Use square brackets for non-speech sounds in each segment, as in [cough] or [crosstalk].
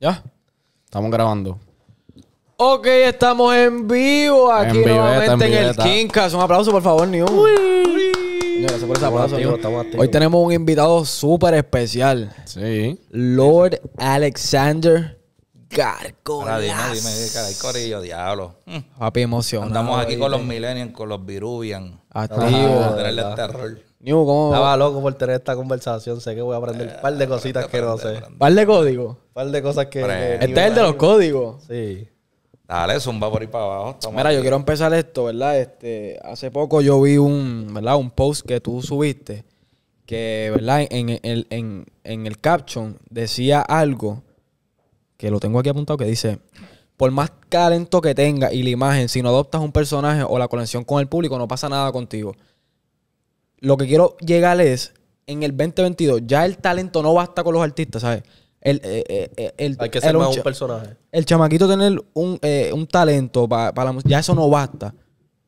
¿Ya? Estamos grabando. Ok, estamos en vivo aquí En nuevamente en el Kinkas. Un aplauso, por favor, Niu. gracias por ese aplauso. Hoy tenemos un invitado súper especial. Sí. Lord Alexander Ahora dime, dime, diablo. Papi, emocionado. Andamos aquí con los millennials, con los virubian. Activo. terror. Estaba loco por tener esta conversación. Sé que voy a aprender un par de cositas que no sé. Un par de códigos. Un par de cosas que. este es el de los códigos. Sí. Dale, zumba por ahí para abajo. Mira, yo quiero empezar esto, ¿verdad? Este, hace poco yo vi un, ¿verdad? un post que tú subiste que, ¿verdad? En, en, en, el caption decía algo que lo tengo aquí apuntado que dice, por más talento que tenga y la imagen, si no adoptas un personaje o la conexión con el público, no pasa nada contigo. Lo que quiero llegar es, en el 2022, ya el talento no basta con los artistas, ¿sabes? El, eh, eh, eh, Hay que ser más un personaje. El chamaquito tener un, talento para la ya eso no basta.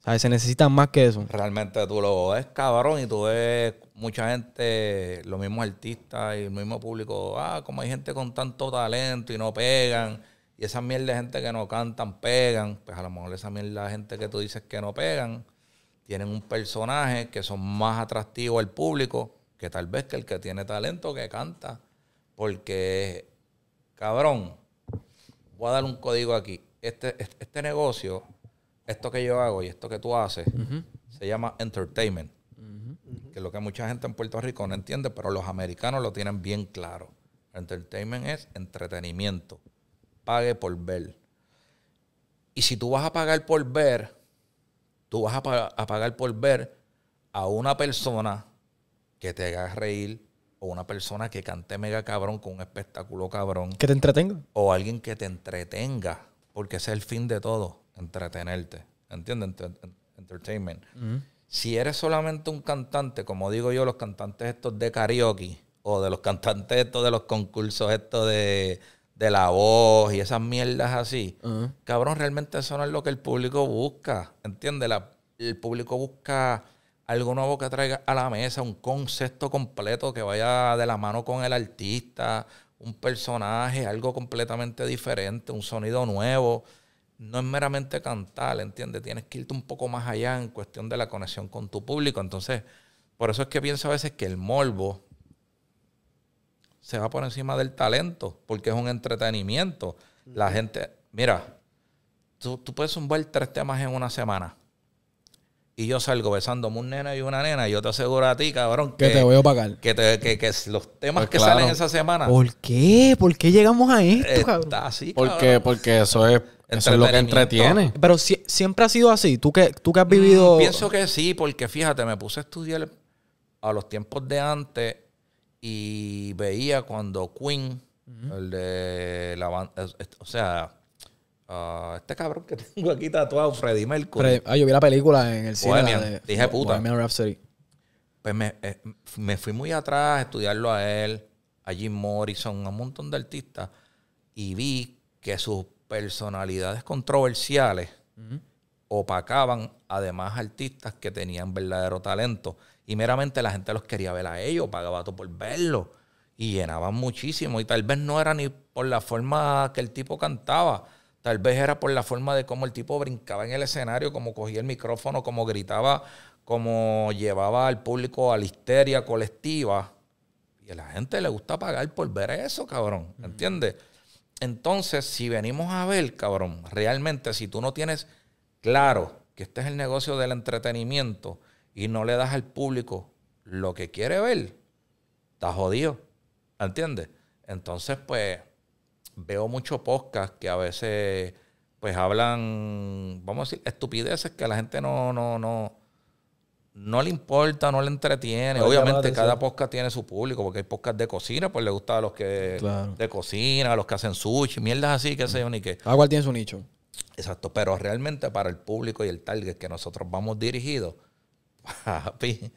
¿Sabes? Se necesitan más que eso. Realmente tú lo ves, cabrón, y tú ves mucha gente, los mismos artistas y el mismo público, ah, como hay gente con tanto talento y no pegan. Y esa mierda de gente que no cantan, pegan, pues a lo mejor esa mierda de gente que tú dices que no pegan, tienen un personaje que son más atractivos al público que tal vez que el que tiene talento que canta. Porque, cabrón, voy a dar un código aquí. Este, este, este negocio, esto que yo hago y esto que tú haces, se llama entertainment. Que es lo que mucha gente en Puerto Rico no entiende, pero los americanos lo tienen bien claro. Entertainment es entretenimiento pague por ver. Y si tú vas a pagar por ver, tú vas a, pagar por ver a una persona que te haga reír o una persona que cante mega cabrón con un espectáculo cabrón. Que te entretenga. O alguien que te entretenga, porque ese es el fin de todo, entretenerte. ¿Entiendes? entertainment. Si eres solamente un cantante, como digo yo, los cantantes estos de karaoke o de los cantantes estos de los concursos estos de, de la voz y esas mierdas así. Cabrón, realmente eso no es lo que el público busca. ¿Entiendes? el público busca algo nuevo que traiga a la mesa, un concepto completo que vaya de la mano con el artista, un personaje, algo completamente diferente, un sonido nuevo. No es meramente cantar, ¿entiendes? Tienes que irte un poco más allá en cuestión de la conexión con tu público. Entonces, por eso es que pienso a veces que el morbo se va por encima del talento, porque es un entretenimiento. La gente, mira, tú, tú puedes zumbar tres temas en una semana. Y yo salgo besándome un nena y una nena. Y yo te aseguro a ti, cabrón, que, te voy a pagar. Que, los temas pues que salen esa semana. ¿Por qué? ¿Por qué llegamos a esto, cabrón? así, cabrón. Porque, porque eso es eso lo que entretiene. Pero siempre ha sido así. ¿Tú que, tú has mm, vivido. pienso que sí, porque fíjate, me puse a estudiar a los tiempos de antes y veía cuando Queen, el de la banda, eh, o sea, ah, este cabrón que [laughs] tengo aquí tatuado, Freddie Mercury. ah, yo vi la película en el cine. dije puta. Pues eh, me, fui muy atrás a estudiarlo a él, a Jim Morrison, a un montón de artistas, y vi que sus personalidades controversiales opacaban además artistas que tenían verdadero talento. Y meramente la gente los quería ver a ellos, pagaba todo por verlo Y llenaban muchísimo. Y tal vez no era ni por la forma que el tipo cantaba. Tal vez era por la forma de cómo el tipo brincaba en el escenario, cómo cogía el micrófono, cómo gritaba, cómo llevaba al público a la histeria colectiva. Y a la gente le gusta pagar por ver eso, cabrón. ¿Entiendes? Entonces, si venimos a ver, cabrón, realmente, si tú no tienes claro que este es el negocio del entretenimiento, y no le das al público lo que quiere ver, está jodido. ¿Entiendes? Entonces, pues, veo muchos podcasts que a veces, pues, hablan, vamos a decir, estupideces que a la gente no, no, no, no le importa, no le entretiene. Obviamente cada podcast tiene su público, porque hay podcasts de cocina, pues le gusta a los que de cocina, a los que hacen sushi, mierdas así, Que sé yo, ni qué. Cada cual tiene su nicho. Exacto, pero realmente para el público y el target que nosotros vamos dirigidos, Papi,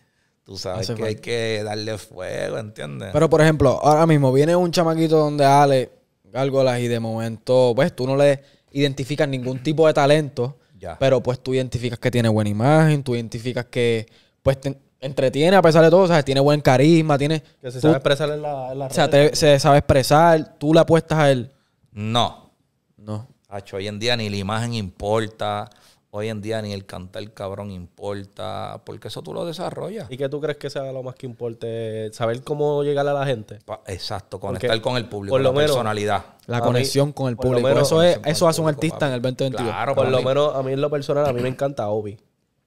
tú sabes que hay que darle fuego, ¿entiendes? Pero, por ejemplo, ahora mismo viene un chamaquito donde Ale las y de momento, pues tú no le identificas ningún tipo de talento, pero pues tú identificas que tiene buena imagen, tú identificas que, pues, entretiene a pesar de todo, o sea, tiene buen carisma, tiene... Que se sabe expresar en la, O sea, se sabe expresar, tú le apuestas a él. No. No. Hacho, hoy en día ni la imagen importa, hoy en día ni el cantar cabrón importa, porque eso tú lo desarrollas. ¿Y qué tú crees que sea lo más que importe? Saber cómo llegar a la gente. exacto, conectar con el público, por lo la personalidad. La conexión con el público. eso es, eso hace un artista en el 2021. Claro, por lo menos a mí en lo personal, a mí me encanta Obi.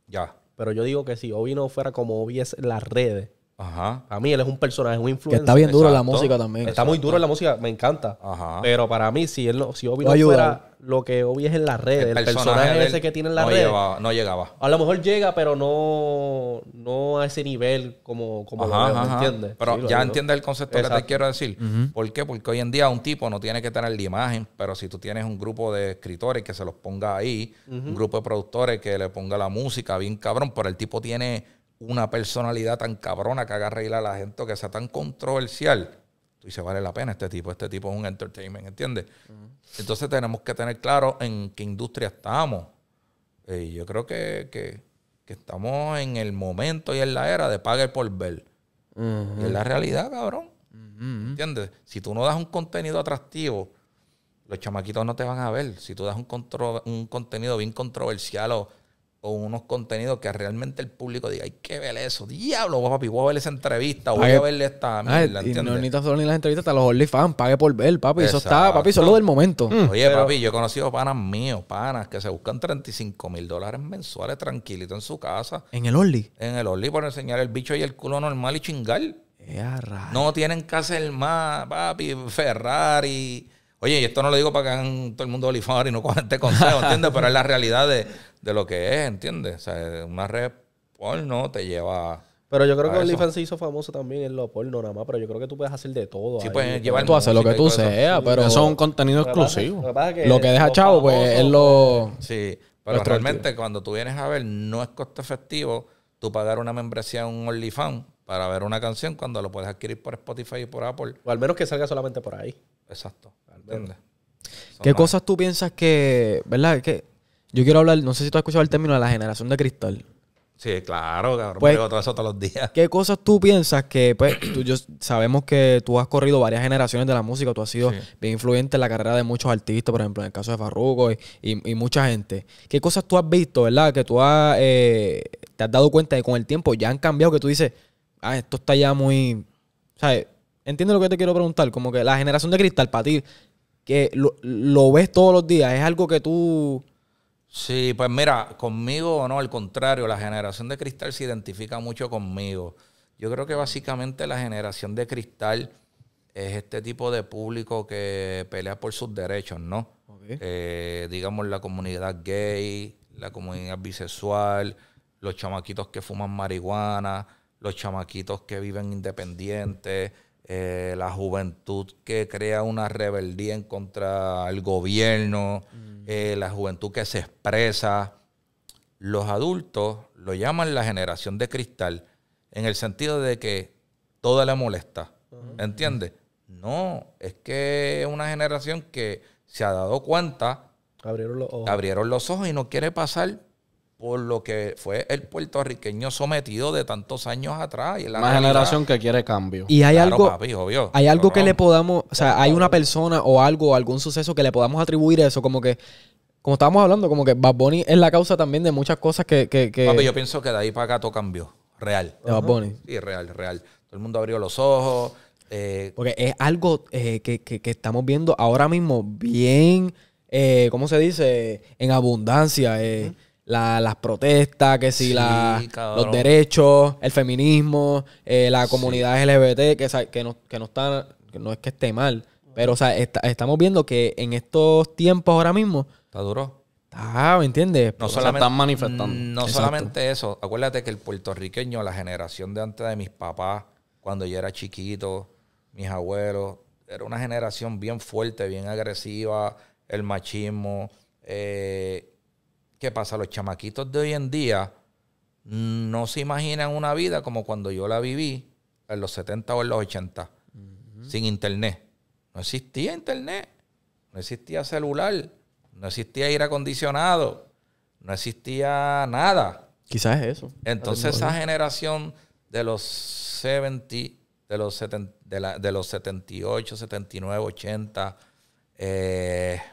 Ya. Pero yo digo que si Obi no fuera como Obi es las redes, Ajá. a mí él es un personaje, un influencer. está bien duro la música también. Está muy duro la música, me encanta. Ajá. Pero para mí, si él no, si Obi no fuera lo que Obi es en las redes, el, personaje, ese que tiene en las no redes. Llegaba, no llegaba. A lo mejor llega, pero no, no a ese nivel como, como entiendes? Pero ya entiende el concepto que te quiero decir. ¿Por qué? Porque hoy en día un tipo no tiene que tener la imagen, pero si tú tienes un grupo de escritores que se los ponga ahí, un grupo de productores que le ponga la música bien cabrón, pero el tipo tiene una personalidad tan cabrona que haga reír a la gente, que sea tan controversial, tú dices, vale la pena este tipo, este tipo es un entertainment, ¿entiendes? Entonces tenemos que tener claro en qué industria estamos. Y eh, yo creo que, estamos en el momento y en la era de pagar por ver. Es la realidad, cabrón. ¿Entiendes? Si tú no das un contenido atractivo, los chamaquitos no te van a ver. Si tú das un, un contenido bien controversial o o unos contenidos que realmente el público diga, ay, ¿qué ver eso, diablo, papi, voy a ver esa entrevista, voy a verle esta mierda, ¿entiendes? No necesitas solo ni las entrevistas, hasta los OnlyFans, pague por ver, papi, eso está, papi, solo del momento. Mm. Oye, papi, yo he conocido panas míos, panas, que se buscan 35 mil dólares mensuales tranquilito en su casa. ¿En el Only? En el Only, por enseñar el bicho y el culo normal y chingar. Es raro. No tienen que hacer más, papi, Ferrari Oye, y esto no lo digo para que hagan todo el mundo olifar y no cojan este consejo, ¿entiendes? Pero es la realidad de, lo que es, ¿entiendes? O sea, una red porno te lleva. Pero yo creo que OnlyFans se hizo famoso también en lo porno nada más, pero yo creo que tú puedes hacer de todo. Sí, puedes llevar tú haces lo que tú seas, pero eso es un contenido exclusivo. Lo que, deja chavo, pues, es lo... Sí, pero realmente cuando tú vienes a ver, no es costo efectivo tú pagar una membresía en un OnlyFans para ver una canción cuando lo puedes adquirir por Spotify y por Apple. O al menos que salga solamente por ahí. Exacto. ¿Qué cosas tú piensas que, verdad? Que yo quiero hablar, no sé si tú has escuchado el término de la generación de cristal. Sí, claro, cabrón. Pues, todo eso todos los días. ¿Qué cosas tú piensas que, pues, [clears throat] tú, yo, sabemos que tú has corrido varias generaciones de la música, tú has sido bien influyente en la carrera de muchos artistas, por ejemplo, en el caso de Farruko y, mucha gente. ¿Qué cosas tú has visto, verdad? Que tú has, eh, te has dado cuenta de que con el tiempo ya han cambiado, que tú dices, ah, esto está ya muy, ¿sabes? Entiendo lo que yo te quiero preguntar, como que la generación de cristal para ti, que lo, ves todos los días. Es algo que tú. Sí, pues mira, conmigo no, al contrario, la generación de cristal se identifica mucho conmigo. Yo creo que básicamente la generación de cristal es este tipo de público que pelea por sus derechos, ¿no? Eh, digamos la comunidad gay, la comunidad bisexual, los chamaquitos que fuman marihuana, los chamaquitos que viven independientes. Eh, la juventud que crea una rebeldía en contra el gobierno, mm. eh, la juventud que se expresa. Los adultos lo llaman la generación de cristal, en el sentido de que toda la molesta. entiende ¿Entiendes? No, es que es una generación que se ha dado cuenta, abrieron los abrieron los ojos y no quiere pasar por lo que fue el puertorriqueño sometido de tantos años atrás. Y la Una generación que quiere cambio. Y hay algo, hay algo que le podamos, o sea, hay una persona o algo, algún suceso que le podamos atribuir a eso, como que, como estábamos hablando, como que Bad Bunny es la causa también de muchas cosas que... yo pienso que de ahí para acá todo cambió, real. De Bad Bunny. Sí, real, real. Todo el mundo abrió los ojos. Eh, Porque es algo eh, que, estamos viendo ahora mismo bien, eh, ¿cómo se dice? En abundancia las protestas, que si la, los derechos, el feminismo, eh, la comunidad LGBT, que, que, no, que no está, no es que esté mal, pero o sea, estamos viendo que en estos tiempos ahora mismo... Está duro. Ah, ¿me entiendes? No solamente, están manifestando. No solamente eso. Acuérdate que el puertorriqueño, la generación de antes de mis papás, cuando yo era chiquito, mis abuelos, era una generación bien fuerte, bien agresiva, el machismo. Eh, ¿Qué pasa? Los chamaquitos de hoy en día no se imaginan una vida como cuando yo la viví en los 70 o en los 80, sin internet. No existía internet, no existía celular, no existía aire acondicionado, no existía nada. Quizás es eso. Entonces esa generación de los 70, de los, 70, de, la, los 78, 79, 80, era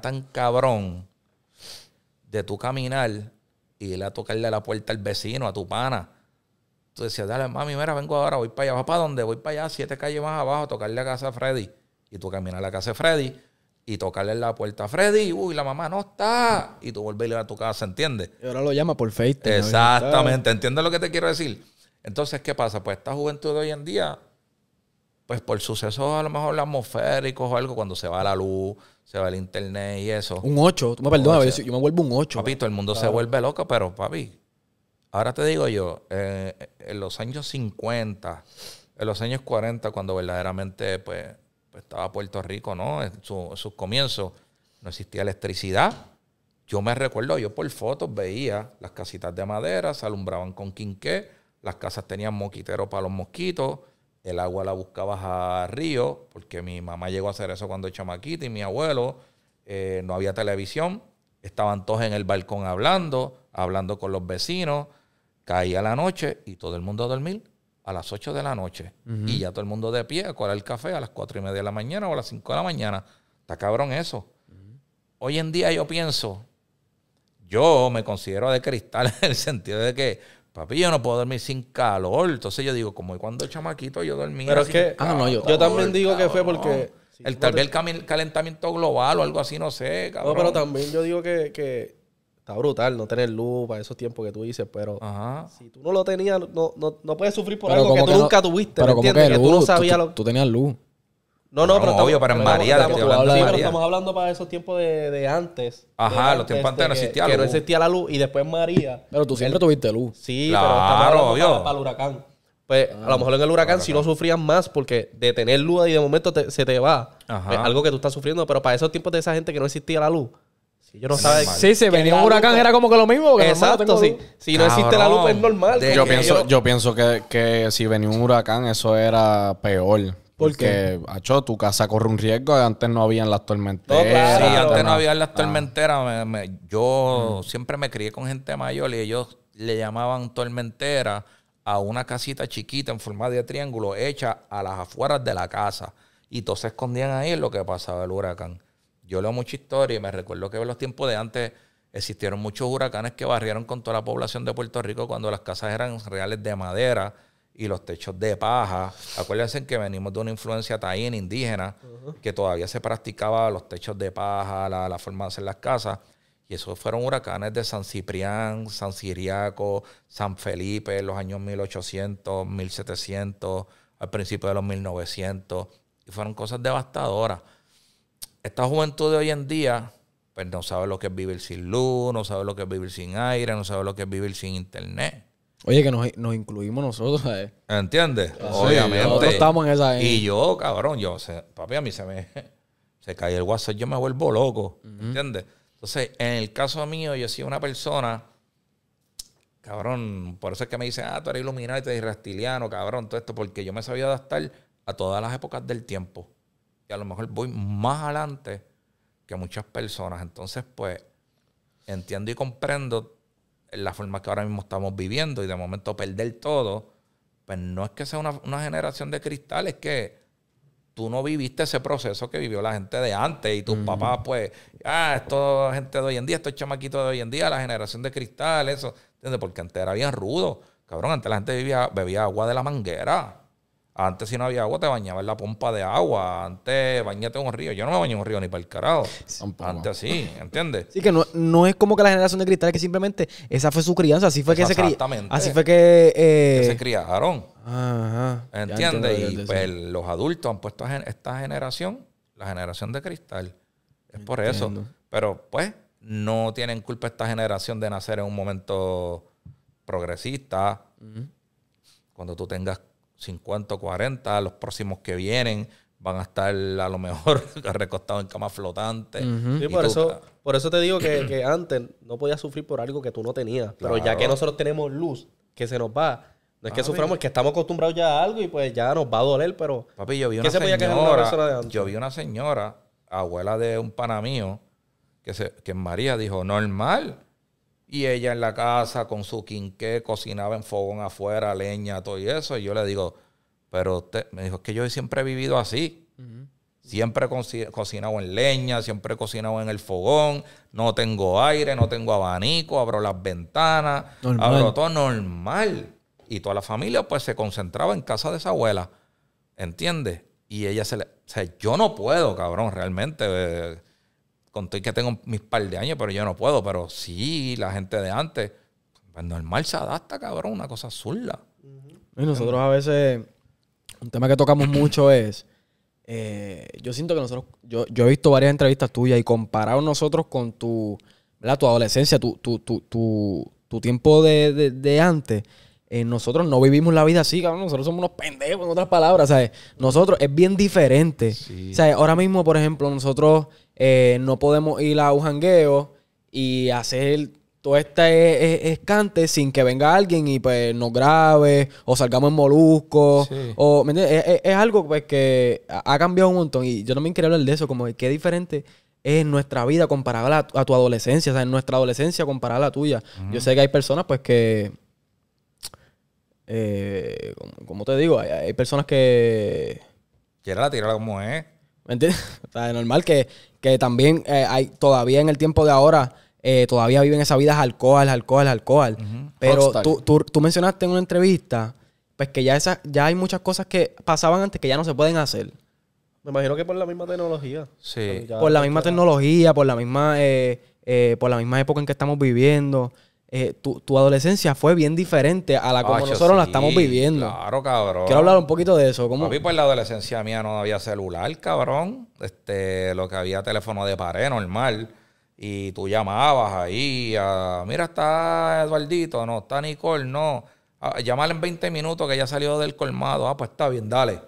tan cabrón de tú caminar y ir a tocarle la puerta al vecino, a tu pana. Tú decías, dale, mami, mira, vengo ahora, voy para allá. para dónde? Voy para allá, siete calles más abajo, tocarle a casa a Freddy. Y tú caminas a la casa de Freddy y tocarle la puerta a Freddy. Uy, la mamá no está. Y tú volver a tu casa, ¿entiendes? Y ahora lo llama por Facebook. Exactamente. ¿Entiendes lo que te quiero decir? Entonces, ¿qué pasa? Pues esta juventud de hoy en día, pues por sucesos a lo mejor atmosféricos o algo, cuando se va la luz, se va el internet y eso. Un 8, tú me perdonas, yo me vuelvo un 8. Papi, el mundo se vuelve loco, pero papi, ahora te digo yo, eh, en los años 50, en los años 40, cuando verdaderamente pues, pues, estaba Puerto Rico, ¿no? En sus comienzos no existía electricidad. Yo me recuerdo, yo por fotos veía las casitas de madera, se alumbraban con quinqué, las casas tenían moquitero para los mosquitos el agua la buscabas a río, porque mi mamá llegó a hacer eso cuando chamaquita y mi abuelo. Eh, no había televisión. Estaban todos en el balcón hablando, hablando con los vecinos. Caía la noche y todo el mundo a dormir a las 8 de la noche. Y ya todo el mundo de pie a colar el café a las 4 y media de la mañana o a las 5 de la mañana. Está cabrón eso. Hoy en día yo pienso, yo me considero de cristal [laughs] en el sentido de que Papi, yo no puedo dormir sin calor. Entonces yo digo, como cuando el chamaquito yo dormía. Pero es que. Ah, no, yo, yo también digo que fue porque. el, tal vez el calentamiento global o algo así, no sé, cabrón. No, pero también yo digo que, está brutal no tener luz para esos tiempos que tú dices, pero si tú no lo tenías, no, no, puedes sufrir por algo que tú nunca tuviste, entiendes? tú no sabías tú tenías luz. No, no, pero estamos, María, hablando, estamos hablando para esos tiempos de, antes. Ajá, los tiempos antes no existía la luz. Que no existía la luz y después María. Pero tú siempre tuviste luz. Sí, claro, pero obvio. Para, para, el huracán. Pues a lo ah, mejor en el huracán si no sufrían más porque de tener luz y de momento se te va. Ajá. algo que tú estás sufriendo, pero para esos tiempos de esa gente que no existía la luz. Si yo Sí, si venía un huracán, era como que lo mismo. exacto, sí. Si no existe la luz, pues es normal. Yo pienso, que si venía un huracán, eso era peor. Porque, acho, tu casa corre un riesgo. Antes no habían las tormenteras. sí, antes no, había las ah. tormenteras. yo mm. siempre me crié con gente mayor y ellos le llamaban tormentera a una casita chiquita en forma de triángulo hecha a las afueras de la casa. Y todos se escondían ahí lo que pasaba el huracán. Yo leo mucha historia y me recuerdo que en los tiempos de antes existieron muchos huracanes que barrieron con toda la población de Puerto Rico cuando las casas eran reales de madera y los techos de paja. Acuérdense que venimos de una influencia taína indígena que todavía se practicaba los techos de paja, la, la, forma de hacer las casas. Y esos fueron huracanes de San Ciprián, San Siriaco, San Felipe en los años 1800, 1700, al principio de los 1900. Y fueron cosas devastadoras. Esta juventud de hoy en día pues no sabe lo que es vivir sin luz, no sabe lo que es vivir sin aire, no sabe lo que es vivir sin internet. Oye, que nos, incluimos nosotros, ¿sabes? ¿Entiendes? Obviamente. Nosotros estamos en esa. Y yo, cabrón, yo, sea, papi, a mí se me [laughs] se cae el WhatsApp, yo me vuelvo loco, ¿entiendes? Entonces, en el caso mío, yo soy una persona, cabrón, por eso es que me dicen, ah, tú eres iluminado y te cabrón, todo esto, porque yo me sabía adaptar a todas las épocas del tiempo. Y a lo mejor voy más adelante que muchas personas. Entonces, pues, entiendo y comprendo la forma que ahora mismo estamos viviendo y de momento perder todo, pues no es que sea una, generación de cristal, es que tú no viviste ese proceso que vivió la gente de antes y tus papás, pues, ah, esto gente de hoy en día, estos chamaquitos de hoy en día, la generación de cristal, eso, ¿entiendes? Porque antes era bien rudo, cabrón, antes la gente vivía, bebía agua de la manguera. Antes si no había agua te bañaba en la pompa de agua. Antes bañate en un río. Yo no me bañé en un río ni para el carajo. Antes sí, ¿entiendes? Sí, que no, es como que la generación de cristal es que simplemente esa fue su crianza. Así fue que se criaron. Así fue eh, que... se criaron. Ajá. ¿Entiendes? y pues, los adultos han puesto a esta generación, la generación de cristal. Es por eso. Pero pues no tienen culpa esta generación de nacer en un momento progresista. Cuando tú tengas 50 o 40, los próximos que vienen van a estar a lo mejor [laughs] recostados en cama flotante y por eso, ah. por eso te digo [clears throat] que, antes no podías sufrir por algo que tú no tenías. Pero ya que nosotros tenemos luz que se nos va, no es que suframos, es que estamos acostumbrados ya a algo y pues ya nos va a doler, pero... Papi, yo vi una, señora, Yo vi una señora, abuela de un pana mío, que, se, que María dijo, normal, y ella en la casa con su quinqué cocinaba en fogón afuera, leña, todo y eso. Y yo le digo, pero usted me dijo, que yo siempre he vivido así. Siempre he cocinado en leña, siempre he cocinado en el fogón, no tengo aire, no tengo abanico, abro las ventanas, abro todo normal. Y toda la familia pues se concentraba en casa de esa abuela, ¿entiendes? Y ella se le... O sea, yo no puedo, cabrón, realmente. Eh, conté que tengo mis par de años, pero yo no puedo. Pero sí, la gente de antes, pues normal se adapta, cabrón, una cosa zurda. Y nosotros a veces, un tema que tocamos mucho [clears throat] es, eh, yo siento que nosotros, yo, he visto varias entrevistas tuyas y comparado nosotros con tu, ¿verdad? tu adolescencia, tu, tiempo de, antes, eh, nosotros no vivimos la vida así, cabrón. Nosotros somos unos pendejos, en otras palabras, ¿sabes? Nosotros es bien diferente. O sea, ahora mismo, por ejemplo, nosotros eh, no podemos ir a un jangueo y hacer todo este e, e, escante sin que venga alguien y pues nos grabe o salgamos en molusco. O, Es, algo pues, que ha cambiado un montón y yo no me quería hablar de eso, como qué diferente es nuestra vida comparada a, tu adolescencia, o sea, en nuestra adolescencia comparada a la tuya. Yo sé que hay personas pues que... Eh, como, te digo, hay, personas que... la tirar como es. ¿Me entiendes? [laughs] O sea, normal que, también eh, hay, todavía en el tiempo de ahora, eh, todavía viven esas vidas alcohol, alcohol, alcohol. Pero tú, tú, tú, mencionaste en una entrevista, pues que ya, esa, ya hay muchas cosas que pasaban antes que ya no se pueden hacer. Me imagino que por la misma tecnología. Sí. Pues por la misma tecnología, por la misma, eh, por la misma época en que estamos viviendo. Eh, tu, adolescencia fue bien diferente a la como nosotros la estamos viviendo. Claro, cabrón. Quiero hablar un poquito de eso. ¿Cómo? A mí, pues, la adolescencia mía no había celular, cabrón. Este, lo que había teléfono de pared, normal. Y tú llamabas ahí mira, está Eduardito, no, está Nicole, no. Ah, Llamarle en 20 minutos que ya salió del colmado. Ah, pues está bien, dale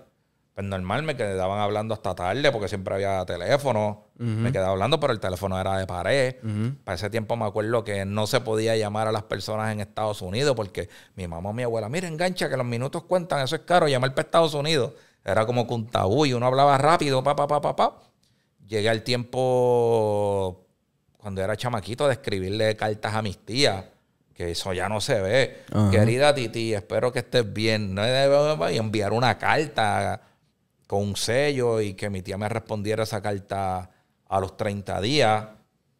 pues normal, me quedaban hablando hasta tarde porque siempre había teléfono. Me quedaba hablando, pero el teléfono era de pared. Para ese tiempo me acuerdo que no se podía llamar a las personas en Estados Unidos porque mi mamá o mi abuela, mira, engancha que los minutos cuentan, eso es caro, llamar para Estados Unidos. Era como que un tabú y uno hablaba rápido, pa, pa, pa, pa, pa. Llegué al tiempo, cuando era chamaquito, de escribirle cartas a mis tías que eso ya no se ve. Querida Titi, espero que estés bien. No Y enviar una carta con un sello y que mi tía me respondiera esa carta a los 30 días.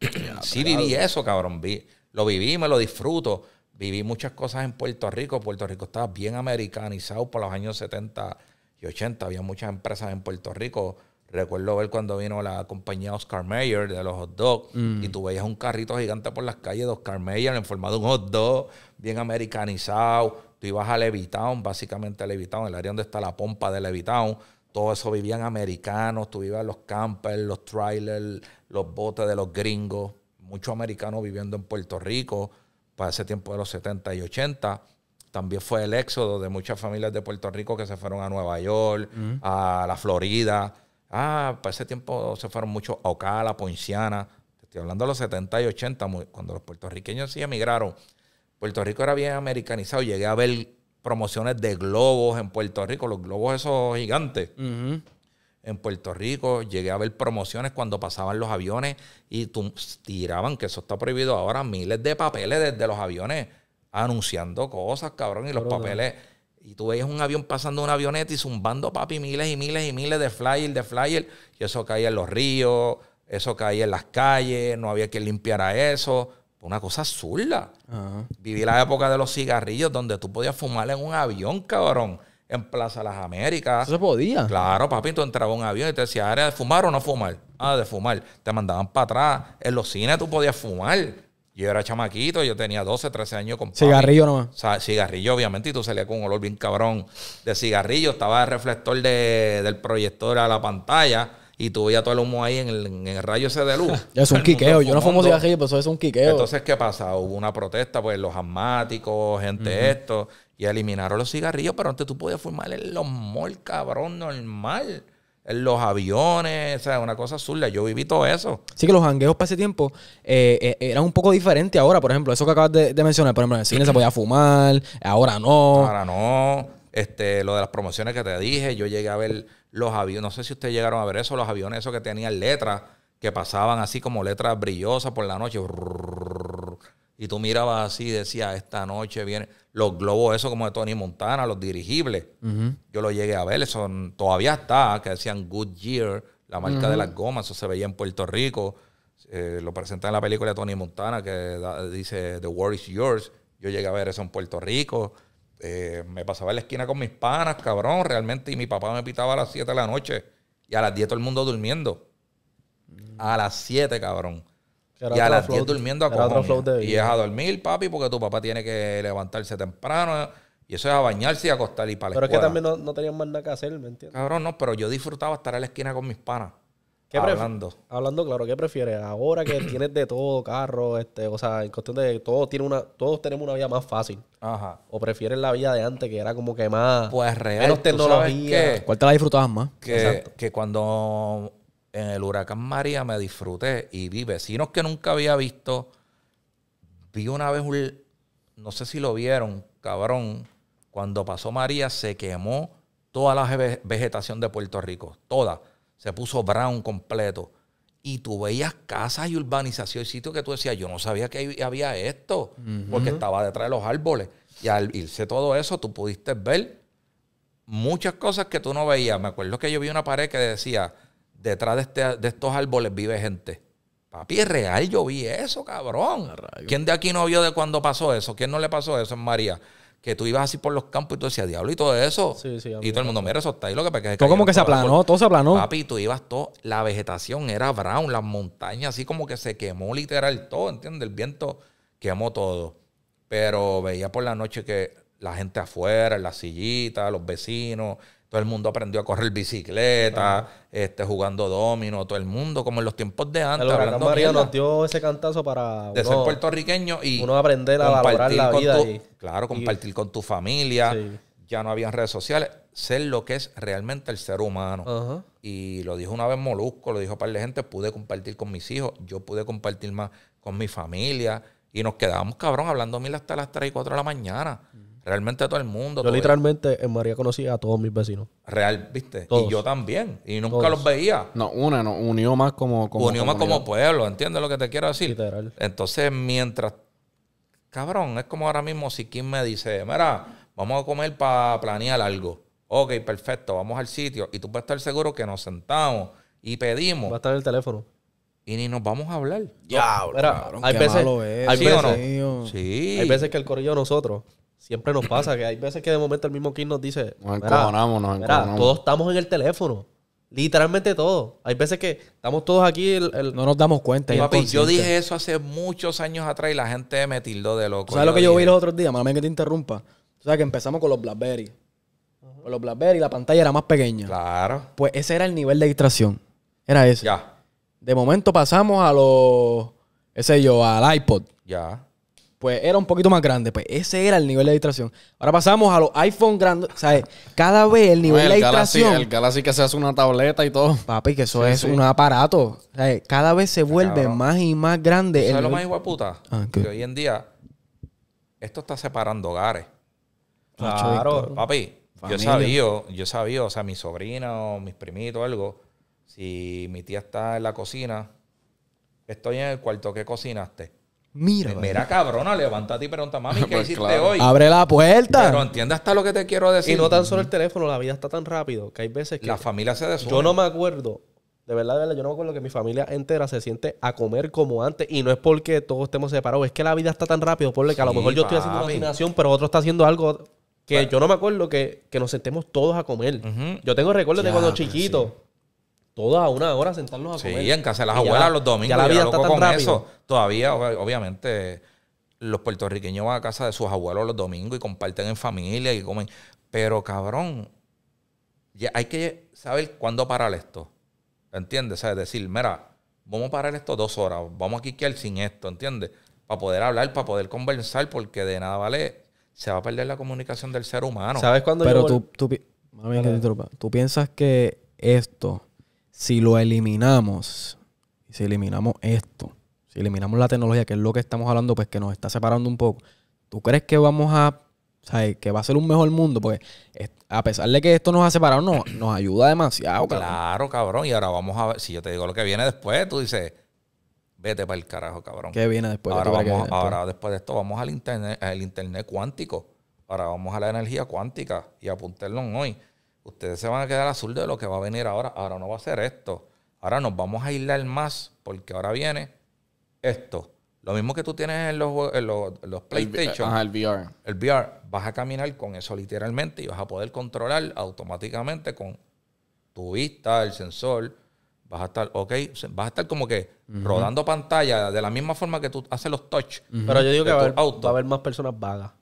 [clears throat] sí viví eso, cabrón. Vi, lo viví, me lo disfruto. Viví muchas cosas en Puerto Rico. Puerto Rico estaba bien americanizado por los años 70 y 80. Había muchas empresas en Puerto Rico. Recuerdo ver cuando vino la compañía Oscar Mayer de los hot dogs mm. y tú veías un carrito gigante por las calles de Oscar Mayer en forma de un hot dog, bien americanizado. Tú ibas a Levitown, básicamente a Levitown, el área donde está la pompa de Levitown todo eso vivían americanos, vivías los campers, los trailers, los botes de los gringos, muchos americanos viviendo en Puerto Rico para ese tiempo de los 70 y 80. También fue el éxodo de muchas familias de Puerto Rico que se fueron a Nueva York, mm. a la Florida. Ah, para ese tiempo se fueron muchos a Ocala, Poinciana. estoy hablando de los 70 y 80, cuando los puertorriqueños sí emigraron. Puerto Rico era bien americanizado. Llegué a ver promociones de globos en Puerto Rico, los globos esos gigantes. En Puerto Rico llegué a ver promociones cuando pasaban los aviones y tiraban, que eso está prohibido ahora, miles de papeles desde los aviones anunciando cosas, cabrón, y los papeles... Y tú veías un avión pasando un avioneta y zumbando, papi, miles y miles y miles de flyer, de flyer. Y eso caía en los ríos, eso caía en las calles, no había quien limpiara eso. Una cosa zurda. Viví la época de los cigarrillos donde tú podías fumar en un avión, cabrón. En Plaza Las Américas. Eso se podía. Claro, papi, tú entrabas en un avión y te decía, ¿era de fumar o no fumar? Ah, de fumar. Te mandaban para atrás. En los cines tú podías fumar. Yo era chamaquito, yo tenía 12, 13 años con Cigarrillo nomás. cigarrillo, obviamente, y tú salías con un olor bien cabrón de cigarrillo. Estaba el reflector del proyector a la pantalla y tú veías todo el humo ahí en el, en rayo ese de luz. [laughs] es un quiqueo. Yo no fumo cigarrillo, pero eso es un quiqueo. Entonces, ¿qué pasa? Hubo una protesta, pues los asmáticos, gente esto, y eliminaron los cigarrillos, pero antes tú podías fumar en los malls, cabrón, normal. En los aviones, o sea, una cosa zurda. Yo viví todo eso. Sí, que los jangueos para ese tiempo eh, eh, eran un poco diferentes ahora. Por ejemplo, eso que acabas de, mencionar, por ejemplo, en el cine se podía fumar, ahora no. Ahora no. Este, lo de las promociones que te dije, yo llegué a ver los aviones, no sé si ustedes llegaron a ver eso, los aviones esos que tenían letras, que pasaban así como letras brillosas por la noche. Y tú mirabas así y decías, esta noche vienen los globos, eso como de Tony Montana, los dirigibles. Yo lo llegué a ver, eso todavía está, que decían Good Year, la marca de las gomas, eso se veía en Puerto Rico. Eh, lo presentan en la película de Tony Montana que dice The World is Yours. Yo llegué a ver eso en Puerto Rico. Eh, me pasaba en la esquina con mis panas, cabrón, realmente. Y mi papá me pitaba a las 7 de la noche. Y a las 10 todo el mundo durmiendo. A las 7, cabrón. Y a las 10 durmiendo a Y es a dormir, papi, porque tu papá tiene que levantarse temprano. Y eso es a bañarse y acostar y para la Pero es que también no, no tenían más nada que hacer, ¿me entiendes? Cabrón, no, pero yo disfrutaba estar en la esquina con mis panas hablando. Hablando, claro, ¿qué prefieres? Ahora que [clears throat] tienes de todo, carro, este, o sea, en cuestión de todo tiene una, todos tenemos una vida más fácil. Ajá. O prefieres la vida de antes, que era como quemada? más. Pues real. Menos tecnología. ¿Cuál te la disfrutabas más? Que, que cuando en el huracán María me disfruté y vi vecinos que nunca había visto. Vi una vez No sé si lo vieron, cabrón. Cuando pasó María, se quemó toda la vegetación de Puerto Rico. Toda se puso brown completo. Y tú veías casas y urbanización y sitios que tú decías, yo no sabía que había esto, porque estaba detrás de los árboles. Y al irse todo eso, tú pudiste ver muchas cosas que tú no veías. Me acuerdo que yo vi una pared que decía, detrás de, este, estos árboles vive gente. Papi, es real, yo vi eso, cabrón. ¿Quién de aquí no vio de cuando pasó eso? ¿Quién no le pasó eso en María? que tú ibas así por los campos y tú decías, diablo, y todo eso. Sí, sí, y todo el mundo, mira, eso está ahí, lo que pasa Todo como que se aplanó, todo se aplanó. Papi, tú ibas todo, la vegetación era brown, las montañas así como que se quemó literal todo, ¿entiendes? El viento quemó todo. Pero veía por la noche que la gente afuera, las sillitas, los vecinos, todo el mundo aprendió a correr bicicleta, este, jugando domino, todo el mundo, como en los tiempos de antes. El María nos dio ese cantazo para de ser puertorriqueño y uno aprender a valorar la vida. y, claro, compartir con tu familia. Ya no había redes sociales. Ser lo que es realmente el ser humano. Y lo dijo una vez Molusco, lo dijo para la gente, pude compartir con mis hijos, yo pude compartir más con mi familia. Y nos quedábamos, cabrón, hablando mil hasta las 3 y 4 de la mañana. Realmente todo el mundo. Yo literalmente en María conocía a todos mis vecinos. Real, ¿viste? Y yo también. Y nunca los veía. No, una unió más como, como Unió más como pueblo, ¿entiendes lo que te quiero decir? Literal. Entonces, mientras... Cabrón, es como ahora mismo si quien me dice, mira, vamos a comer para planear algo. Ok, perfecto, vamos al sitio. Y tú puedes estar seguro que nos sentamos y pedimos. Va a estar el teléfono. Y ni nos vamos a hablar. Ya, cabrón, hay, veces, hay, veces, hay veces que el corillo nosotros siempre nos pasa que hay veces que de momento el mismo King nos dice, nos nos todos estamos en el teléfono. Literalmente todos. Hay veces que estamos todos aquí. no nos damos cuenta. yo dije eso hace muchos años atrás y la gente me tildó de loco. ¿Sabes lo que yo vi los otros días? Mami, que te interrumpa. O sea, que empezamos con los Blackberry. Con los Blackberry la pantalla era más pequeña. Claro. Pues ese era el nivel de distracción. Era eso. Ya. De momento pasamos a los, Ese yo, al iPod. Ya pues era un poquito más grande. Pues ese era el nivel de distracción. Ahora pasamos a los iPhone grandes. cada vez el nivel de distracción. el Galaxy que se hace una tableta y todo. Papi, que eso es un aparato. cada vez se vuelve más y más grande. ¿Sabes lo más guaputa. Ah, que hoy en día esto está separando hogares. Claro. Papi, yo sabía, yo sabía, o sea, mi sobrina o mis primitos o algo, si mi tía está en la cocina, estoy en el cuarto, ¿qué cocinaste? Mira, pues mira cabrona, levántate y pregunta, mami, [laughs] pues ¿qué hiciste hoy? Abre la puerta. Pero entiende hasta lo que te quiero decir. Y no tan solo el teléfono, la vida está tan rápido que hay veces que. La familia se deshace. Yo no me acuerdo de verdad, de verdad, yo no me acuerdo que mi familia entera se siente a comer como antes. Y no es porque todos estemos separados, es que la vida está tan rápido, por que a lo mejor yo estoy haciendo una pero otro está haciendo algo que pues yo no me acuerdo que, nos sentemos todos a comer. Yo tengo recuerdos de cuando chiquito toda una hora sentarnos a comer. Sí, en casa de las abuelas los domingos. Todavía, obviamente, los puertorriqueños van a casa de sus abuelos los domingos y comparten en familia y comen. Pero, cabrón, ya hay que saber cuándo parar esto. ¿Entiendes? O sea, decir, mira, vamos a parar esto dos horas, vamos a quiquear sin esto, ¿entiendes? Para poder hablar, para poder conversar, porque de nada vale, se va a perder la comunicación del ser humano. ¿Sabes cuándo Pero tú, tú, mami, que te tú piensas que esto si lo eliminamos, si eliminamos esto, si eliminamos la tecnología, que es lo que estamos hablando, pues que nos está separando un poco, ¿tú crees que vamos a, o sea, que va a ser un mejor mundo? Porque a pesar de que esto nos ha separado, nos ayuda demasiado. Claro, cabrón. Y ahora vamos a ver, si yo te digo lo que viene después, tú dices, vete para el carajo, cabrón. ¿Qué viene después? Ahora, vamos, después? ahora después de esto vamos al internet, al internet cuántico. Ahora vamos a la energía cuántica y apuntarlo hoy ustedes se van a quedar azul de lo que va a venir ahora. Ahora no va a ser esto. Ahora nos vamos a aislar más porque ahora viene esto. Lo mismo que tú tienes en los, los, PlayStation. El, VR. El VR. Vas a caminar con eso literalmente y vas a poder controlar automáticamente con tu vista, el sensor. Vas a estar, ok, vas a estar como que rodando pantalla de la misma forma que tú haces los touch. Pero yo digo que va, a, haber, más personas vagas.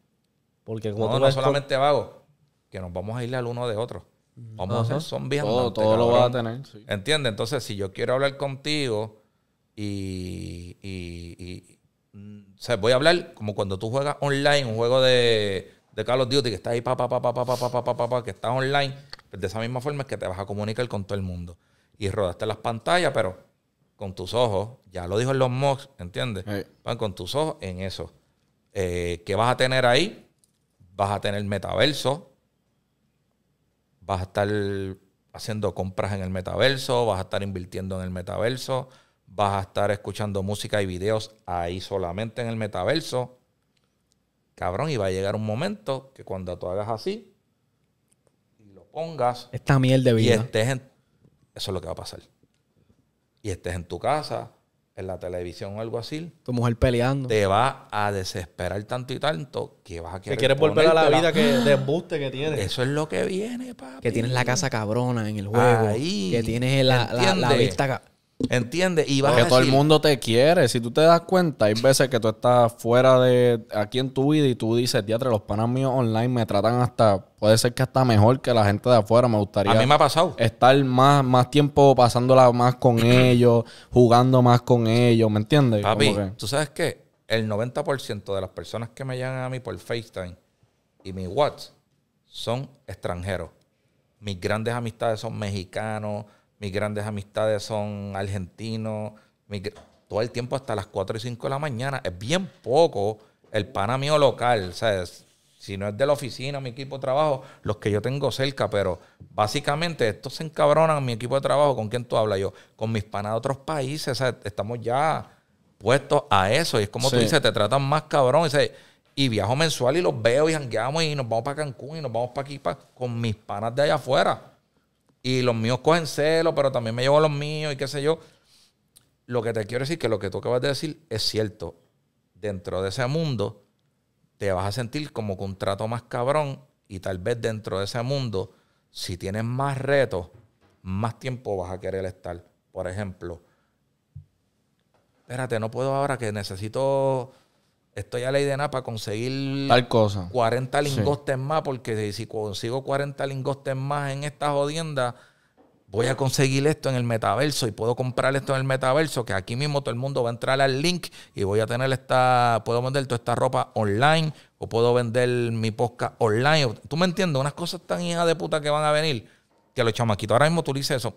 Porque como no, no solamente vago que nos vamos a al uno de otro. Vamos Ajá. a ser zombies Todo, lo va a tener. Sí. ¿Entiendes? Entonces, si yo quiero hablar contigo y, y, voy a hablar como cuando tú juegas online un juego de, de Call of Duty que está ahí, pa, pa, pa, pa, pa, pa, pa, pa, pa, que está online, de esa misma forma es que te vas a comunicar con todo el mundo. Y rodaste las pantallas, pero con tus ojos, ya lo dijo en los mods ¿entiendes? Van con tus ojos en eso. Eh, ¿Qué vas a tener ahí? Vas a tener metaverso, vas a estar haciendo compras en el metaverso, vas a estar invirtiendo en el metaverso, vas a estar escuchando música y videos ahí solamente en el metaverso. Cabrón, y va a llegar un momento que cuando tú hagas así y lo pongas. Esta miel de vida. Y estés en. Eso es lo que va a pasar. Y estés en tu casa en la televisión o algo así. Tu mujer peleando. Te va a desesperar tanto y tanto que vas a querer. Que quieres volver a la vida que de embuste que tienes. Eso es lo que viene, papi. Que tienes la casa cabrona en el juego. Que tienes la, la, la vista. ¿Entiendes? Y que todo el mundo te quiere. Si tú te das cuenta, hay veces que tú estás fuera de aquí en tu vida y tú dices, Teatro, los panas míos online me tratan hasta, puede ser que hasta mejor que la gente de afuera. Me gustaría. A mí me ha pasado. Estar más, más tiempo pasándola más con [clears throat] ellos, jugando más con ellos, ¿me entiendes? Papi, tú sabes que el 90% de las personas que me llaman a mí por FaceTime y mi WhatsApp son extranjeros. Mis grandes amistades son mexicanos mis grandes amistades son argentinos, todo el tiempo hasta las 4 y 5 de la mañana. Es bien poco el pana mío local, ¿sabes? Si no es de la oficina, mi equipo de trabajo, los que yo tengo cerca, pero básicamente estos se encabronan, mi equipo de trabajo, ¿con quién tú hablas yo? Con mis panas de otros países, Estamos ya puestos a eso y es como tú dices, te tratan más cabrón. y viajo mensual y los veo y jangueamos y nos vamos para Cancún y nos vamos para aquí con mis panas de allá afuera. Y los míos cogen celo, pero también me llevo los míos y qué sé yo. Lo que te quiero decir que lo que tú acabas de decir es cierto. Dentro de ese mundo te vas a sentir como que un trato más cabrón y tal vez dentro de ese mundo, si tienes más retos, más tiempo vas a querer estar. Por ejemplo, espérate, no puedo ahora que necesito estoy a ley de nada para conseguir Tal cosa. 40 lingostes más, porque si consigo 40 lingostes más en esta jodienda, voy a conseguir esto en el metaverso y puedo comprar esto en el metaverso, que aquí mismo todo el mundo va a entrar al link y voy a tener esta, puedo vender toda esta ropa online o puedo vender mi podcast online. ¿Tú me entiendes? Unas cosas tan hijas de puta que van a venir, que los chamaquitos ahora mismo tú dices eso,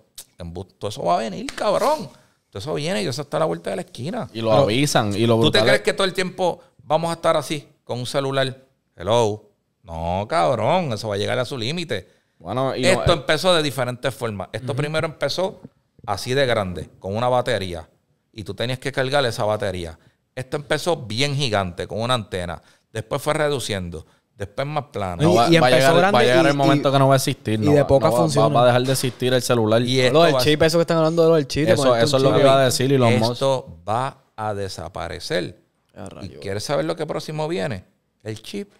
todo eso va a venir, cabrón. Todo eso viene y eso está a la vuelta de la esquina. Y lo avisan y lo ¿Tú te crees que todo el tiempo vamos a estar así, con un celular. Hello. No, cabrón, eso va a llegar a su límite. Bueno, Esto eh, empezó de diferentes formas. Esto primero empezó así de grande, con una batería. Y tú tenías que cargar esa batería. Esto empezó bien gigante, con una antena. Después fue reduciendo. Después más plano. y, empezó va, a llegar, grande, va a llegar el momento que no va a existir. Y de poca función. Va, a dejar de existir el celular. lo del chip, eso que están hablando de lo del chip. Eso, es lo que iba a decir y los Esto va a desaparecer. Ah, y quieres saber lo que próximo viene, el chip.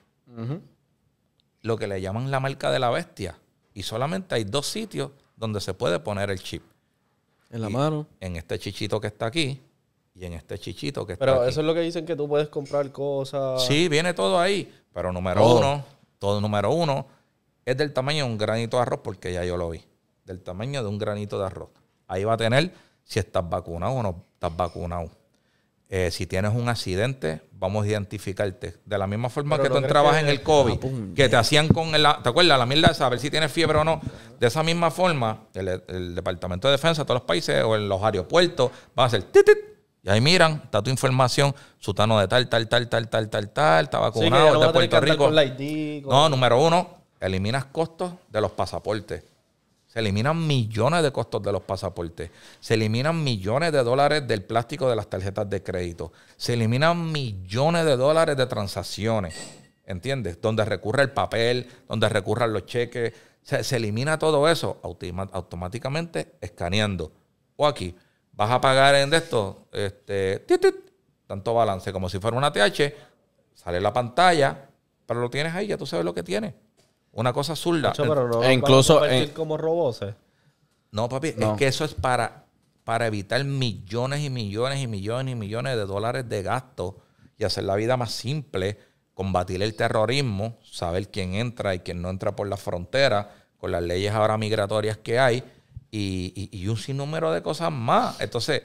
Lo que le llaman la marca de la bestia. Y solamente hay dos sitios donde se puede poner el chip. En la mano. En este chichito que está aquí y en este chichito que está está Pero eso es lo que dicen que tú puedes comprar cosas. Sí, viene todo ahí. Pero número uno, todo número uno, es del tamaño de un granito de arroz, porque ya yo lo vi. Del tamaño de un granito de arroz. Ahí va a tener si estás vacunado o no estás vacunado. Eh, si tienes un accidente, vamos a identificarte. De la misma forma que tú entrabas en el COVID, que te hacían con el, ¿te acuerdas? La mierda a ver si tienes fiebre o no. De esa misma forma, el, Departamento de Defensa de todos los países o en los aeropuertos va a hacer y ahí miran, está tu información, sutano de tal, tal, tal, tal, tal, tal, tal, está vacunado, de Puerto Rico. No, número uno, eliminas costos de los pasaportes. Se eliminan millones de costos de los pasaportes. Se eliminan millones de dólares del plástico de las tarjetas de crédito. Se eliminan millones de dólares de transacciones. ¿Entiendes? Donde recurre el papel, donde recurran los cheques. Se, elimina todo eso automáticamente escaneando. O aquí, vas a pagar en esto, este, tanto balance como si fuera una TH. Sale la pantalla, pero lo tienes ahí, ya tú sabes lo que tienes. Una cosa zurda. e incluso en... como robots. Eh. No, papi, es que eso es para, para evitar millones y millones y millones y millones de dólares de gasto y hacer la vida más simple, combatir el terrorismo, saber quién entra y quién no entra por la frontera, con las leyes ahora migratorias que hay y, y un sinnúmero de cosas más. Entonces,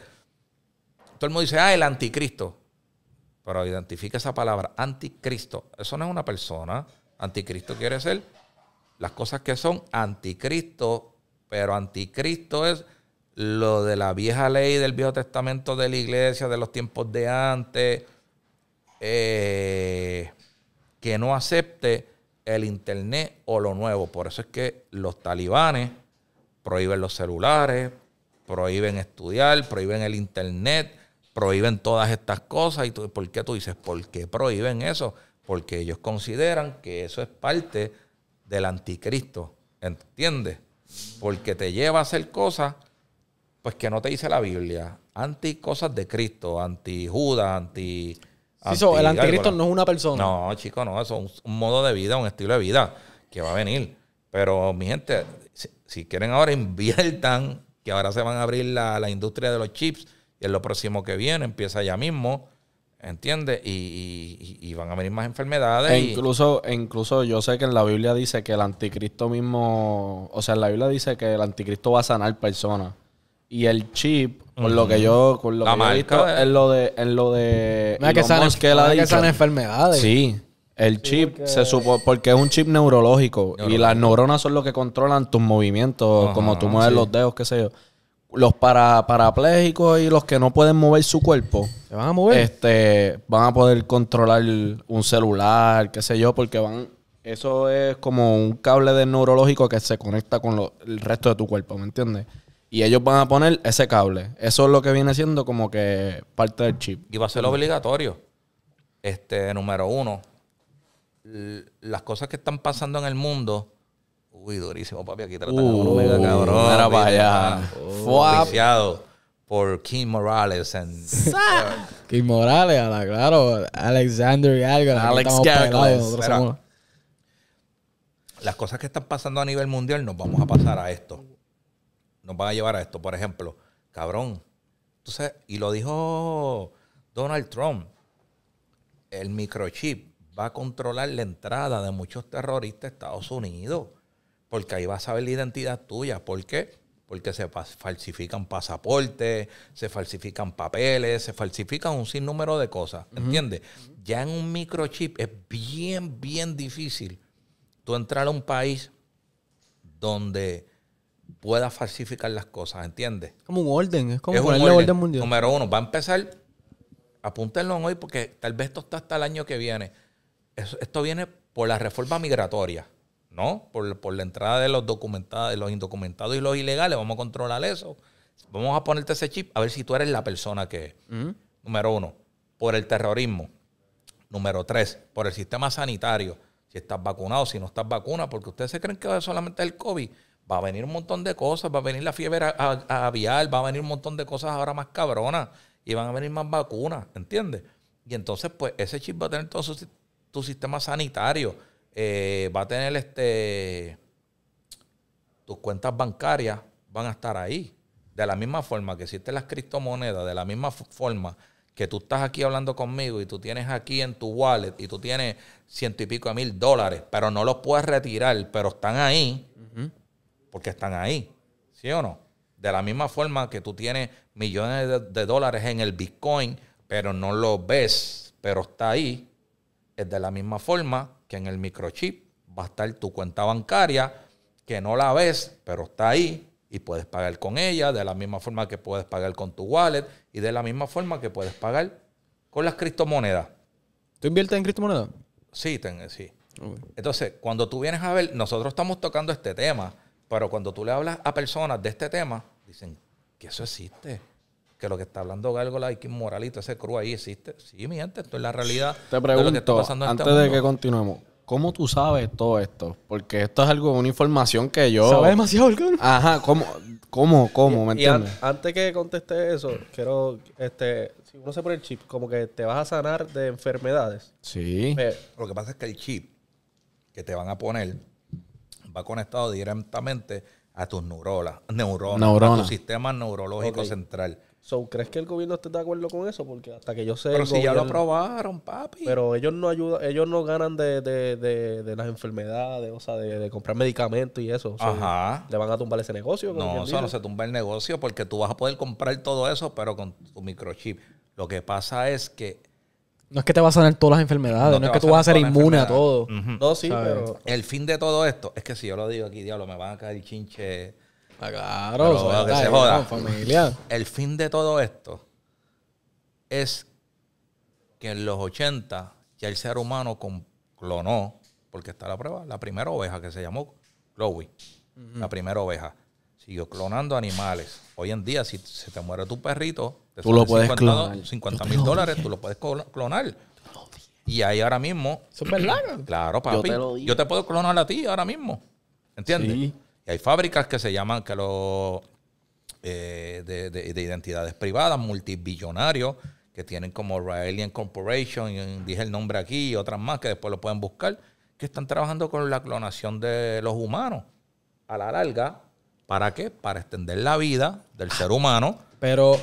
todo el mundo dice, ah, el anticristo. Pero identifica esa palabra, anticristo. Eso no es una persona. Anticristo quiere ser las cosas que son anticristo, pero anticristo es lo de la vieja ley del Viejo Testamento de la iglesia, de los tiempos de antes, eh, que no acepte el Internet o lo nuevo. Por eso es que los talibanes prohíben los celulares, prohíben estudiar, prohíben el Internet, prohíben todas estas cosas. ¿Y por qué tú dices, por qué prohíben eso? Porque ellos consideran que eso es parte del anticristo, ¿entiendes? Porque te lleva a hacer cosas pues que no te dice la Biblia, anti cosas de Cristo, anti Judas, anti... sí, el anticristo no es una persona. No, chico, no, eso es un, modo de vida, un estilo de vida que va a venir. Pero mi gente, si, quieren ahora inviertan, que ahora se van a abrir la, la industria de los chips y en lo próximo que viene, empieza ya mismo, ¿Entiendes? Y, van a venir más enfermedades. E incluso, e incluso yo sé que en la Biblia dice que el anticristo mismo, o sea, en la Biblia dice que el anticristo va a sanar personas. Y el chip, por lo que yo, con lo que he visto, es lo de, en lo de que, sanar enfermedades. Sí. El chip se supo porque es un chip neurológico, y las neuronas son lo que controlan tus movimientos, como tú mueves los dedos, qué sé yo los para, parapléjicos y los que no pueden mover su cuerpo. Se van a mover. Este, van a poder controlar un celular, qué sé yo, porque van. Eso es como un cable neurológico que se conecta con el resto de tu cuerpo, ¿me entiendes? Y ellos van a poner ese cable. Eso es lo que viene siendo como que parte del chip. Y va a ser obligatorio. Este, número uno. Las cosas que están pasando en el mundo Uy, durísimo, papi. Aquí tratan un mega cabrón. Era para allá. Ah, por Kim Morales. And, [laughs] Kim Morales, claro. Alexander y algo. Alex Las cosas que están pasando a nivel mundial nos vamos a pasar a esto. Nos van a llevar a esto. Por ejemplo, cabrón. Entonces, y lo dijo Donald Trump. El microchip va a controlar la entrada de muchos terroristas a Estados Unidos porque ahí vas a ver la identidad tuya. ¿Por qué? Porque se falsifican pasaportes, se falsifican papeles, se falsifican un sinnúmero de cosas. ¿Entiendes? Ya en un microchip es bien, bien difícil tú entrar a un país donde puedas falsificar las cosas, ¿entiendes? Como un orden, es como un orden. orden. mundial. Número uno, va a empezar, apúntenlo hoy porque tal vez esto está hasta el año que viene. esto viene por la reforma migratoria. No, por, la entrada de los documentados, de los indocumentados y los ilegales, vamos a controlar eso. Vamos a ponerte ese chip a ver si tú eres la persona que es. Número uno, por el terrorismo. Número tres, por el sistema sanitario. Si estás vacunado, si no estás vacunado, porque ustedes se creen que va solamente el COVID. Va a venir un montón de cosas, va a venir la fiebre a, aviar, va a venir un montón de cosas ahora más cabronas y van a venir más vacunas, ¿entiendes? Y entonces, pues ese chip va a tener todo tu sistema sanitario eh, va a tener este. Tus cuentas bancarias van a estar ahí. De la misma forma que existen las criptomonedas, de la misma forma que tú estás aquí hablando conmigo y tú tienes aquí en tu wallet y tú tienes ciento y pico de mil dólares, pero no los puedes retirar, pero están ahí, porque están ahí, ¿sí o no? De la misma forma que tú tienes millones de, de dólares en el Bitcoin, pero no lo ves, pero está ahí, de la misma forma que en el microchip va a estar tu cuenta bancaria, que no la ves, pero está ahí y puedes pagar con ella, de la misma forma que puedes pagar con tu wallet y de la misma forma que puedes pagar con las criptomonedas. ¿Tú inviertes en criptomonedas? Sí, sí. Entonces, cuando tú vienes a ver, nosotros estamos tocando este tema, pero cuando tú le hablas a personas de este tema, dicen que eso existe que lo que está hablando Gargola y que moralito, ese cru ahí existe. Sí, mi gente, esto es la realidad. Te pregunto, este antes de que continuemos, ¿cómo tú sabes todo esto? Porque esto es algo, una información que yo... ¿Sabes demasiado, Gárgola? Ajá, ¿cómo? ¿Cómo? ¿Cómo? ¿Me entiendes? antes que conteste eso, quiero, este, si uno se pone el chip, como que te vas a sanar de enfermedades. Sí. Eh, lo que pasa es que el chip que te van a poner va conectado directamente a tus neuronas, neuronas, a tu sistema neurológico central. So, ¿Crees que el gobierno esté de acuerdo con eso? Porque hasta que yo sé. Pero si ya lo aprobaron, papi. Pero ellos no ayudan, ellos no ganan de, de, de, de las enfermedades, o sea, de, comprar medicamentos y eso. Ajá. Le van a tumbar ese negocio. No, o no se tumba el negocio porque tú vas a poder comprar todo eso, pero con tu microchip. Lo que pasa es que. No es que te vas a sanar todas las enfermedades, no, es que tú vas a ser inmune a todo. No, sí, pero. El fin de todo esto es que si yo lo digo aquí, diablo, me van a caer chinche Ah, el fin de todo esto es que en los 80 ya el ser humano clonó, porque está la prueba, la primera oveja que se llamó Chloe, la primera oveja. Siguió clonando animales. Hoy en día, si se te muere tu perrito, te tú lo puedes 50, clonar. mil dólares, tú lo puedes clonar. Y ahí ahora mismo. Claro, papi. Yo te, puedo clonar a ti ahora mismo. ¿Entiendes? Y hay fábricas que se llaman que los eh, de, de, identidades privadas, multibillonarios, que tienen como Raelian Corporation, dije el nombre aquí, y otras más que después lo pueden buscar, que están trabajando con la clonación de los humanos. A la larga, ¿para qué? Para extender la vida del ser humano. Pero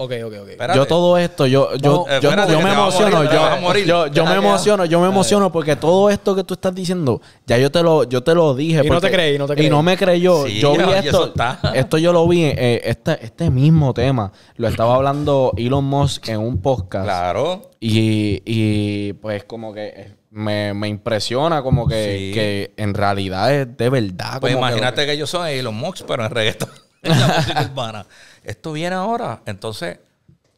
Ok, ok, ok. Yo todo esto, yo, yo, yo, me emociono, yo, me emociono, yo me emociono porque todo esto que tú estás diciendo, ya yo te lo, yo te lo dije. Y no te creí, no Y no me creyó. yo vi esto, [laughs] esto yo lo vi, eh, este, este, mismo tema, lo estaba hablando Elon Musk en un podcast. Claro. Y, pues como que eh, me, impresiona como que, en realidad es de verdad. Pues imagínate que, yo ellos son Elon Musk, pero en reggaetón. [laughs] Esto viene ahora. Entonces,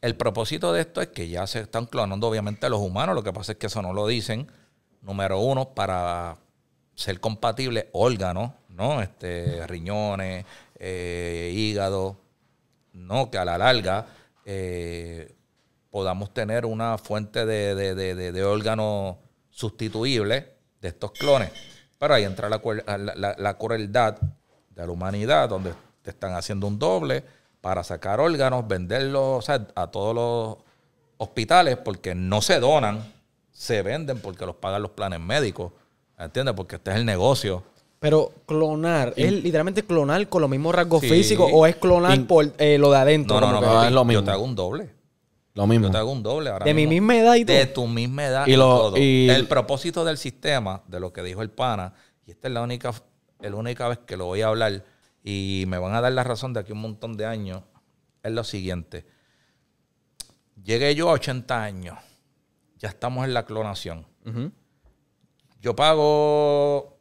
el propósito de esto es que ya se están clonando obviamente los humanos. Lo que pasa es que eso no lo dicen. Número uno, para ser compatible órganos, ¿no? Este, riñones, eh, hígado, ¿no? Que a la larga eh, podamos tener una fuente de, de, de, de órganos sustituibles de estos clones. Pero ahí entra la, la crueldad de la humanidad, donde te están haciendo un doble para sacar órganos, venderlos a todos los hospitales porque no se donan, se venden porque los pagan los planes médicos, ¿entiendes? Porque este es el negocio. Pero clonar, ¿es literalmente clonar con los mismos rasgos físicos o es clonar por eh, lo de adentro? No, no, no, es lo mismo. Yo te hago un doble. Lo mismo. Yo te hago un doble De mi misma edad y todo. De tu misma edad y, todo. El propósito del sistema, de lo que dijo el pana, y esta es la única, la única vez que lo voy a hablar, y me van a dar la razón de aquí un montón de años, es lo siguiente. Llegué yo a 80 años, ya estamos en la clonación. Yo pago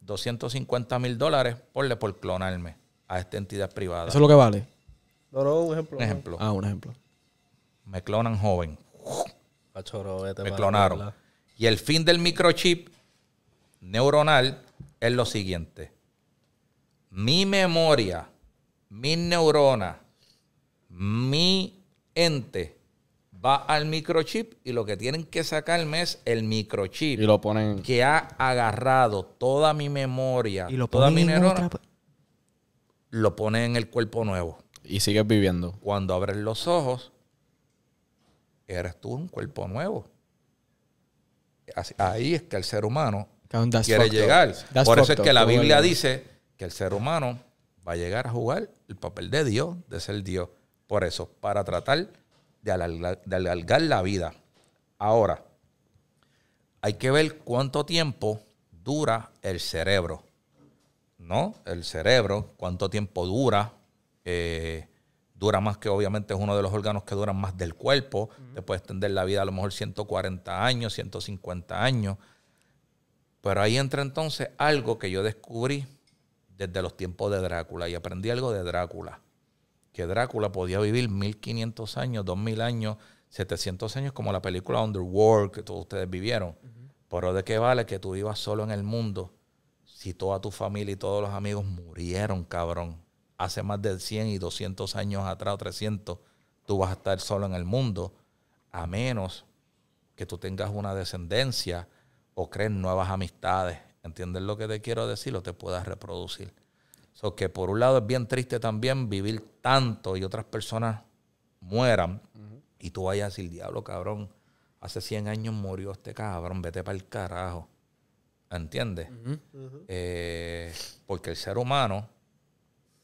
250 mil dólares, por clonarme a esta entidad privada. ¿Eso es lo que vale? No, un ejemplo. Ah, un ejemplo. Me clonan joven. me clonaron. Y el fin del microchip neuronal es lo siguiente mi memoria, mis neuronas, mi ente va al microchip y lo que tienen que sacarme es el microchip. lo ponen. Que ha agarrado toda mi memoria, y lo toda mi neurona. Lo pone en el cuerpo nuevo. Y sigues viviendo. Cuando abres los ojos, eres tú un cuerpo nuevo. ahí es que el ser humano quiere llegar. Por eso es que la Biblia dice que el ser humano va a llegar a jugar el papel de Dios, de ser Dios. Por eso, para tratar de alargar, la vida. Ahora, hay que ver cuánto tiempo dura el cerebro. ¿No? El cerebro, cuánto tiempo dura. Eh, dura más que obviamente es uno de los órganos que duran más del cuerpo. Te puede extender la vida a lo mejor 140 años, 150 años. Pero ahí entra entonces algo que yo descubrí desde los tiempos de Drácula y aprendí algo de Drácula, que Drácula podía vivir 1500 años, 2000 años, 700 años como la película Underworld que todos ustedes vivieron. Pero de qué vale que tú vivas solo en el mundo si toda tu familia y todos los amigos murieron, cabrón. Hace más de 100 y 200 años atrás, o 300, tú vas a estar solo en el mundo, a menos que tú tengas una descendencia o crees nuevas amistades entiendes lo que te quiero decir o te puedas reproducir. So que por un lado es bien triste también vivir tanto y otras personas mueran y tú vayas y el diablo cabrón, hace 100 años murió este cabrón, vete para el carajo. ¿Entiendes? Eh, porque el ser humano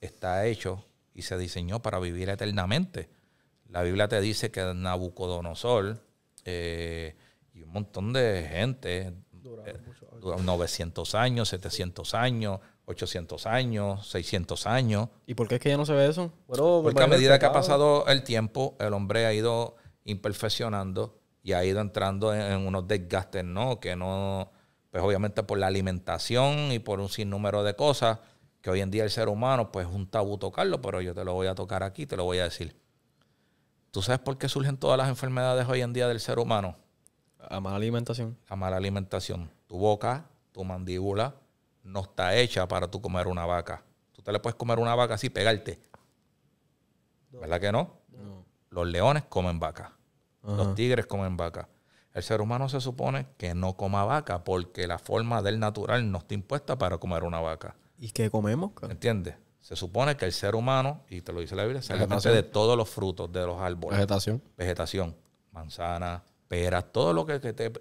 está hecho y se diseñó para vivir eternamente. La Biblia te dice que Nabucodonosor eh, y un montón de gente 900 eh, años, 700 años, 800 años, 600 años. ¿Y por qué es que ya no se ve eso? Porque a medida que ha pasado el tiempo, el hombre ha ido imperfeccionando y ha ido entrando en, unos desgastes, ¿no? Que no, pues obviamente por la alimentación y por un sinnúmero de cosas, que hoy en día el ser humano, pues es un tabú tocarlo, pero yo te lo voy a tocar aquí, te lo voy a decir. ¿Tú sabes por qué surgen todas las enfermedades hoy en día del ser humano? A mala alimentación. A mala alimentación. Tu boca, tu mandíbula, no está hecha para tú comer una vaca. Tú te le puedes comer una vaca así pegarte. ¿Verdad que no? no? Los leones comen vaca. Los tigres comen vaca. El ser humano se supone que no coma vaca porque la forma del natural no está impuesta para comer una vaca. ¿Y qué comemos? ¿Entiendes? Se supone que el ser humano, y te lo dice la Biblia, se alimenta de todos los frutos de los árboles. Vegetación. Vegetación. Manzana, peras, todo lo que, te, te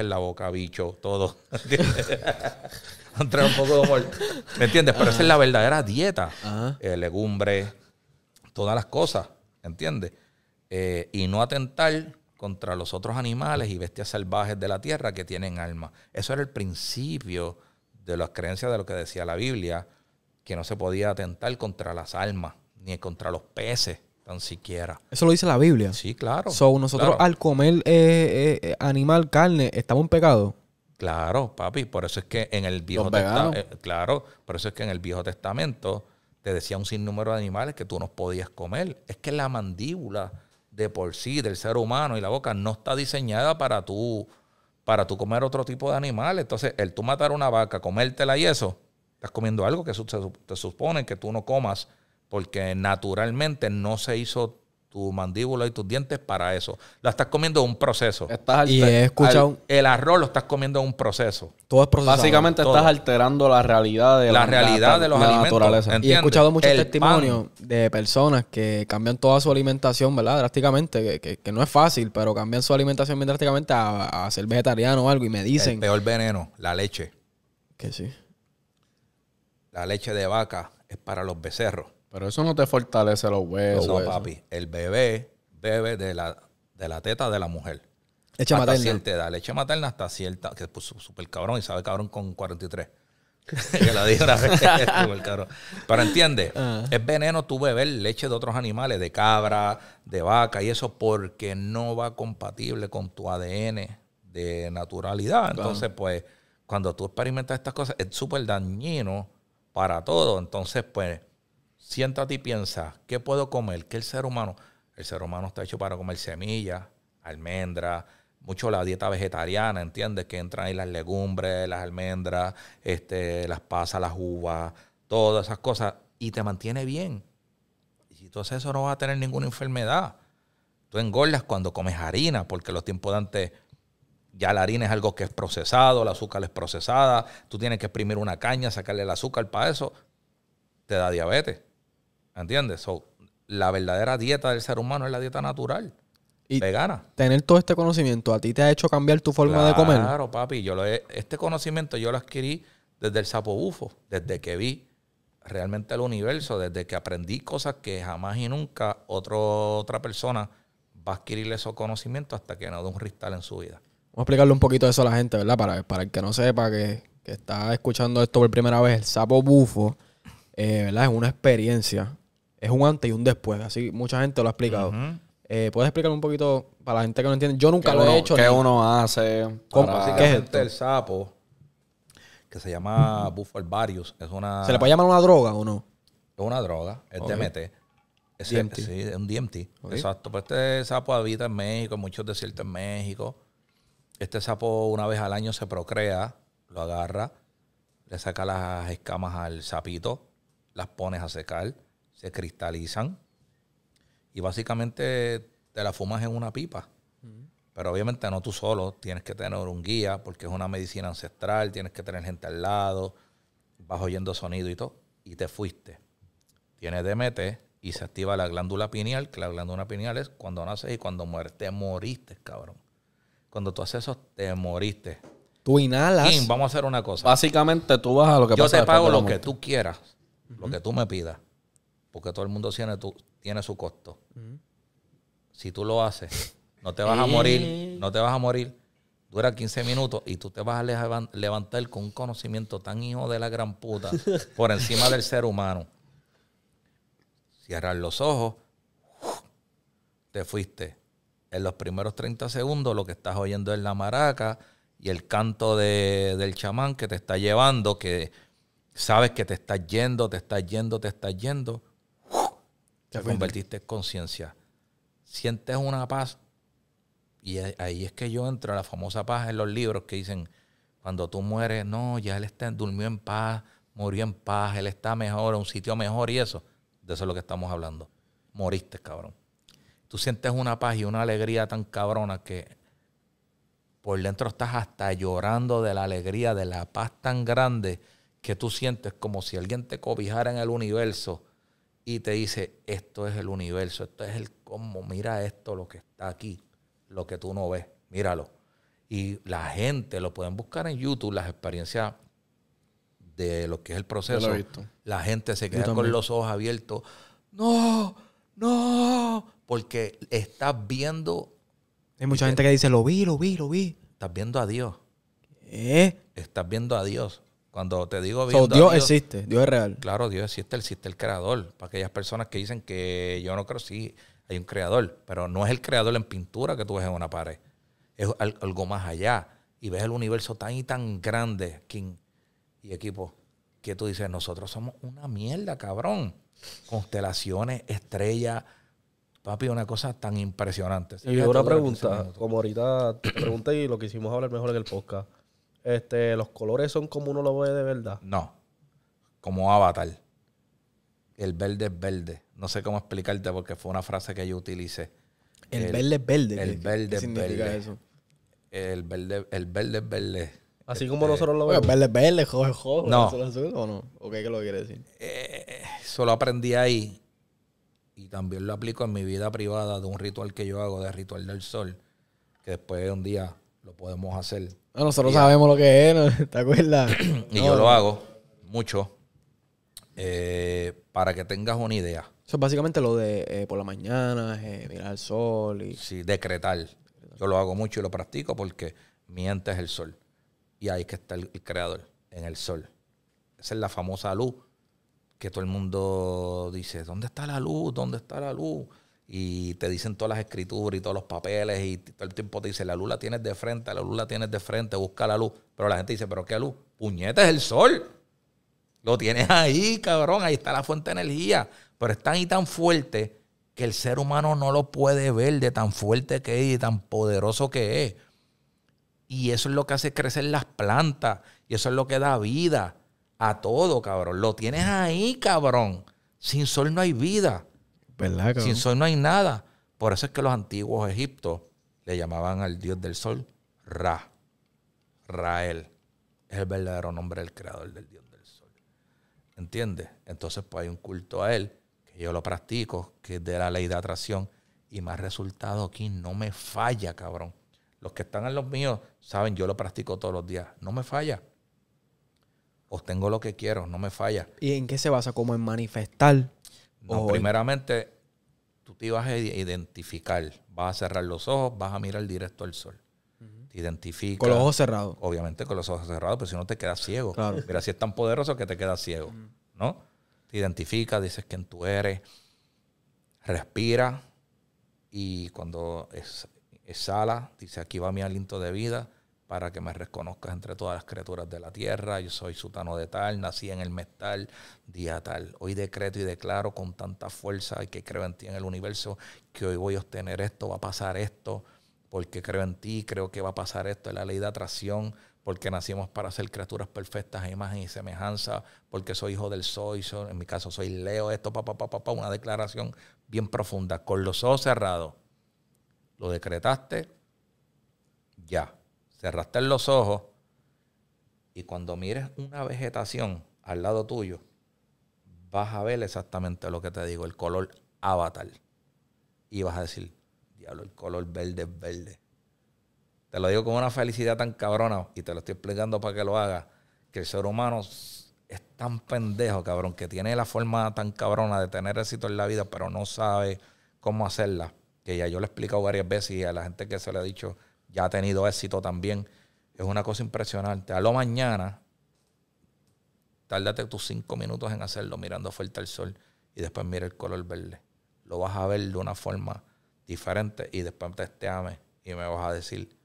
en la boca, bicho, todo. [laughs] entra un poco de humor. ¿Me entiendes? Pero esa es la verdadera dieta. Eh, legumbres, todas las cosas. ¿Entiendes? Eh, y no atentar contra los otros animales y bestias salvajes de la tierra que tienen alma. Eso era el principio de las creencias de lo que decía la Biblia, que no se podía atentar contra las almas, ni contra los peces, tan siquiera. Eso lo dice la Biblia. Sí, claro. So, nosotros al comer eh, eh, eh, animal, carne, estamos en pecado. Claro, papi, por eso es que en el Viejo Testamento, claro, por eso es que en el Viejo Testamento te decía un sinnúmero de animales que tú no podías comer. Es que la mandíbula de por sí del ser humano y la boca no está diseñada para tú para comer otro tipo de animales. Entonces, el tú matar una vaca, comértela y eso, estás comiendo algo que te supone que tú no comas porque naturalmente no se hizo tu mandíbula y tus dientes para eso. lo estás comiendo en un proceso. Estás y el arroz lo estás comiendo en un proceso. Todo es procesado. Básicamente estás alterando la realidad de la, de los alimentos. Naturaleza. Y he escuchado muchos testimonios de personas que cambian toda su alimentación, ¿verdad? Drásticamente, que, no es fácil, pero cambian su alimentación bien drásticamente a, ser vegetariano o algo y me dicen... El peor veneno, la leche. Que sí. La leche de vaca es para los becerros. Pero eso no te fortalece los huesos. No, papi. El bebé bebe de la, de la teta de la mujer. Leche hasta Cierta edad. Leche materna hasta cierta. Que es pues, súper cabrón y sabe cabrón con 43. [laughs] que la dije una vez. [laughs] cabrón. Pero entiende, ah. es veneno tu beber leche de otros animales, de cabra, de vaca y eso, porque no va compatible con tu ADN de naturalidad. Entonces, pues, cuando tú experimentas estas cosas, es súper dañino para todo. Entonces, pues siéntate y piensa, ¿qué puedo comer? ¿Qué el ser humano? El ser humano está hecho para comer semillas, almendras, mucho la dieta vegetariana, ¿entiendes? Que entran ahí las legumbres, las almendras, este, las pasas, las uvas, todas esas cosas, y te mantiene bien. Y entonces eso no vas a tener ninguna enfermedad. Tú engordas cuando comes harina, porque los tiempos de antes ya la harina es algo que es procesado, el azúcar es procesada, tú tienes que exprimir una caña, sacarle el azúcar para eso, te da diabetes. ¿Entiendes? la verdadera dieta del ser humano es la dieta natural. Y vegana. Tener todo este conocimiento, ¿a ti te ha hecho cambiar tu forma de comer? Claro, papi. Yo lo este conocimiento yo lo adquirí desde el sapo bufo, desde que vi realmente el universo, desde que aprendí cosas que jamás y nunca otro, otra persona va a adquirirle esos conocimientos hasta que no de un ristal en su vida. Vamos a explicarle un poquito eso a la gente, ¿verdad? Para, para el que no sepa, que, está escuchando esto por primera vez, el sapo bufo, eh, ¿verdad? Es una experiencia es un antes y un después. Así mucha gente lo ha explicado. Eh, ¿Puedes explicar un poquito para la gente que no entiende? Yo nunca lo he hecho. ¿Qué uno hace? Para... ¿Qué es el sapo que se llama Buffer Varius. Es una... ¿Se le puede llamar una droga o no? Es una droga, es DMT. Es DMT. sí, es un DMT. Exacto. Pues este sapo habita en México, en muchos desiertos en México. Este sapo una vez al año se procrea, lo agarra, le saca las escamas al sapito, las pones a secar se cristalizan y básicamente te la fumas en una pipa. Pero obviamente no tú solo, tienes que tener un guía porque es una medicina ancestral, tienes que tener gente al lado, vas oyendo sonido y todo, y te fuiste. Tienes DMT y se activa la glándula pineal, que la glándula pineal es cuando naces y cuando mueres, te moriste, cabrón. Cuando tú haces eso, te moriste. Tú inhalas. vamos a hacer una cosa. Básicamente tú vas a lo que Yo te pago lo que tú quieras, lo que tú me pidas porque todo el mundo tiene, tiene su costo. Si tú lo haces, no te vas a morir, no te vas a morir. Dura 15 minutos y tú te vas a levantar con un conocimiento tan hijo de la gran puta [laughs] por encima del ser humano. Cierras los ojos, te fuiste. En los primeros 30 segundos lo que estás oyendo es la maraca y el canto del chamán que te está llevando, que sabes que te estás yendo, te estás yendo, te estás yendo convertiste en conciencia. Sientes una paz. Y ahí es que yo entro a la famosa paz en los libros que dicen, cuando tú mueres, no, ya él está, durmió en paz, murió en paz, él está mejor, un sitio mejor y eso. De eso es lo que estamos hablando. Moriste, cabrón. Tú sientes una paz y una alegría tan cabrona que por dentro estás hasta llorando de la alegría, de la paz tan grande que tú sientes como si alguien te cobijara en el universo y te dice, esto es el universo, esto es el cómo, mira esto, lo que está aquí, lo que tú no ves, míralo. Y la gente lo pueden buscar en YouTube, las experiencias de lo que es el proceso. La gente se queda con los ojos abiertos. No, no, porque estás viendo. Hay mucha gente que dice, lo vi, lo vi, lo vi. Estás viendo a Dios. Estás viendo a Dios. Cuando te digo Dios, existe, Dios es real. Claro, Dios existe, existe el creador. Para aquellas personas que dicen que yo no creo, sí, hay un creador, pero no es el creador en pintura que tú ves en una pared. Es algo más allá. Y ves el universo tan y tan grande, King y equipo, que tú dices, nosotros somos una mierda, cabrón. Constelaciones, estrellas, papi, una cosa tan impresionante. Y una pregunta, como ahorita te pregunté y lo que hicimos hablar mejor en el podcast. Este, los colores son como uno lo ve de verdad. No, como Avatar. El verde es verde. No sé cómo explicarte porque fue una frase que yo utilicé. El, verde es verde. El verde es verde. El verde, el verde es verde. Así como nosotros lo vemos. El verde, es verde, joder, No. o qué, es lo quiere decir? Eh, eso lo aprendí ahí. Y también lo aplico en mi vida privada de un ritual que yo hago, de ritual del sol. Que después de un día lo podemos hacer no, nosotros sabemos lo que es, [laughs] ¿te acuerdas? [clears throat] y yo lo hago mucho eh, para que tengas una idea. Eso es básicamente lo de eh, por la mañana, eh, mirar el sol. Y... Sí, decretar. Yo lo hago mucho y lo practico porque mi es el sol. Y ahí que está el creador, en el sol. Esa es la famosa luz que todo el mundo dice, ¿dónde está la luz? ¿Dónde está la luz? y te dicen todas las escrituras y todos los papeles y todo el tiempo te dice la luz la tienes de frente, la luz la tienes de frente, busca la luz. Pero la gente dice, pero ¿qué luz? Puñeta es el sol. Lo tienes ahí, cabrón, ahí está la fuente de energía. Pero es tan y tan fuerte que el ser humano no lo puede ver de tan fuerte que es y tan poderoso que es. Y eso es lo que hace crecer las plantas y eso es lo que da vida a todo, cabrón. Lo tienes ahí, cabrón. Sin sol no hay vida. Sin sol no hay nada. Por eso es que los antiguos egiptos le llamaban al dios del sol Ra. Rael es el verdadero nombre del creador del dios del sol. ¿Entiendes? Entonces pues hay un culto a él, que yo lo practico, que es de la ley de atracción. Y más resultado aquí no me falla, cabrón. Los que están en los míos saben, yo lo practico todos los días. No me falla. Obtengo lo que quiero, no me falla. ¿Y en qué se basa? Como en manifestar no, primeramente tú te vas a identificar, vas a cerrar los ojos, vas a mirar directo al sol. Te identificas. Con los ojos cerrados. Obviamente con los ojos cerrados, pero si no te quedas ciego. Claro. Mira, si es tan poderoso que te quedas ciego, ¿no? Te identifica dices quién tú eres, respira y cuando exhala, dice aquí va mi aliento de vida para que me reconozcas entre todas las criaturas de la tierra. Yo soy sutano de tal, nací en el mes tal, día tal. Hoy decreto y declaro con tanta fuerza y que creo en ti en el universo que hoy voy a obtener esto, va a pasar esto, porque creo en ti, creo que va a pasar esto. Es la ley de atracción, porque nacimos para ser criaturas perfectas imagen y semejanza, porque soy hijo del soy, en mi caso soy Leo, esto, papá, papá, papá, una declaración bien profunda, con los ojos cerrados. Lo decretaste, ya cerraste los ojos y cuando mires una vegetación al lado tuyo, vas a ver exactamente lo que te digo, el color avatar. Y vas a decir, diablo, el color verde es verde. Te lo digo con una felicidad tan cabrona y te lo estoy explicando para que lo hagas, que el ser humano es tan pendejo, cabrón, que tiene la forma tan cabrona de tener éxito en la vida, pero no sabe cómo hacerla. Que ya yo lo he explicado varias veces y a la gente que se le ha dicho ya ha tenido éxito también. Es una cosa impresionante. A lo mañana, tárdate tus cinco minutos en hacerlo mirando fuerte al sol y después mira el color verde. Lo vas a ver de una forma diferente y después testeame y me vas a decir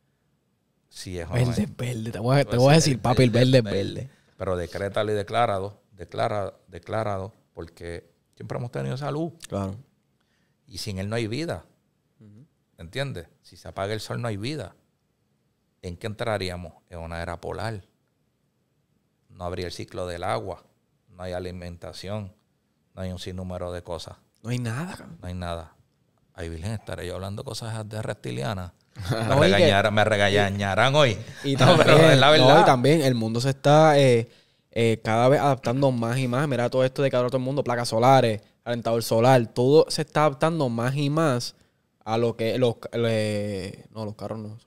si es verde, verde. Te voy a, te voy a decir, papel papi, el verde es verde. Pero decrétalo y declarado declara, declarado porque siempre hemos tenido salud. Claro. Y sin él no hay vida. ¿Entiendes? Si se apaga el sol no hay vida. ¿En qué entraríamos? En una era polar. No habría el ciclo del agua. No hay alimentación. No hay un sinnúmero de cosas. No hay nada. No hay nada. Ay, Virgen, estaré yo hablando cosas de reptilianas. [laughs] Me, regañarán, hoy. Y [laughs] también, la verdad. también el mundo se está eh, eh, cada vez adaptando más y más. Mira todo esto de cada otro mundo, placas solares, calentador solar, todo se está adaptando más y más a lo que los le, no los carros no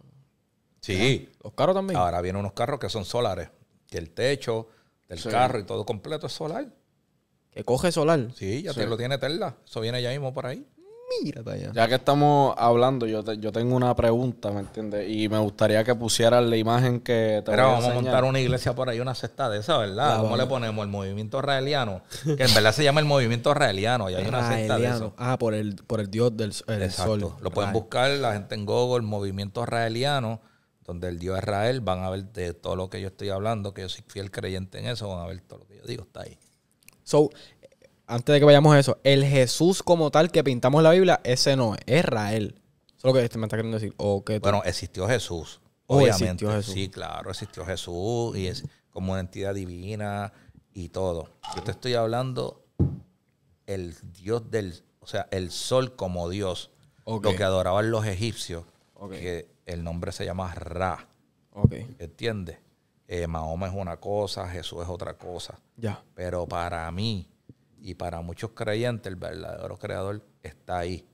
sí los carros también ahora vienen unos carros que son solares que el techo del carro y todo completo es solar que coge solar sí ya te lo tiene Tesla eso viene ya mismo por ahí ya que estamos hablando, yo, yo tengo una pregunta, ¿me entiendes? Y me gustaría que pusieras la imagen que te Pero vamos a montar una iglesia por ahí, una cesta de esa, ¿verdad? ¿Cómo le ponemos? El movimiento israeliano. Que en verdad se llama el movimiento israeliano. Y hay una cesta de eso. Ah, por el, por el dios del sol. Lo pueden buscar la gente en Google, el movimiento israeliano, donde el dios Israel. Van a ver de todo lo que yo estoy hablando, que yo soy fiel creyente en eso, van a ver todo lo que yo digo, está ahí. So, antes de que vayamos a eso, el Jesús como tal que pintamos en la Biblia, ese no es, Israel Solo Eso es este me está queriendo decir. O bueno, existió Jesús. Obviamente. Sí, claro, existió Jesús y es como una entidad divina y todo. Yo te estoy hablando el Dios del, o sea, el sol como Dios, lo que adoraban los egipcios, que el nombre se llama Ra. Okay. ¿Entiendes? Eh, Mahoma es una cosa, Jesús es otra cosa. Ya. Pero para mí, y para muchos creyentes el verdadero creador está ahí.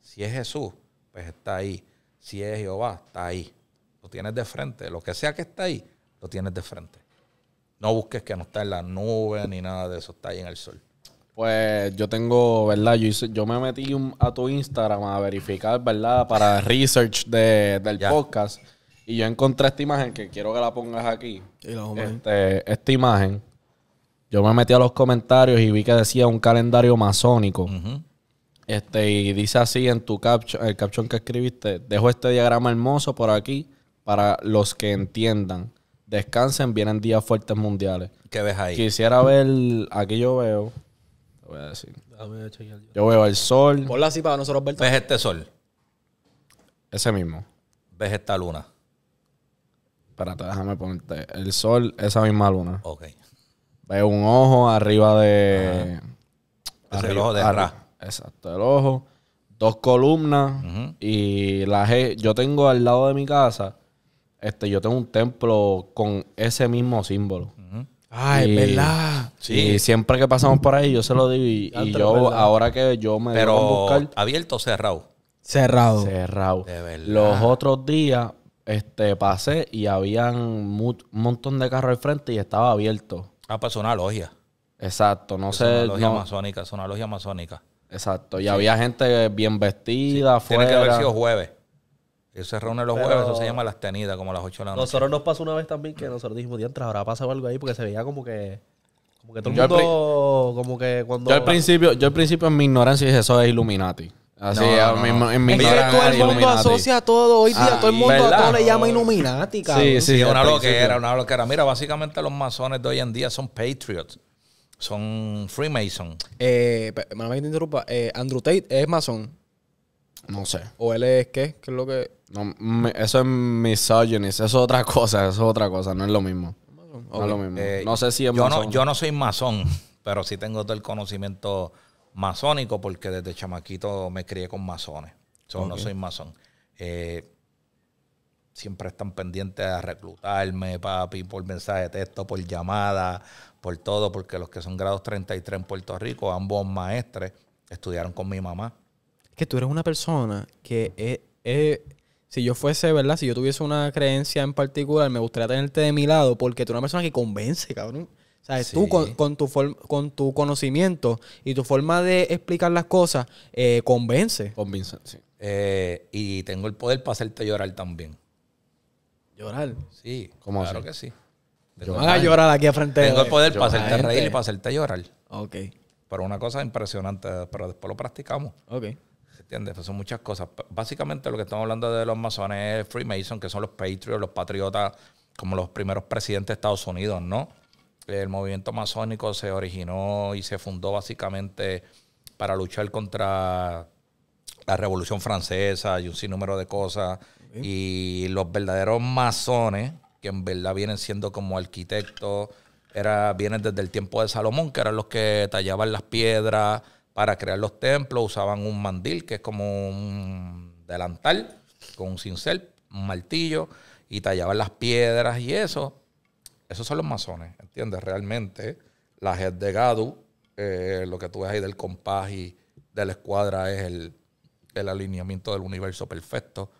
Si es Jesús, pues está ahí. Si es Jehová, está ahí. Lo tienes de frente. Lo que sea que está ahí, lo tienes de frente. No busques que no está en la nube ni nada de eso, está ahí en el sol. Pues yo tengo, ¿verdad? Yo, me metí a tu Instagram a verificar, ¿verdad? Para [laughs] research del podcast. Y yo encontré esta imagen que quiero que la pongas aquí. Y la este, esta imagen yo me metí a los comentarios y vi que decía un calendario masónico. Este, y dice así en tu caption, el caption que escribiste, dejo este diagrama hermoso por aquí para los que entiendan. Descansen, vienen días fuertes mundiales. ¿Qué ves ahí? Quisiera ver, aquí yo veo, te voy a decir. Yo veo el sol. Ponla así para nosotros ver. ¿Ves este sol? Ese mismo. ¿Ves esta luna? Espérate, déjame ponerte. El sol, esa misma luna. Ok. Veo un ojo arriba de. Arriba, ojo de Exacto, el ojo. Dos columnas. Y la G. Yo tengo al lado de mi casa. Este, yo tengo un templo con ese mismo símbolo. Ay, verdad. Y siempre que pasamos por ahí, yo se lo digo. Y, yo, ahora que yo me Pero buscar, ¿Abierto o cerrado? Cerrado. Cerrado. De verdad. Los otros días este, pasé y habían un montón de carros al frente y estaba abierto. Ah, pues una logia. Exacto, no es sé. Una logia amazónica, es una logia amazónica. Exacto, y había gente bien vestida, sí. Tiene que haber sido jueves. Eso se reúne los jueves, eso se llama las tenidas, como las ocho de la noche. Nosotros nos pasó una vez también que nosotros dijimos, entras ahora pasa algo ahí porque se veía como que. Como que todo el mundo. Como que cuando. Yo al, principio, yo al principio en mi ignorancia dije, eso es Illuminati. Así, es, en mi, en es que todo el mundo asocia a todo. Hoy día ah, todo el mundo a todo le llama Illuminati, cabrón. Sí, sí, era una loquera, una loquera. Mira, básicamente los masones de hoy en día son patriots. Son Freemason. Eh, me interrumpa. Eh, Andrew Tate es masón. No sé. ¿O él es qué? ¿Qué es lo que...? No, eso es misogynist. Eso es otra cosa. Eso es otra cosa. No es lo mismo. No es lo mismo. Eh, no sé si es yo No, yo no soy masón, [laughs] pero sí tengo todo el conocimiento masónico porque desde chamaquito me crié con masones. Yo No soy masón. Eh, siempre están pendientes a reclutarme, papi, por mensaje de texto, por llamada, por todo, porque los que son grados 33 en Puerto Rico, ambos maestres, estudiaron con mi mamá. Es que tú eres una persona que es, si yo fuese, ¿verdad? Si yo tuviese una creencia en particular, me gustaría tenerte de mi lado, porque tú eres una persona que convence, cabrón sea, tú con, tu con tu conocimiento y tu forma de explicar las cosas, eh, convence. Convence, sí. Eh, y tengo el poder para hacerte llorar también. ¿Llorar? Sí, como. claro que sí. Yo a llorar aquí a frente Tengo el poder para hacerte reír y para hacerte llorar. Ok. Pero una cosa impresionante, pero después lo practicamos. Ok. ¿Entiendes? Pues son muchas cosas. Básicamente lo que estamos hablando de los masones es Freemason, que son los Patriots, los patriotas, como los primeros presidentes de Estados Unidos, ¿no? El movimiento masónico se originó y se fundó básicamente para luchar contra la Revolución Francesa y un sinnúmero de cosas. Y los verdaderos masones, que en verdad vienen siendo como arquitectos, era, vienen desde el tiempo de Salomón, que eran los que tallaban las piedras para crear los templos, usaban un mandil, que es como un delantal, con un cincel, un martillo, y tallaban las piedras y eso. Esos son los masones. ¿Entiendes? Realmente, la head de Gadu, eh, lo que tú ves ahí del compás y de la escuadra es el, alineamiento del universo perfecto,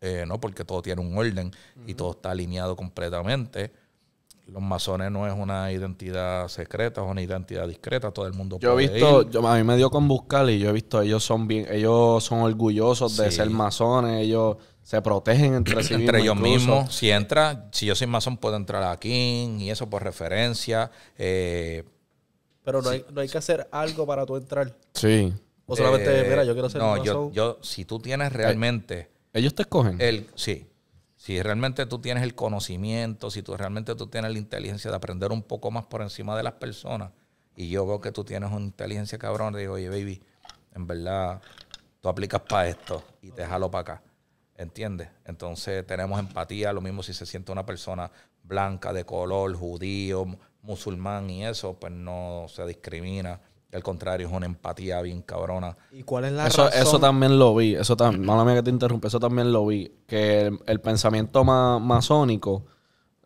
eh, ¿no? Porque todo tiene un orden y todo está alineado completamente. Los masones no es una identidad secreta, es una identidad discreta, todo el mundo yo he visto, a mí me dio con buscar y yo he visto, ellos son bien, ellos son orgullosos de ser masones, ellos se protegen entre sí entre ellos mismos si entra si yo soy masón puedo entrar aquí y eso por referencia eh, pero no, hay, no hay que hacer algo para tú entrar sí o solamente eh, mira yo quiero ser no, yo, yo, si tú tienes realmente ellos te escogen el sí si realmente tú tienes el conocimiento si tú realmente tú tienes la inteligencia de aprender un poco más por encima de las personas y yo veo que tú tienes una inteligencia cabrón digo oye baby en verdad tú aplicas para esto y te jalo para acá ¿Entiendes? Entonces tenemos empatía, lo mismo si se siente una persona blanca, de color, judío, musulmán y eso, pues no se discrimina. Al contrario, es una empatía bien cabrona. ¿Y cuál es la eso, razón? Eso también lo vi. Eso también, mala mía que te interrumpe, eso también lo vi. Que el, pensamiento masónico,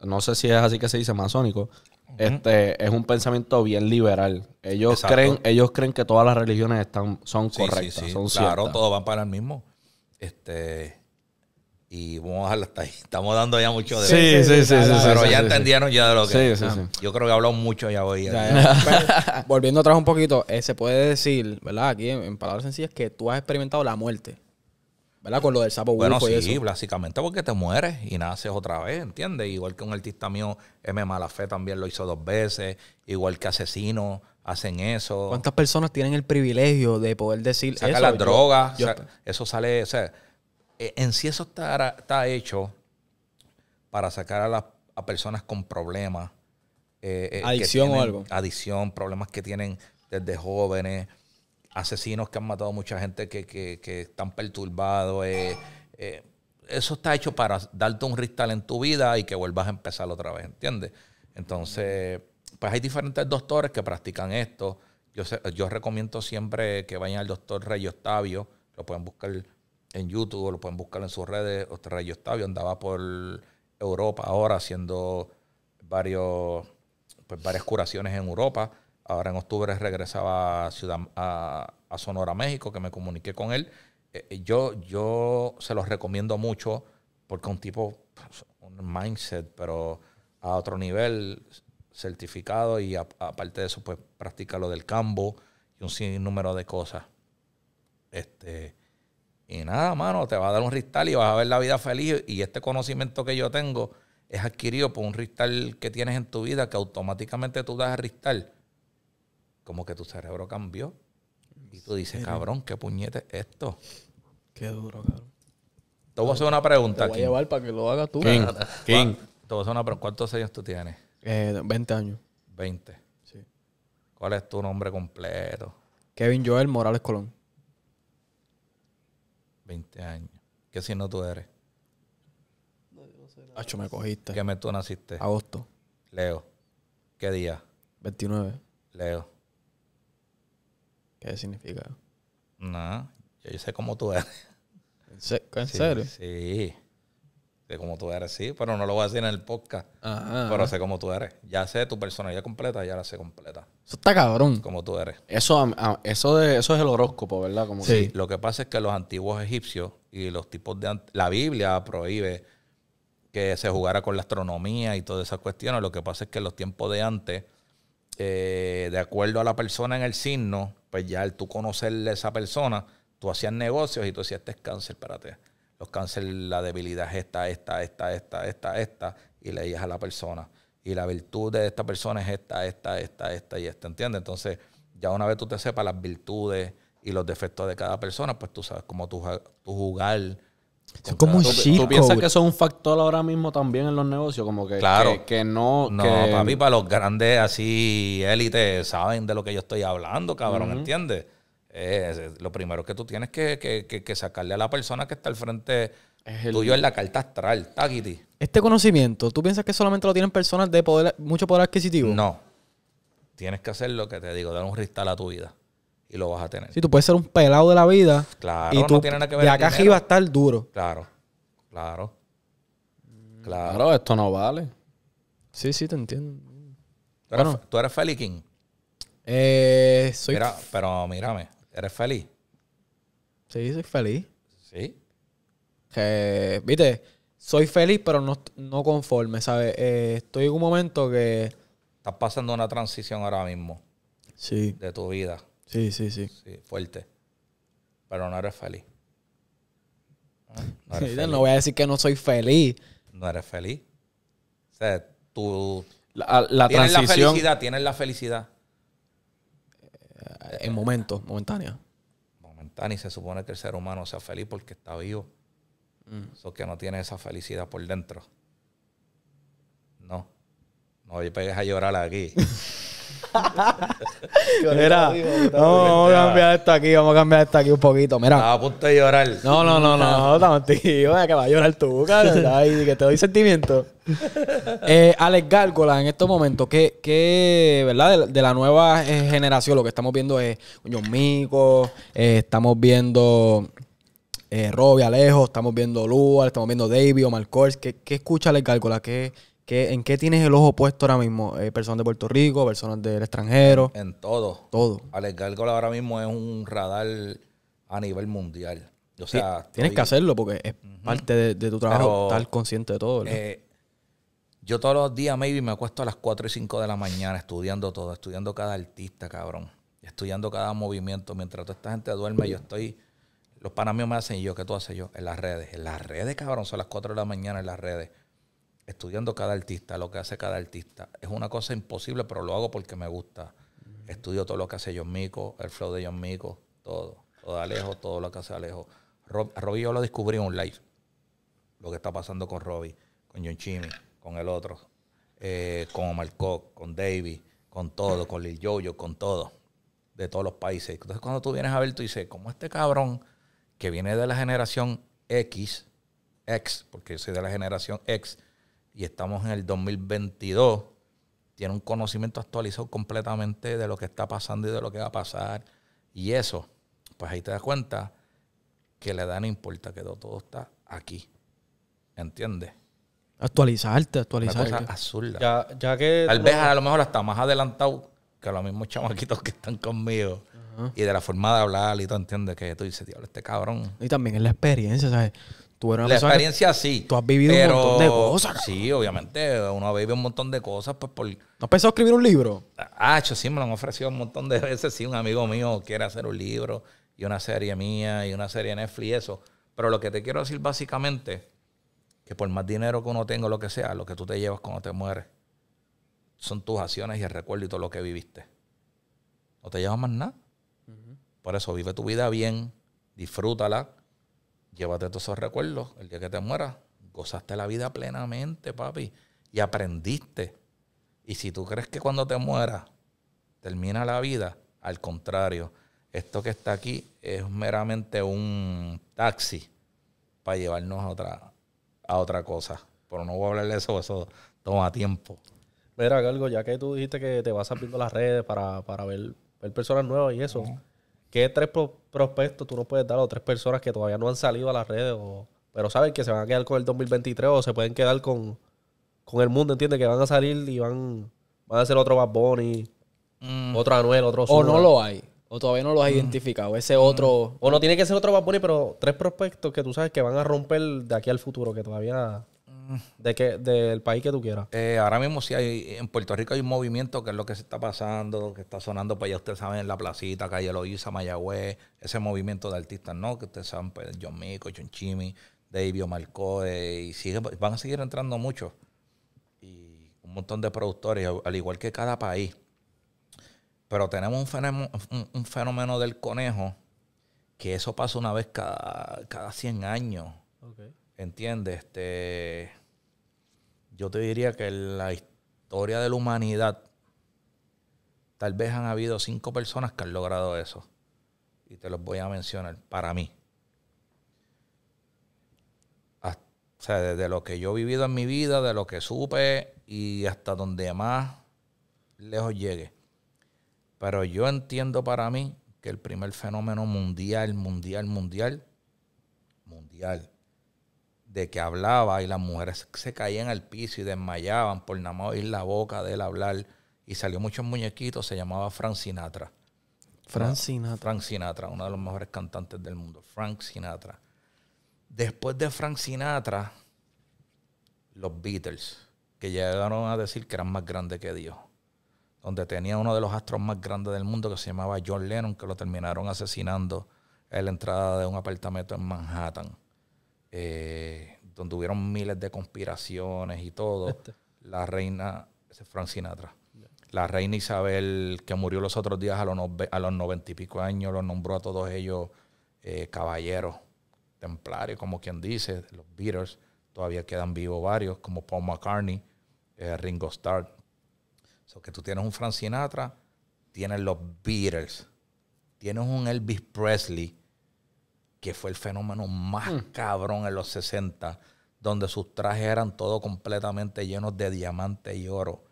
no sé si es así que se dice masónico, este, es un pensamiento bien liberal. Ellos creen, ellos creen que todas las religiones están, son correctas, sí, sí. son Claro, todos van para el mismo. Este, y vamos a dejarlo hasta ahí. [laughs] Estamos dando ya mucho de... Sí, sí, sí. sí, pero ya entendieron ya de lo que... Sí, sí, ah, sí. Yo creo que habló mucho ya hoy. [laughs] volviendo atrás un poquito, eh, se puede decir, ¿verdad? Aquí en, palabras sencillas, que tú has experimentado la muerte. ¿Verdad? Con lo del sapo bueno, sí, y eso. básicamente porque te mueres y naces otra vez, ¿entiendes? Igual que un artista mío, M. Malafé, también lo hizo dos veces. Igual que asesinos hacen eso. ¿Cuántas personas tienen el privilegio de poder decir Saca las drogas. eso sale... O sea, eh, en sí eso está, está hecho para sacar a, las a personas con problemas. Eh, eh, adicción o algo. Adicción, problemas que tienen desde jóvenes, asesinos que han matado a mucha gente que, están perturbados. eso está hecho para darte un ristal en tu vida y que vuelvas a empezar otra vez, ¿entiendes? Entonces, pues hay diferentes doctores que practican esto. Yo, yo recomiendo siempre que vayan al doctor Rey Octavio, lo pueden buscar en YouTube, lo pueden buscar en sus redes. Rayo Octavio andaba por Europa ahora haciendo varios, pues, varias curaciones en Europa. Ahora en octubre regresaba a, Ciudad, a, Sonora, México, que me comuniqué con él. Eh, eh, yo, yo se los recomiendo mucho porque un tipo, pues, un mindset, pero a otro nivel certificado y aparte de eso, pues practica lo del cambo y un sinnúmero de cosas. Este, y nada, mano, te va a dar un ristal y vas a ver la vida feliz. Y este conocimiento que yo tengo es adquirido por un ristal que tienes en tu vida que automáticamente tú das a ristal. Como que tu cerebro cambió. Y tú dices, cabrón, qué puñete es esto. Qué duro, cabrón. Te voy a hacer una pregunta. Te voy a llevar para que lo hagas tú. King. [laughs] Te voy una pregunta. ¿Cuántos años tú tienes? 20 eh, años. 20. Sí. ¿Cuál es tu nombre completo? Kevin Joel Morales Colón. 20 años. ¿Qué signo tú eres? No, me cogiste. ¿Qué mes tú naciste? Agosto. Leo. ¿Qué día? 29. Leo. ¿Qué significa? No, yo sé cómo tú eres. ¿En, serio? Sí. Sé cómo tú eres, sí, pero no lo voy a decir en el podcast. Ajá, pero sé cómo tú eres. Ya sé tu personalidad completa, ya la sé completa. Eso está cabrón. Como tú eres. Eso, eso, de, eso es el horóscopo, ¿verdad? Como sí. Lo que pasa es que los antiguos egipcios y los tipos de... La Biblia prohíbe que se jugara con la astronomía y todas esas cuestiones. Lo que pasa es que en los tiempos de antes, eh, de acuerdo a la persona en el signo, pues ya al tú conocerle a esa persona, tú hacías negocios y tú decías, este es cáncer, espérate. Los cáncer, la debilidad es esta, esta, esta, esta, esta, esta, y leías a la persona y la virtud de esta persona es esta, esta, esta, esta y esta, ¿entiendes? Entonces, ya una vez tú te sepas las virtudes y los defectos de cada persona, pues tú sabes cómo tú, jugar. Es como un chico. ¿Tú piensas que eso es un factor ahora mismo también en los negocios? Como que, claro. que, no... No, para mí, para los grandes así élites saben de lo que yo estoy hablando, cabrón, ¿entiendes? Eh, lo primero que tú tienes que, que sacarle a la persona que está al frente Tuyo es la carta astral, Este conocimiento, ¿tú piensas que solamente lo tienen personas de poder, mucho poder adquisitivo? No. Tienes que hacer lo que te digo, dar un ristal a tu vida. Y lo vas a tener. si tú puedes ser un pelado de la vida. Claro, y tú, no tiene nada que ver. De acá arriba está duro. Claro, claro. Claro. esto no vale. Sí, sí, te entiendo. ¿Tú ¿tú eres feliz, King? Eh, soy... pero mírame, ¿eres feliz? Sí, soy feliz. ¿Sí? Que, viste, soy feliz, pero no, conforme, ¿sabes? Eh, estoy en un momento que. Estás pasando una transición ahora mismo. Sí. De tu vida. Sí, sí, sí. fuerte. Pero no eres feliz. No, [laughs] voy a decir que no soy feliz. No eres feliz. O sea, tú. La, tienes la felicidad, tienes la felicidad. Eh, en momentos, momentánea. Momentánea, y se supone que el ser humano sea feliz porque está vivo. Mm. que no tiene esa felicidad por dentro. No. No pegues a llorar aquí. [laughs] Mira, no, vamos a cambiar esto aquí, vamos a cambiar esto aquí un poquito. Mira. Estaba a punto de llorar. No, no, no, no, no, tío, que va a llorar tú, cara. [laughs] Y que te doy sentimiento. Eh, Alex Gárgola, en estos momentos, ¿qué, qué verdad? De, la nueva eh, generación, lo que estamos viendo es John Mico, eh, estamos viendo eh, Robbie, Alejo, estamos viendo Lua, estamos viendo David, Omar Kors. ¿Qué, qué escucha la ¿Qué, en qué tienes el ojo puesto ahora mismo? Eh, personas de Puerto Rico, personas del extranjero. En, todo. Todo. Alex Gárgola ahora mismo es un radar a nivel mundial. O sea, tienes que hacerlo porque es parte de, tu trabajo estar consciente de todo. Eh, yo todos los días, maybe, me acuesto a las 4 y 5 de la mañana estudiando todo, estudiando cada artista, cabrón. Estudiando cada movimiento. Mientras toda esta gente duerme, yo estoy los panamíos me hacen y yo, ¿qué tú haces yo? En las redes. En las redes, cabrón, son las 4 de la mañana en las redes. Estudiando cada artista, lo que hace cada artista. Es una cosa imposible, pero lo hago porque me gusta. Estudio todo lo que hace John Mico, el flow de John Mico, todo. Todo Alejo, todo lo que hace Alejo. Roby, yo lo descubrí en un live. Lo que está pasando con Robbie, con John Chimmy, con el otro, eh, con Omar con Davey, con todo, con Lil Jojo, con todo. De todos los países. Entonces, cuando tú vienes a ver, tú dices, ¿cómo este cabrón? que viene de la generación X, X, porque yo soy de la generación X, y estamos en el 2022, tiene un conocimiento actualizado completamente de lo que está pasando y de lo que va a pasar. Y eso, pues ahí te das cuenta que la edad no importa, que todo está aquí. ¿Entiendes? Actualizarte, actualizarte. Una cosa Ya, que Tal vez a lo mejor hasta más adelantado que los mismos chamaquitos que están conmigo. Y de la forma de hablar y todo, ¿entiendes? Que tú dices, diablo, este cabrón. Y también es la experiencia, ¿sabes? Tú eres una la experiencia sí. Tú has vivido un montón de cosas. Sí, obviamente. Uno ha vivido un montón de cosas. pues por... ¿No has pensado escribir un libro? Ah, sí, me lo han ofrecido un montón de veces. Sí, un amigo mío quiere hacer un libro y una serie mía y una serie Netflix y eso. Pero lo que te quiero decir básicamente, que por más dinero que uno tenga, lo que sea, lo que tú te llevas cuando te mueres son tus acciones y el recuerdo y todo lo que viviste. No te llevas más nada. Por eso vive tu vida bien, disfrútala, llévate todos esos recuerdos. El día que te mueras, gozaste la vida plenamente, papi, y aprendiste. Y si tú crees que cuando te mueras termina la vida, al contrario, esto que está aquí es meramente un taxi para llevarnos a otra, a otra cosa. Pero no voy a hablar de eso, eso toma tiempo. Mira, ya que tú dijiste que te vas abriendo las redes para, ver, personas nuevas y eso, ¿qué tres prospectos tú no puedes dar o tres personas que todavía no han salido a las redes pero saben que se van a quedar con el 2023 o se pueden quedar con, con el mundo, entiende Que van a salir y van, van a ser otro Bad Bunny, mm. otro Anuel, otro Zuma. O no lo hay. O todavía no lo has mm. identificado. Ese otro. Mm. O no tiene que ser otro Bad Bunny, pero tres prospectos que tú sabes que van a romper de aquí al futuro, que todavía ¿De qué, del país que tú quieras? Eh, ahora mismo sí hay, en Puerto Rico hay un movimiento que es lo que se está pasando, que está sonando, pues ya ustedes saben, en la placita, calle Loíza, Mayagüez, ese movimiento de artistas, ¿no? Que ustedes saben, pues, John Mico, John Chimi, Davio Marco y sigue, pues, van a seguir entrando muchos. Y un montón de productores, al igual que cada país. Pero tenemos un fenómeno, un, fenómeno del conejo que eso pasa una vez cada, cada 100 años. ¿Entiendes? Este yo te diría que en la historia de la humanidad, tal vez han habido cinco personas que han logrado eso. Y te los voy a mencionar para mí. o sea, desde lo que yo he vivido en mi vida, de lo que supe y hasta donde más lejos llegue. Pero yo entiendo para mí que el primer fenómeno mundial, mundial, mundial, mundial, de que hablaba y las mujeres se caían al piso y desmayaban por nada más oír la boca de él hablar. Y salió muchos muñequitos, se llamaba Frank Sinatra. Frank Sinatra. Frank Sinatra, uno de los mejores cantantes del mundo. Frank Sinatra. Después de Frank Sinatra, los Beatles, que llegaron a decir que eran más grandes que Dios. Donde tenía uno de los astros más grandes del mundo que se llamaba John Lennon, que lo terminaron asesinando en la entrada de un apartamento en Manhattan. Eh, donde hubieron miles de conspiraciones y todo, este. la reina, ese Frank Sinatra, la reina Isabel, que murió los otros días a los, noventa y pico años, los nombró a todos ellos eh, caballeros, templarios, como quien dice, los Beatles, todavía quedan vivos varios, como Paul McCartney, eh, Ringo Starr. So que tú tienes un Frank Sinatra, tienes los Beatles, tienes un Elvis Presley, que fue el fenómeno más mm. cabrón en los 60, donde sus trajes eran todo completamente llenos de diamante y oro,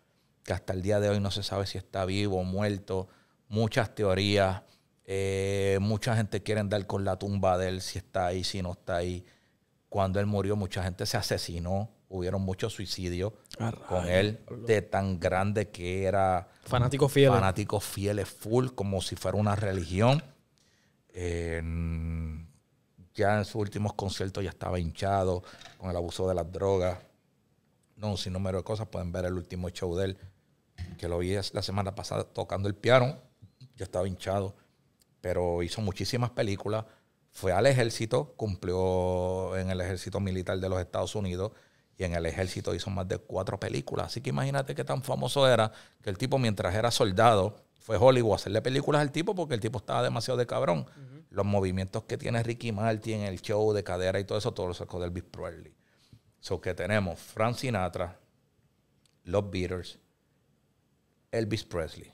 que hasta el día de hoy no se sabe si está vivo o muerto. Muchas teorías, eh, mucha gente quiere andar con la tumba de él, si está ahí, si no está ahí. Cuando él murió, mucha gente se asesinó, hubieron muchos suicidios con él, de tan grande que era. Fanático fiel. Fanático fiel, full, como si fuera una religión. Eh, ya en sus últimos conciertos ya estaba hinchado con el abuso de las drogas. No, sin número de cosas. Pueden ver el último show de él, que lo vi la semana pasada tocando el piano. ya estaba hinchado, pero hizo muchísimas películas. Fue al ejército, cumplió en el ejército militar de los Estados Unidos y en el ejército hizo más de cuatro películas. Así que imagínate qué tan famoso era que el tipo mientras era soldado fue Hollywood a hacerle películas al tipo porque el tipo estaba demasiado de cabrón los movimientos que tiene Ricky Martin en el show de cadera y todo eso, todo lo sacó de Elvis Presley. So que tenemos Frank Sinatra, los Beaters, Elvis Presley.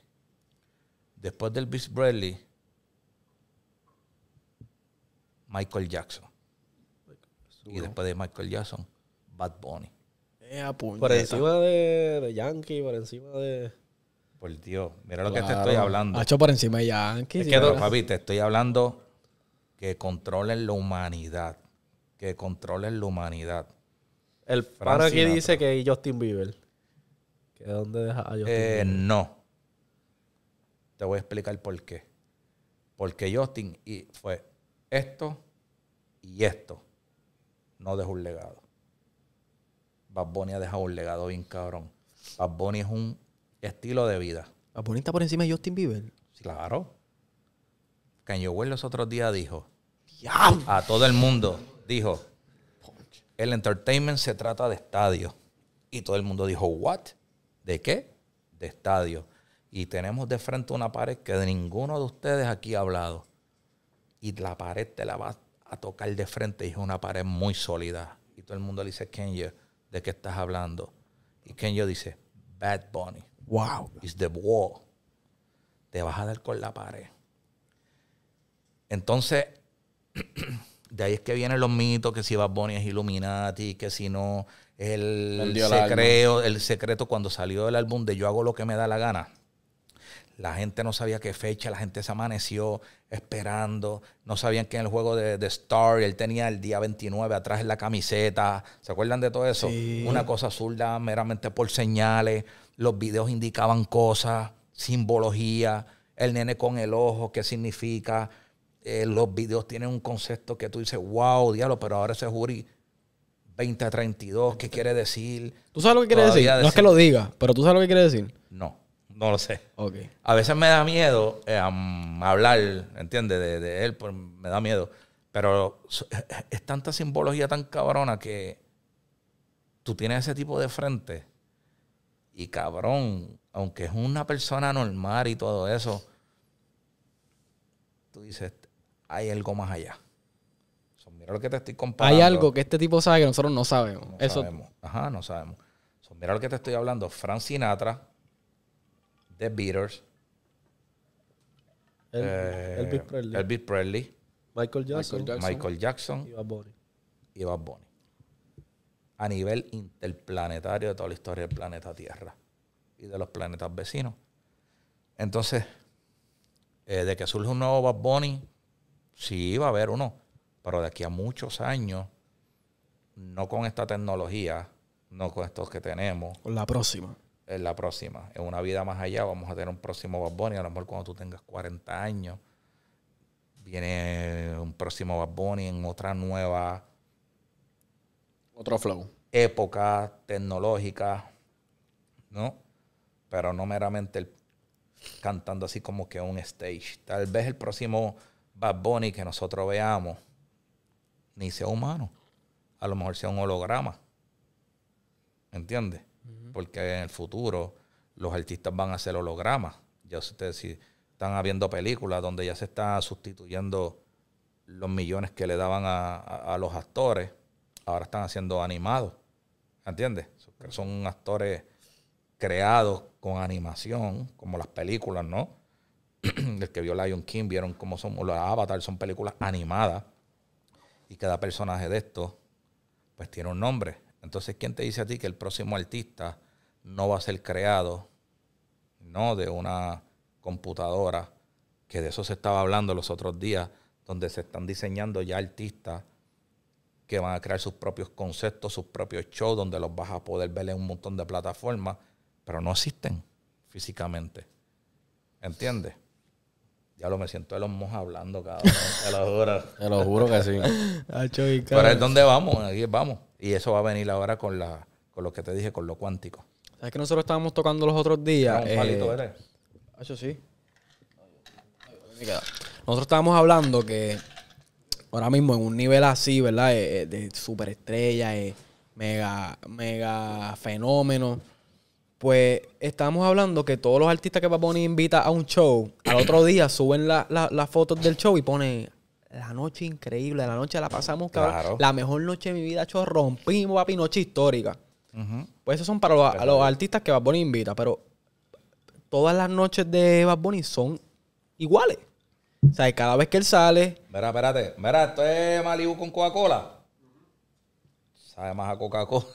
Después del Elvis Presley, Michael Jackson. Y después de Michael Jackson, Bad Bunny. Eh, por encima de, Yankee, por encima de. Por Dios, mira lo que te estoy hablando. Ha hecho por encima de Yankee. Es que, papi, te estoy hablando que controlen la humanidad. Que controlen la humanidad. El para aquí dice que Justin Bieber. ¿Qué dónde deja a Justin eh, Bieber? No. Te voy a explicar por qué. Porque Justin y fue esto y esto. No dejó un legado. Bad Bunny ha dejado un legado bien cabrón. Bad Bunny es un estilo de vida. ¿Bad Bunny está por encima de Justin Bieber? Claro. Kanye West los otros días dijo a todo el mundo, dijo, el entertainment se trata de estadio. Y todo el mundo dijo, ¿what? ¿De qué? De estadio. Y tenemos de frente una pared que de ninguno de ustedes aquí ha hablado. Y la pared te la vas a tocar de frente es una pared muy sólida. Y todo el mundo le dice, Kanye, ¿de qué estás hablando? Y Kanye dice, Bad Bunny. Wow. It's the wall. Te vas a dar con la pared. Entonces, [clears throat] de ahí es que vienen los mitos, que si Bad Bunny es Illuminati, que si no, el, secreto, el secreto cuando salió del álbum de Yo hago lo que me da la gana. La gente no sabía qué fecha, la gente se amaneció esperando, no sabían que en el juego de, Star él tenía el día 29 atrás en la camiseta, ¿se acuerdan de todo eso? Una cosa zurda meramente por señales, los videos indicaban cosas, simbología, el nene con el ojo, qué significa, eh, los videos tienen un concepto que tú dices, wow, diablo, pero ahora ese jury 20 a 32, ¿qué quiere decir? ¿Tú sabes lo que quiere decir? No es que lo diga, pero ¿tú sabes lo que quiere decir? No, no lo sé. Okay. A veces me da miedo eh, hablar, ¿entiendes? De, de él, pues me da miedo. Pero [laughs] es tanta simbología tan cabrona que tú tienes ese tipo de frente y cabrón, aunque es una persona normal y todo eso, tú dices, hay algo más allá. mira lo que te estoy comparando. Hay algo que este tipo sabe que nosotros no sabemos. No sabemos. Ajá, no sabemos. mira lo que te estoy hablando. Frank Sinatra, The Beatles, eh, Elvis, Presley. Michael Jackson. y Bad Bunny. A nivel interplanetario de toda la historia del planeta Tierra y de los planetas vecinos. Entonces, eh, de que surge un nuevo Bob Bunny, Sí, va a haber uno, pero de aquí a muchos años, no con esta tecnología, no con estos que tenemos. Con la próxima. En la próxima. En una vida más allá vamos a tener un próximo Bad Bunny. A lo mejor cuando tú tengas 40 años, viene un próximo Bad Bunny en otra nueva... Otro flow. Época tecnológica, ¿no? Pero no meramente cantando así como que un stage. Tal vez el próximo Bad Bunny que nosotros veamos ni sea humano. A lo mejor sea un holograma. ¿Entiendes? Porque en el futuro los artistas van a hacer hologramas. Ya ustedes si están habiendo películas donde ya se está sustituyendo los millones que le daban a, los actores, ahora están haciendo animados. ¿Entiendes? Son actores creados con animación, como las películas, ¿no? [clears throat] el que vio Lion King, vieron cómo son los Avatar, son películas animadas. Y cada personaje de estos, pues tiene un nombre. Entonces, ¿quién te dice a ti que el próximo artista no va a ser creado, no de una computadora, que de eso se estaba hablando los otros días, donde se están diseñando ya artistas que van a crear sus propios conceptos, sus propios shows, donde los vas a poder ver en un montón de plataformas, pero no existen físicamente. ¿Entiendes? Ya lo me siento de los mos hablando, cabrón. [laughs] Te lo juro. Te lo juro que sí. [laughs] Ah, Pero es donde vamos, aquí vamos. Y eso va a venir ahora con la, con lo que te dije, con lo cuántico. ¿Sabes que nosotros estábamos tocando los otros días. Un eh, eres. sí. Nosotros estábamos hablando que ahora mismo en un nivel así, ¿verdad? Eh, eh, de superestrella, mega, mega fenómeno pues estamos hablando que todos los artistas que Bad Bunny invita a un show, al otro día suben las la, fotos del show y pone la noche increíble, la noche la pasamos, La mejor noche de mi vida, yo rompimos, papi, noche histórica. Pues esos son para los, artistas que Bad Bunny invita, pero todas las noches de Bad Bunny son iguales. O sea, cada vez que él sale. mira espérate, mira esto es Malibu con Coca-Cola. Sabe más a Coca-Cola.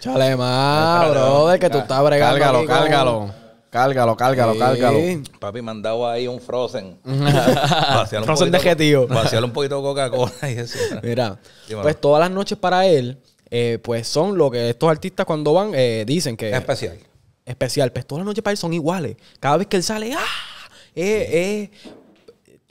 Chale más, brother, que tú estás bregando. Cárgalo, cálgalo. cárgalo. cálgalo, Cárgalo, Papi, me ahí un Frozen. un [laughs] frozen de tío. Vaciarle un poquito de Coca-Cola y eso. [laughs] Mira, pues todas las noches para él, eh, pues son lo que estos artistas cuando van eh, dicen que... especial. Especial. Pues todas las noches para él son iguales. Cada vez que él sale, ¡ah! Eh, eh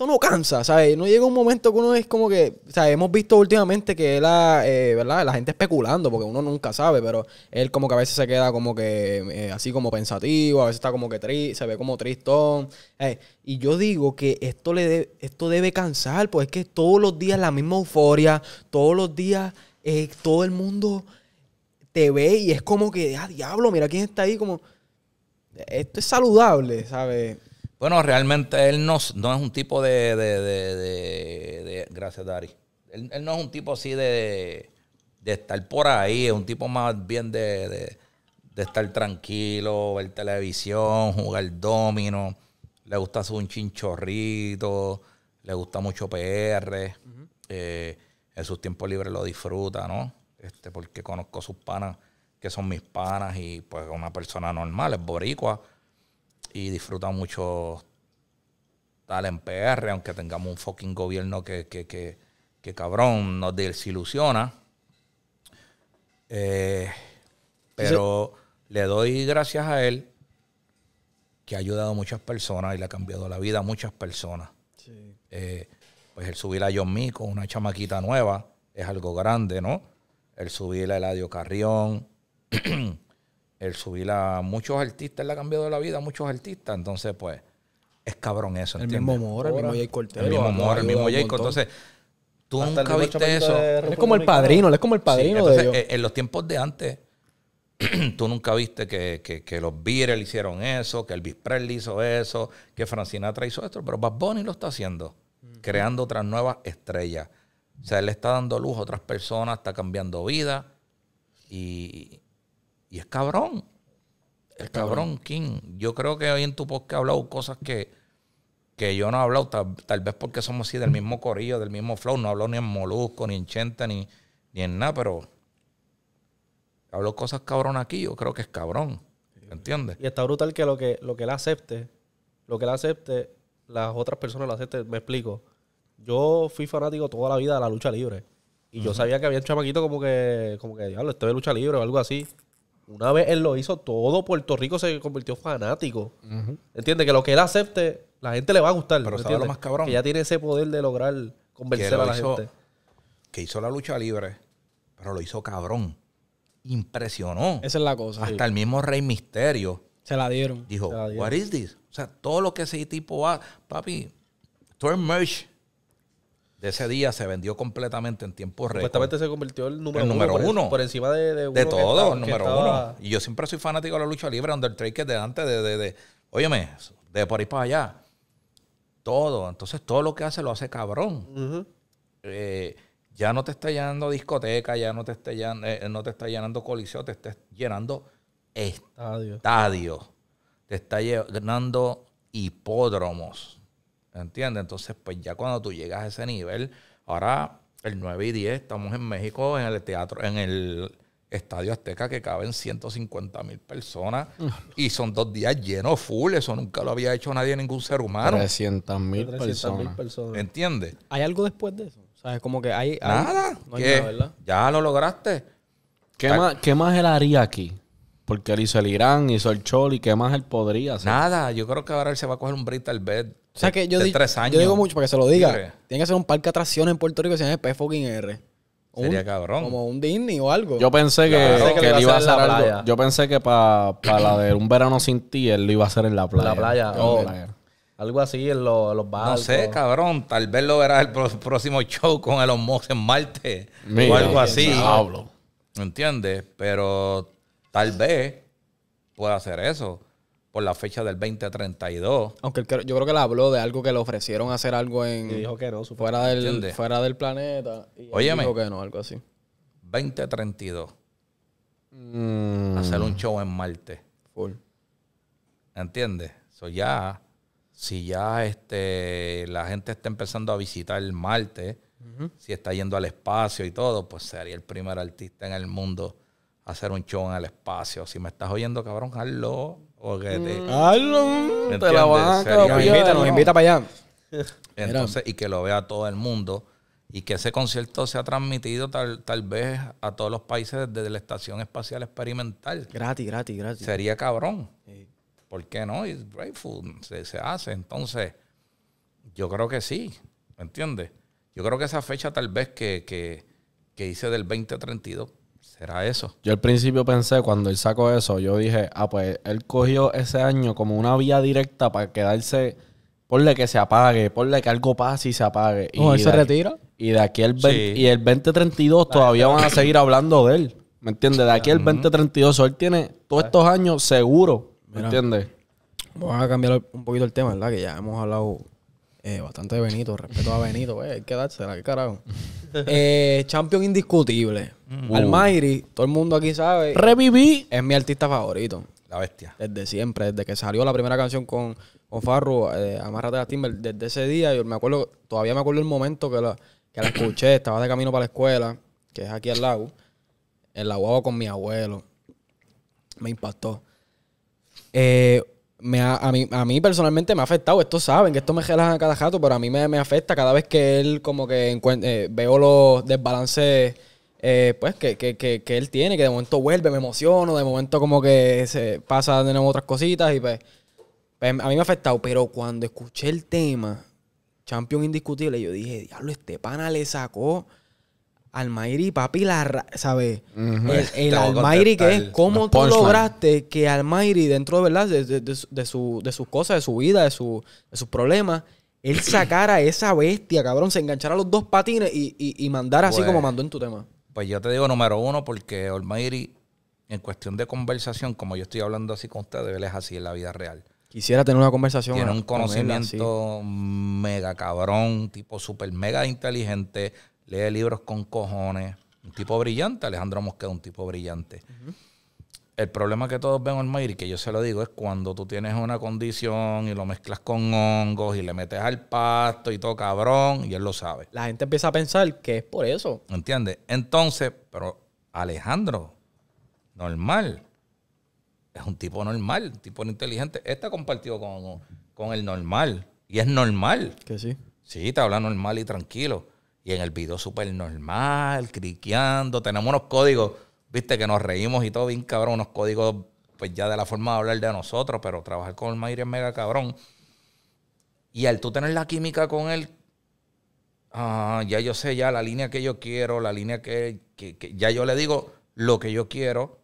esto no cansa, ¿sabes? No llega un momento que uno es como que, o sea, hemos visto últimamente que la, eh, ¿verdad? La gente especulando, porque uno nunca sabe, pero él como que a veces se queda como que eh, así como pensativo, a veces está como que triste, se ve como tristón. Y yo digo que esto, le esto debe cansar, pues es que todos los días la misma euforia, todos los días eh, todo el mundo te ve y es como que, ah, diablo, mira quién está ahí, como... Esto es saludable, ¿sabes? Bueno, realmente él no, es un tipo de, Gracias, Dari. Él, no es un tipo así de, estar por ahí, es un tipo más bien de, estar tranquilo, ver televisión, jugar domino. Le gusta hacer un chinchorrito, le gusta mucho PR. Eh, en sus tiempos libres lo disfruta, ¿no? Este, porque conozco sus panas, que son mis panas, y pues una persona normal, es boricua y disfruta mucho tal en PR, aunque tengamos un fucking gobierno que, cabrón nos desilusiona. Eh, pero le doy gracias a él que ha ayudado a muchas personas y le ha cambiado la vida a muchas personas. Eh, pues el subir a John con una chamaquita nueva, es algo grande, ¿no? El subir a Eladio Carrión. [clears throat] el subir a muchos artistas le ha cambiado la vida a muchos artistas. Entonces, pues, es cabrón eso. El mismo Mora, el mismo Jay El mismo humor, el mismo Jay Entonces, tú nunca viste eso. es como el padrino, es como el padrino de ellos. Eh, en los tiempos de antes, [clears throat] tú nunca viste que, que, que los Beatles hicieron eso, que Elvis Presley hizo eso, que Francina hizo esto, pero Bad Bunny lo está haciendo, creando otras nuevas estrellas. O sea, él está dando luz a otras personas, está cambiando vida y, y es cabrón. Es cabrón, King. Yo creo que hoy en tu podcast ha hablado cosas que, yo no he hablado, tal, vez porque somos así del mismo corillo, del mismo flow. No hablo ni en Molusco, ni en Chente, ni, ni en nada, pero habló cosas cabrón aquí. Yo creo que es cabrón. ¿Entiendes? Y está brutal que lo que, lo que él acepte, lo que él acepte, las otras personas lo acepten. Me explico. Yo fui fanático toda la vida de la lucha libre. Y yo sabía que había un chamaquito como que, como que, diablo, este de lucha libre o algo así una vez él lo hizo, todo Puerto Rico se convirtió fanático. Entiende Que lo que él acepte, la gente le va a gustar. Pero lo más cabrón? Que ya tiene ese poder de lograr convencer a la gente. Que hizo la lucha libre, pero lo hizo cabrón. Impresionó. Esa es la cosa. Hasta el mismo Rey Misterio. Se la dieron. Dijo, what is this? O sea, todo lo que ese tipo va, papi, turn merch de ese día se vendió completamente en tiempo real. Supuestamente se convirtió el número, el número uno, por, encima de, de, uno de todo, el número uno. Y yo siempre soy fanático de la lucha libre, Undertaker de antes, de, de, de, óyeme, de por ahí para allá. Todo. Entonces todo lo que hace lo hace cabrón. Eh, ya no te está llenando discoteca, ya no te está llenando, eh, no te está llenando coliseo, te está llenando estadios. Estadio. Te está llenando hipódromos ¿Entiendes? Entonces, pues ya cuando tú llegas a ese nivel, ahora el 9 y 10 estamos en México, en el teatro, en el Estadio Azteca, que caben 150 mil personas y son dos días llenos, full. Eso nunca lo había hecho nadie, ningún ser humano. 300 mil personas. personas. ¿Entiendes? ¿Hay algo después de eso? O sea, es como que hay. nada. ¿verdad? Ya lo lograste. ¿Qué, más, ¿Qué más él haría aquí? Porque él hizo el Irán, hizo el ¿Y ¿qué más él podría hacer? Nada, yo creo que ahora él se va a coger un Brita al verde o sea que yo, digo mucho para que se lo diga. Tiene que ser un parque de atracciones en Puerto Rico que se llame p r Sería cabrón. Como un Disney o algo. Yo pensé que, Yo pensé que para la de un verano sin ti, él lo iba a hacer en la playa. La oh. playa. algo así en los, los barcos. No sé, cabrón. Tal vez lo verás el próximo show con el Musk en Marte. o algo así. Hablo. ¿Entiendes? Pero tal vez pueda hacer eso por la fecha del 2032. Aunque yo creo que le habló de algo que le ofrecieron hacer algo en. dijo que fuera del, fuera del planeta. Y Óyeme, dijo que no, algo así. 2032. Mm. Hacer un show en Marte. Full. ¿Entiendes? So ya, si ya este, la gente está empezando a visitar Marte, si está yendo al espacio y todo, pues sería el primer artista en el mundo a hacer un show en el espacio. Si me estás oyendo, cabrón, hazlo. Porque mm. te la nos invita, nos invita para allá. Entonces, y que lo vea todo el mundo y que ese concierto sea transmitido tal, tal vez a todos los países desde la Estación Espacial Experimental. Gratis, gratis, gratis. Sería cabrón. ¿Por qué no? es Grateful se, se hace. Entonces, yo creo que sí. ¿Me entiendes? Yo creo que esa fecha tal vez que, que, que hice del 2032 ¿Será eso? Yo al principio pensé, cuando él sacó eso, yo dije, ah, pues él cogió ese año como una vía directa para quedarse. Ponle que se apague, ponle que algo pase y se apague. Oh, y él se retira. Y de aquí el 20, y el 2032 todavía van a seguir hablando de él. ¿Me entiendes? De aquí el 2032. Él tiene todos estos años seguro. ¿Me entiendes? Vamos a cambiar un poquito el tema, ¿verdad? Que ya hemos hablado eh, bastante Benito, respeto a Benito, Eh, hay que dársela, qué carajo. [laughs] Eh, champion indiscutible. Mm. Almairi, todo el mundo aquí sabe. Reviví. Es mi artista favorito. La bestia. Desde siempre, desde que salió la primera canción con, con Farru, eh, Amarrate a Timber, desde ese día, yo me acuerdo, todavía me acuerdo el momento que la, escuché, estaba de camino para la escuela, que es aquí al lago, en la guagua con mi abuelo. Me impactó. Eh, a, mí, a mí personalmente me ha afectado. Esto saben, que esto me relaja a cada rato pero a mí me, afecta cada vez que él como que eh, veo los desbalances eh, pues que, que, él tiene, que de momento vuelve, me emociono, de momento como que se pasa de nuevo otras cositas y pues, pues a mí me ha afectado. Pero cuando escuché el tema, Champion Indiscutible, yo dije, diablo, este pana le sacó Almairi, papi, la ¿sabes? El, este, Almairi que es, ¿cómo tú lograste que Almairi, dentro De, verdad... de, sus cosas, de su vida, de, su, sus problemas, él [clears throat] sacara a esa bestia, cabrón, se enganchara a los dos patines y, y, mandara así pues, como mandó en tu tema? Pues yo te digo número uno, porque Almairi, en cuestión de conversación, como yo estoy hablando así con ustedes, él es así en la vida real. Quisiera tener una conversación. Tiene un conocimiento mega cabrón, tipo súper mega inteligente, lee libros con cojones, un tipo brillante, Alejandro Mosqueda, un tipo brillante. El problema que todos ven y que yo se lo digo, es cuando tú tienes una condición y lo mezclas con hongos y le metes al pasto y todo cabrón, y él lo sabe. La gente empieza a pensar que es por eso. ¿Entiendes? Entonces, pero Alejandro, normal, es un tipo normal, un tipo inteligente. Está compartido con, con el normal, y es normal. Que sí. Sí, te habla normal y tranquilo. Y en el video super normal, criqueando, tenemos unos códigos, viste, que nos reímos y todo bien cabrón, unos códigos pues ya de la forma de hablar de nosotros, pero trabajar con el maire es mega cabrón. Y al tú tener la química con él, ah, ya yo sé ya la línea que yo quiero, la línea que, ya yo le digo lo que yo quiero,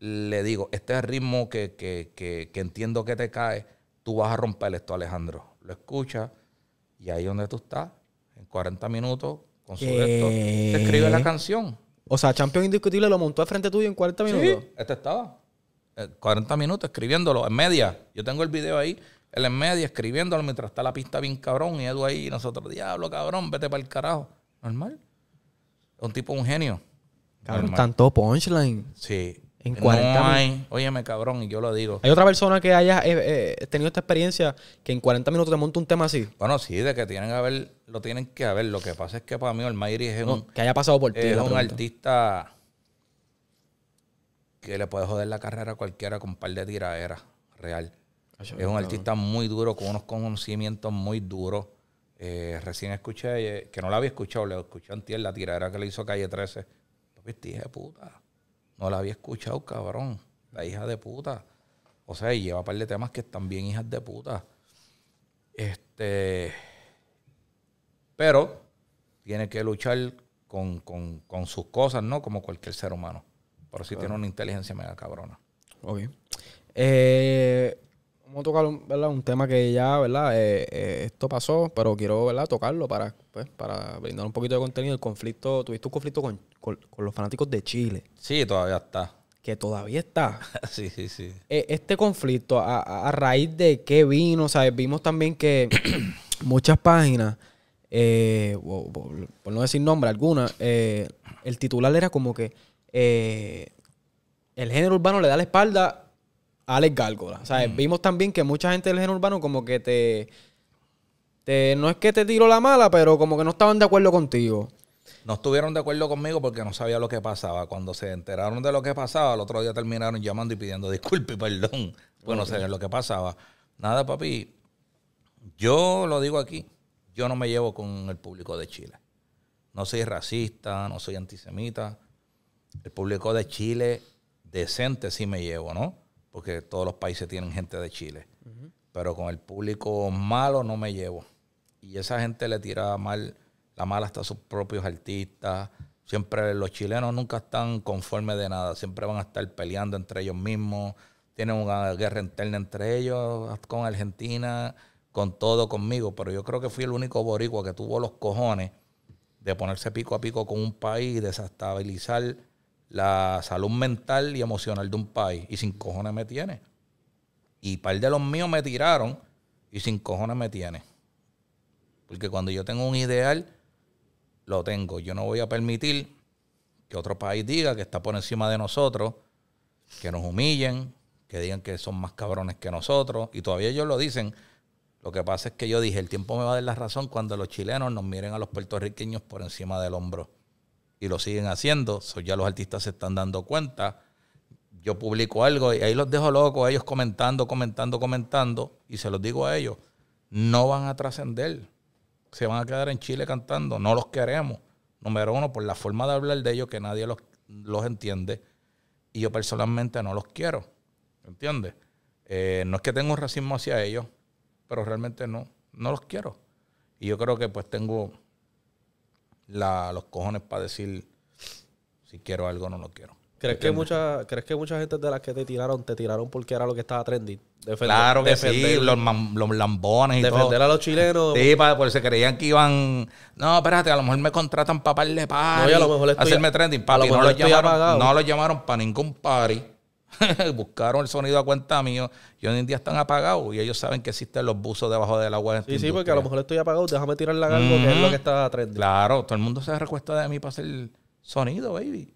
le digo, este ritmo que, que entiendo que te cae, tú vas a romper esto, Alejandro. Lo escucha y ahí donde tú estás, 40 minutos con su resto. Eh, escribe la canción. O sea, Champion Indiscutible lo montó al frente tuyo en 40 minutos. este estaba. 40 eh, minutos escribiéndolo en media. Yo tengo el video ahí, él en media escribiéndolo mientras está la pista bien cabrón y Edu ahí y nosotros, diablo cabrón, vete para el carajo. Normal. Un tipo, un genio. Cabrón, Normal. tanto punchline. Sí. En 40 minutos óyeme cabrón, y yo lo digo. ¿Hay otra persona que haya eh, eh, tenido esta experiencia que en 40 minutos te monta un tema así? Bueno, sí, de que tienen que haber, lo tienen que haber. Lo que pasa es que para mí Olmairi es un... Que haya pasado por ti. Es un artista que le puede joder la carrera a cualquiera con un par de tiraderas, real. es un artista muy duro, con unos conocimientos muy duros. Eh, recién escuché, que no lo había escuchado, le escuché antes la tiradera que le hizo Calle 13. Lo de puta no la había escuchado, cabrón. La hija de puta. O sea, y lleva un par de temas que están bien hijas de puta. Este. Pero tiene que luchar con, sus cosas, ¿no? Como cualquier ser humano. Pero sí tiene una inteligencia mega cabrona. Ok. Eh, vamos a tocar un, tema que ya, ¿verdad? Eh, eh, esto pasó, pero quiero, ¿verdad? Tocarlo para, pues, para brindar un poquito de contenido. El conflicto, tuviste un conflicto con, los fanáticos de Chile. Sí, todavía está. Que todavía está. [laughs] sí, sí, sí. Eh, este conflicto, a, raíz de qué vino, ¿sabes? Vimos también que [coughs] muchas páginas, por, no decir nombre alguna, el titular era como que el género urbano le da la espalda Alex Gárgola. O sea, mm. vimos también que mucha gente del género urbano como que te, No es que te tiro la mala, pero como que no estaban de acuerdo contigo. No estuvieron de acuerdo conmigo porque no sabía lo que pasaba. Cuando se enteraron de lo que pasaba, el otro día terminaron llamando y pidiendo disculpas y perdón. Bueno, no sabían lo que pasaba. Nada, papi. Yo lo digo aquí. Yo no me llevo con el público de Chile. No soy racista, no soy antisemita. El público de Chile decente sí me llevo, ¿no? porque todos los países tienen gente de Chile. Pero con el público malo no me llevo. Y esa gente le tira mal, la mala hasta a sus propios artistas. Siempre los chilenos nunca están conformes de nada, siempre van a estar peleando entre ellos mismos. Tienen una guerra interna entre ellos, con Argentina, con todo, conmigo. Pero yo creo que fui el único boricua que tuvo los cojones de ponerse pico a pico con un país y desestabilizar la salud mental y emocional de un país. Y sin cojones me tiene. Y par de los míos me tiraron y sin cojones me tiene. Porque cuando yo tengo un ideal, lo tengo. Yo no voy a permitir que otro país diga que está por encima de nosotros, que nos humillen, que digan que son más cabrones que nosotros. Y todavía ellos lo dicen. Lo que pasa es que yo dije, el tiempo me va a dar la razón cuando los chilenos nos miren a los puertorriqueños por encima del hombro y lo siguen haciendo. ya los artistas se están dando cuenta. Yo publico algo y ahí los dejo locos, ellos comentando, comentando, comentando. Y se los digo a ellos, no van a trascender. Se van a quedar en Chile cantando. No los queremos. Número uno, por la forma de hablar de ellos que nadie los, los entiende. Y yo personalmente no los quiero. ¿Entiendes? Eh, no es que tenga un racismo hacia ellos, pero realmente no, no los quiero. Y yo creo que pues tengo la, los cojones para decir si quiero algo o no lo quiero. ¿Crees que, mucha, ¿Crees que mucha gente de las que te tiraron, te tiraron porque era lo que estaba trending? claro que sí, los, lambones y defender todo. Defender a los chilenos. Sí, para, porque se creían que iban... No, espérate, a lo mejor me contratan para parle party. lo mejor Hacerme trending, papi. lo no, los llamaron, llamaron para ningún party. [laughs] Buscaron el sonido a cuenta mío yo hoy en día están apagados y ellos saben que existen los buzos debajo del agua. De sí, sí, porque a lo mejor estoy apagado, déjame tirar la gargo, que es lo que está Claro, todo el mundo se recuesta de mí para hacer el sonido, baby.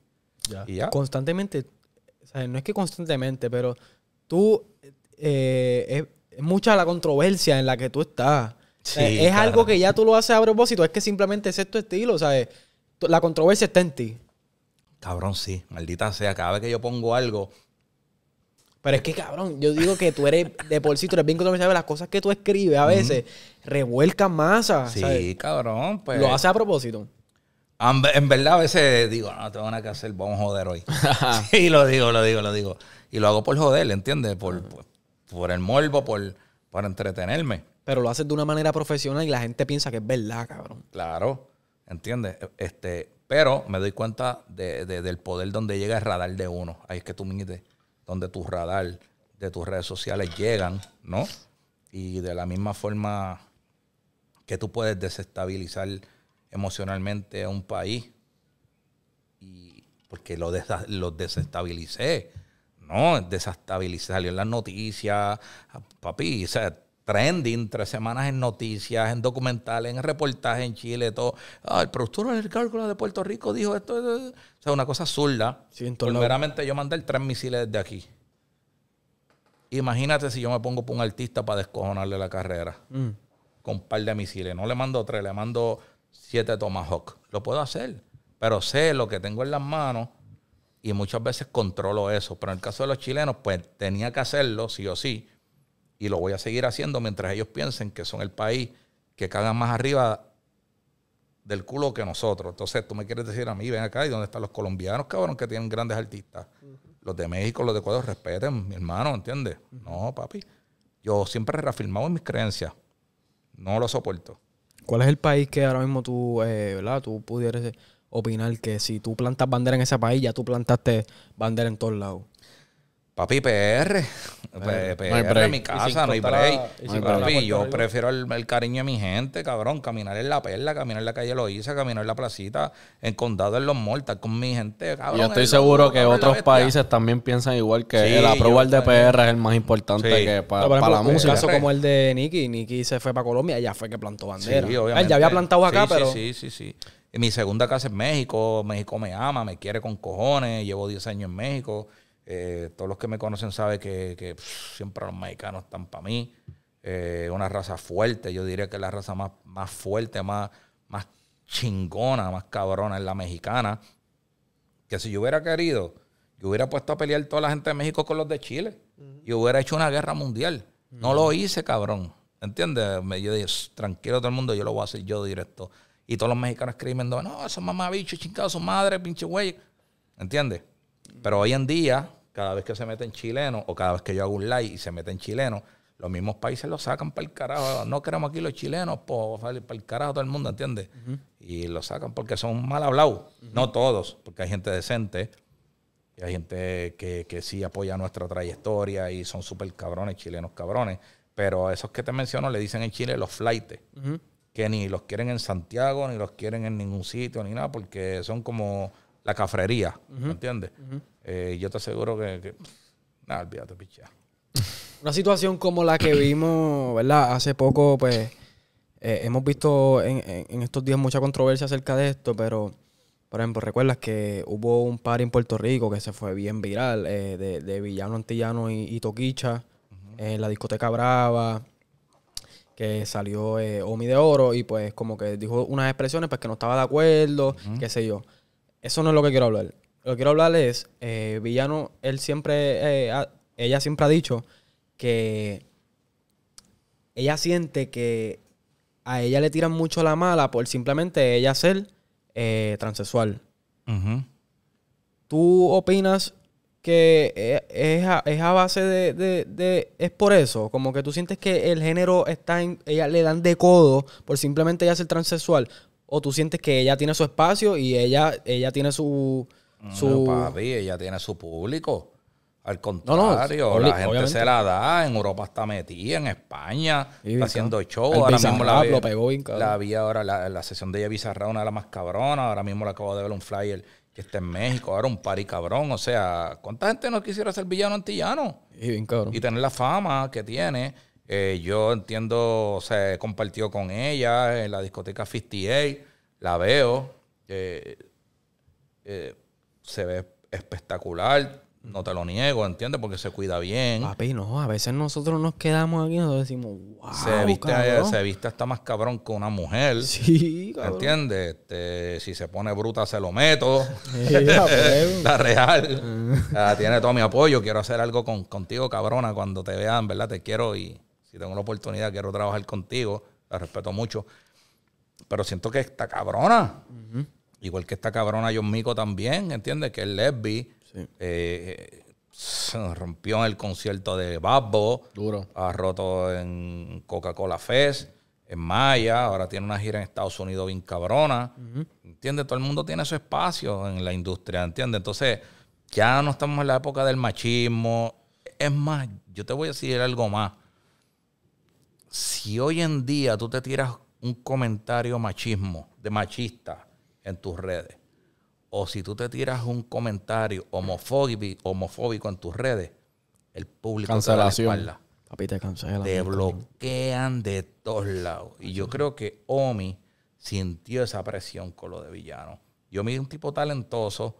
Constantemente, no es que constantemente, pero tú, eh, es, mucha la controversia en la que tú estás. es algo que ya tú lo haces a propósito, es que simplemente es tu estilo, o sea... La controversia está en ti. Cabrón, sí, maldita sea, cada vez que yo pongo algo, pero es que, cabrón, yo digo que tú eres, de por sí, tú eres bien controversial, las cosas que tú escribes a veces revuelcan masa. Sí, cabrón, pues. Lo hace a propósito. Ah, en verdad, a veces digo, ah, no, tengo una que hacer, vamos a joder hoy. Y [laughs] [laughs] lo digo, lo digo, lo digo. Y lo hago por joder, ¿entiendes? Por, pues, por, el morbo, por, entretenerme. Pero lo haces de una manera profesional y la gente piensa que es verdad, cabrón. Claro, ¿entiendes? E, este, pero me doy cuenta del poder donde llega el radar de uno. Ahí es que tú mides donde tu radar de tus redes sociales llegan, ¿no? Y de la misma forma que tú puedes desestabilizar emocionalmente a un país, y porque lo, desestabilicé, ¿no? Desestabilizar en las noticias, papi, o sea, trending, tres semanas en noticias, en documentales, en reportajes en Chile, todo. Ah, el productor el cálculo de Puerto Rico dijo esto, esto, esto. O sea, una cosa zurda. Sí, yo mandé tres misiles desde aquí. Imagínate si yo me pongo por un artista para descojonarle la carrera. Mm. Con un par de misiles. No le mando tres, le mando siete Tomahawk. Lo puedo hacer. Pero sé lo que tengo en las manos y muchas veces controlo eso. Pero en el caso de los chilenos, pues tenía que hacerlo, sí o sí. Y lo voy a seguir haciendo mientras ellos piensen que son el país que cagan más arriba del culo que nosotros. Entonces tú me quieres decir a mí, ven acá, ¿y dónde están los colombianos, cabrón, que tienen grandes artistas? Los de México, los de Ecuador, respeten, mi hermano, ¿entiendes? No, papi. Yo siempre reafirmado en mis creencias. No lo soporto. ¿Cuál es el país que ahora mismo tú, eh, ¿verdad? Tú pudieras opinar que si tú plantas bandera en ese país, ya tú plantaste bandera en todos lados. Papi, PR. PR, en mi casa, no hay break. yo prefiero el, cariño de mi gente, cabrón. Caminar en la perla, caminar en la calle Loíza, caminar en la placita, en condado, en los mortals, con mi gente, cabrón. Yo estoy seguro que otros países también piensan igual que La el aprobar de PR es el más importante que para, la música. Un caso como el de Nicky. Nicky se fue para Colombia, ella fue que plantó bandera. ya había plantado acá, pero. Sí, sí, sí. Mi segunda casa es México. México me ama, me quiere con cojones. Llevo 10 años en México. Eh, todos los que me conocen saben que, siempre los mexicanos están para mí. Eh, una raza fuerte, yo diría que la raza más, más fuerte, más, más chingona, más cabrona es la mexicana. Que si yo hubiera querido, yo hubiera puesto a pelear toda la gente de México con los de Chile y hubiera hecho una guerra mundial. No lo hice, cabrón. ¿Entiendes? Yo digo tranquilo todo el mundo, yo lo voy a hacer yo directo. Y todos los mexicanos escribiendo, no, esos mamabichos, chingados, su madre, pinche güey. ¿Entiendes? Pero hoy en día, cada vez que se mete en chileno o cada vez que yo hago un like y se mete en chilenos, los mismos países lo sacan para el carajo. No queremos aquí los chilenos, para el carajo todo el mundo, ¿entiendes? Y los sacan porque son mal hablados. No todos, porque hay gente decente. Y hay gente que, sí apoya nuestra trayectoria y son súper cabrones, chilenos cabrones. Pero a esos que te menciono le dicen en Chile los flightes. Que ni los quieren en Santiago, ni los quieren en ningún sitio, ni nada, porque son como la cafrería, entiende entiendes? Eh, yo te aseguro que, nada, olvídate, pichá [laughs] Una situación como la que vimos, ¿verdad? Hace poco, pues, eh, hemos visto en, estos días mucha controversia acerca de esto, pero, por ejemplo, recuerdas que hubo un par en Puerto Rico que se fue bien viral, eh, de, Villano Antillano y, Toquicha, en la discoteca Brava, que salió Omi de Oro y pues como que dijo unas expresiones pues que no estaba de acuerdo, qué sé yo. Eso no es lo que quiero hablar lo que quiero hablarles, es, eh, Villano, él siempre, eh, ella siempre ha dicho que ella siente que a ella le tiran mucho la mala por simplemente ella ser eh, transexual. ¿Tú opinas que eh, es a, base de, Es por eso, como que tú sientes que el género está en... Ella le dan de codo por simplemente ella ser transexual. O tú sientes que ella tiene su espacio y ella, ella tiene su su... papi, ella tiene su público. Al contrario, la gente se la da. En Europa está metida, en España está haciendo show. ahora mismo la, vi, la ahora, la, sesión de ella Bizarra, una de las más cabronas. Ahora mismo la acabo de ver un flyer que está en México. Ahora un pari cabrón. O sea, ¿cuánta gente no quisiera ser villano antillano? Y Y tener la fama que tiene. Eh, yo entiendo, se compartió con ella en la discoteca 58. La veo. Eh, eh, se ve espectacular, no te lo niego, ¿entiendes? Porque se cuida bien. Papi, no, a veces nosotros nos quedamos aquí y nos decimos, wow. Se viste, se viste hasta más cabrón que una mujer. [laughs] Sí, cabrón. ¿Entiendes? Este, si se pone bruta, se lo meto. [laughs] Pues. la real. Ah, tiene todo mi apoyo. Quiero hacer algo con, contigo, cabrona, cuando te vean, ¿verdad? Te quiero y si tengo la oportunidad, quiero trabajar contigo. Te respeto mucho. Pero siento que está cabrona. Igual que esta cabrona John Mico también, ¿entiendes? Que el lesbi. se eh, eh, [sniffs] rompió en el concierto de Babbo. Duro. Ha roto en Coca-Cola Fest, en Maya. Ahora tiene una gira en Estados Unidos bien cabrona. ¿Entiendes? Todo el mundo tiene su espacio en la industria, ¿entiendes? Entonces, ya no estamos en la época del machismo. Es más, yo te voy a decir algo más. Si hoy en día tú te tiras un comentario machismo, de machista, en tus redes, o si tú te tiras un comentario homofóbico, en tus redes, el público te da la espalda. Papi, te Te bloquean de todos lados. Y yo creo que Omi sintió esa presión con lo de villano. Yo me un tipo talentoso,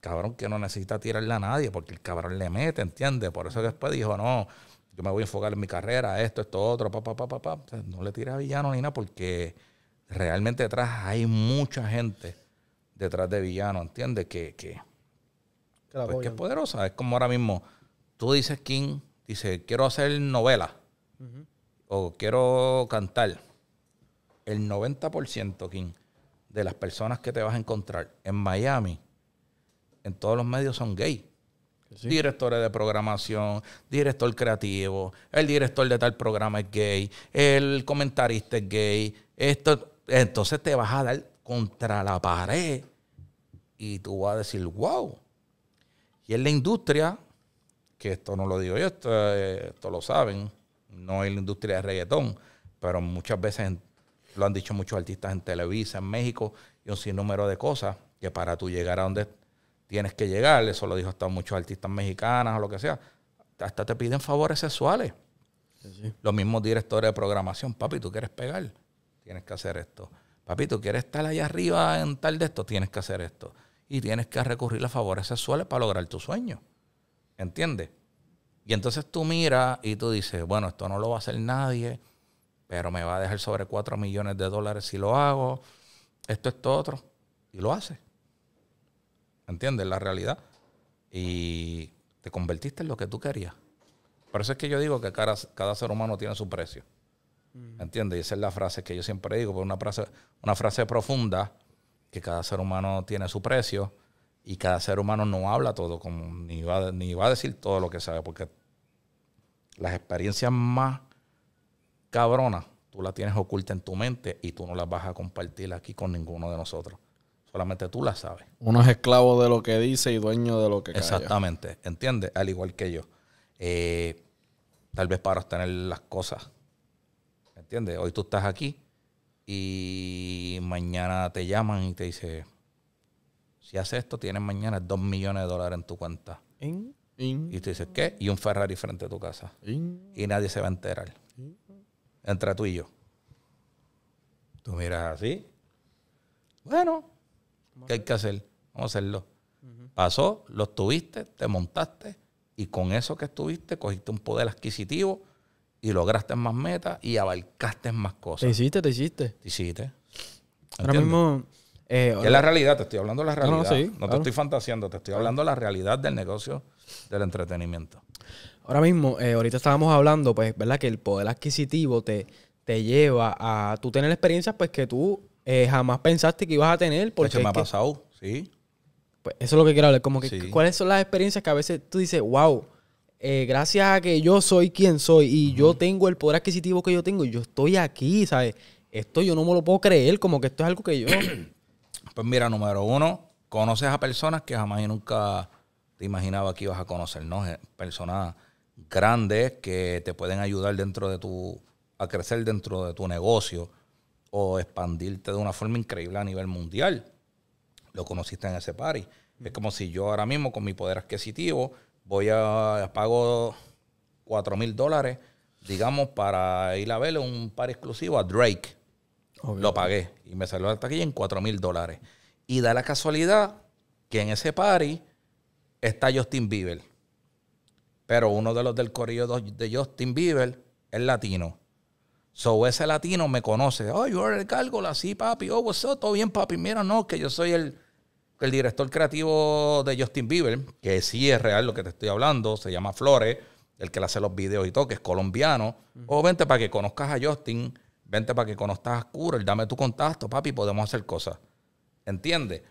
cabrón, que no necesita tirarle a nadie, porque el cabrón le mete, ¿entiendes? Por eso después dijo, no, yo me voy a enfocar en mi carrera, esto, esto, otro, papá, papá, papá. no le tira a villano ni nada, porque realmente detrás hay mucha gente detrás de Villano, ¿entiendes? Que, que, pues, es poderosa. Es como ahora mismo, tú dices, King, dice, quiero hacer novela o quiero cantar. El 90%, King, de las personas que te vas a encontrar en Miami, en todos los medios son gay. Directores de programación, director creativo, el director de tal programa es gay, el comentarista es gay, esto, entonces te vas a dar contra la pared y tú vas a decir, wow. Y en la industria, que esto no lo digo yo, eh, esto, lo saben, no es la industria de reggaetón, pero muchas veces lo han dicho muchos artistas en Televisa, en México, y un sinnúmero de cosas, que para tú llegar a donde tienes que llegar, eso lo dijo hasta muchos artistas mexicanas o lo que sea, hasta te piden favores sexuales. Los mismos directores de programación, papi, tú quieres pegar tienes que hacer esto. Papito, ¿quieres estar allá arriba en tal de esto? Tienes que hacer esto. Y tienes que recurrir a favores sexuales para lograr tu sueño. ¿Entiendes? Y entonces tú miras y tú dices, bueno, esto no lo va a hacer nadie, pero me va a dejar sobre cuatro millones de dólares si lo hago. Esto, esto, otro. Y lo haces. ¿Entiendes? La realidad. Y te convertiste en lo que tú querías. Por eso es que yo digo que cada ser humano tiene su precio. ¿Me entiendes? Y esa es la frase que yo siempre digo, pero una frase, una frase profunda, que cada ser humano tiene su precio y cada ser humano no habla todo, como, ni, va, ni va a decir todo lo que sabe, porque las experiencias más cabronas tú las tienes ocultas en tu mente y tú no las vas a compartir aquí con ninguno de nosotros. Solamente tú las sabes. Uno es esclavo de lo que dice y dueño de lo que Exactamente, ¿entiendes? Al igual que yo. Eh, tal vez para obtener las cosas ¿Entiendes? Hoy tú estás aquí y mañana te llaman y te dicen, si haces esto, tienes mañana dos millones de dólares en tu cuenta. Y te dices, ¿qué? Y un Ferrari frente a tu casa. Y nadie se va a enterar. Entre tú y yo. Tú miras así. Bueno, ¿qué hay que hacer? Vamos a hacerlo. Pasó, lo tuviste, te montaste y con eso que estuviste cogiste un poder adquisitivo y lograste más metas y abarcaste más cosas. Te hiciste, te hiciste. Te hiciste. Ahora mismo. Eh, es la realidad, te estoy hablando de la realidad. No, te estoy fantaseando, te estoy hablando de la realidad del negocio del entretenimiento. Ahora mismo, eh, ahorita estábamos hablando, pues, ¿verdad? Que el poder adquisitivo te, te lleva a tú tener experiencias, pues, que tú eh, jamás pensaste que ibas a tener. Porque me ha pasado, sí. Pues eso es lo que quiero hablar. Como que, ¿cuáles son las experiencias que a veces tú dices, wow, eh, gracias a que yo soy quien soy y yo tengo el poder adquisitivo que yo tengo, yo estoy aquí, ¿sabes? Esto yo no me lo puedo creer, como que esto es algo que yo... [clears throat] pues mira, número uno, conoces a personas que jamás y nunca te imaginaba que ibas a conocer, ¿no? Personas grandes que te pueden ayudar dentro de tu... a crecer dentro de tu negocio o expandirte de una forma increíble a nivel mundial. Lo conociste en ese party. Es como si yo ahora mismo con mi poder adquisitivo voy a pago 4 mil dólares, digamos, para ir a verle un par exclusivo a Drake. Lo pagué y me salió hasta aquí en 4 mil dólares. Y da la casualidad que en ese party está Justin Bieber. Pero uno de los del corrido de Justin Bieber es latino. So ese latino me conoce. Oh, yo are el cargo, así, papi. Oh, what's up? Todo bien, papi. Mira, no, que yo soy el el director creativo de Justin Bieber, que sí es real lo que te estoy hablando, se llama Flores, el que le hace los videos y todo, que es colombiano. O oh, vente para que conozcas a Justin, vente para que conozcas a Curl, dame tu contacto, papi, podemos hacer cosas. ¿Entiendes?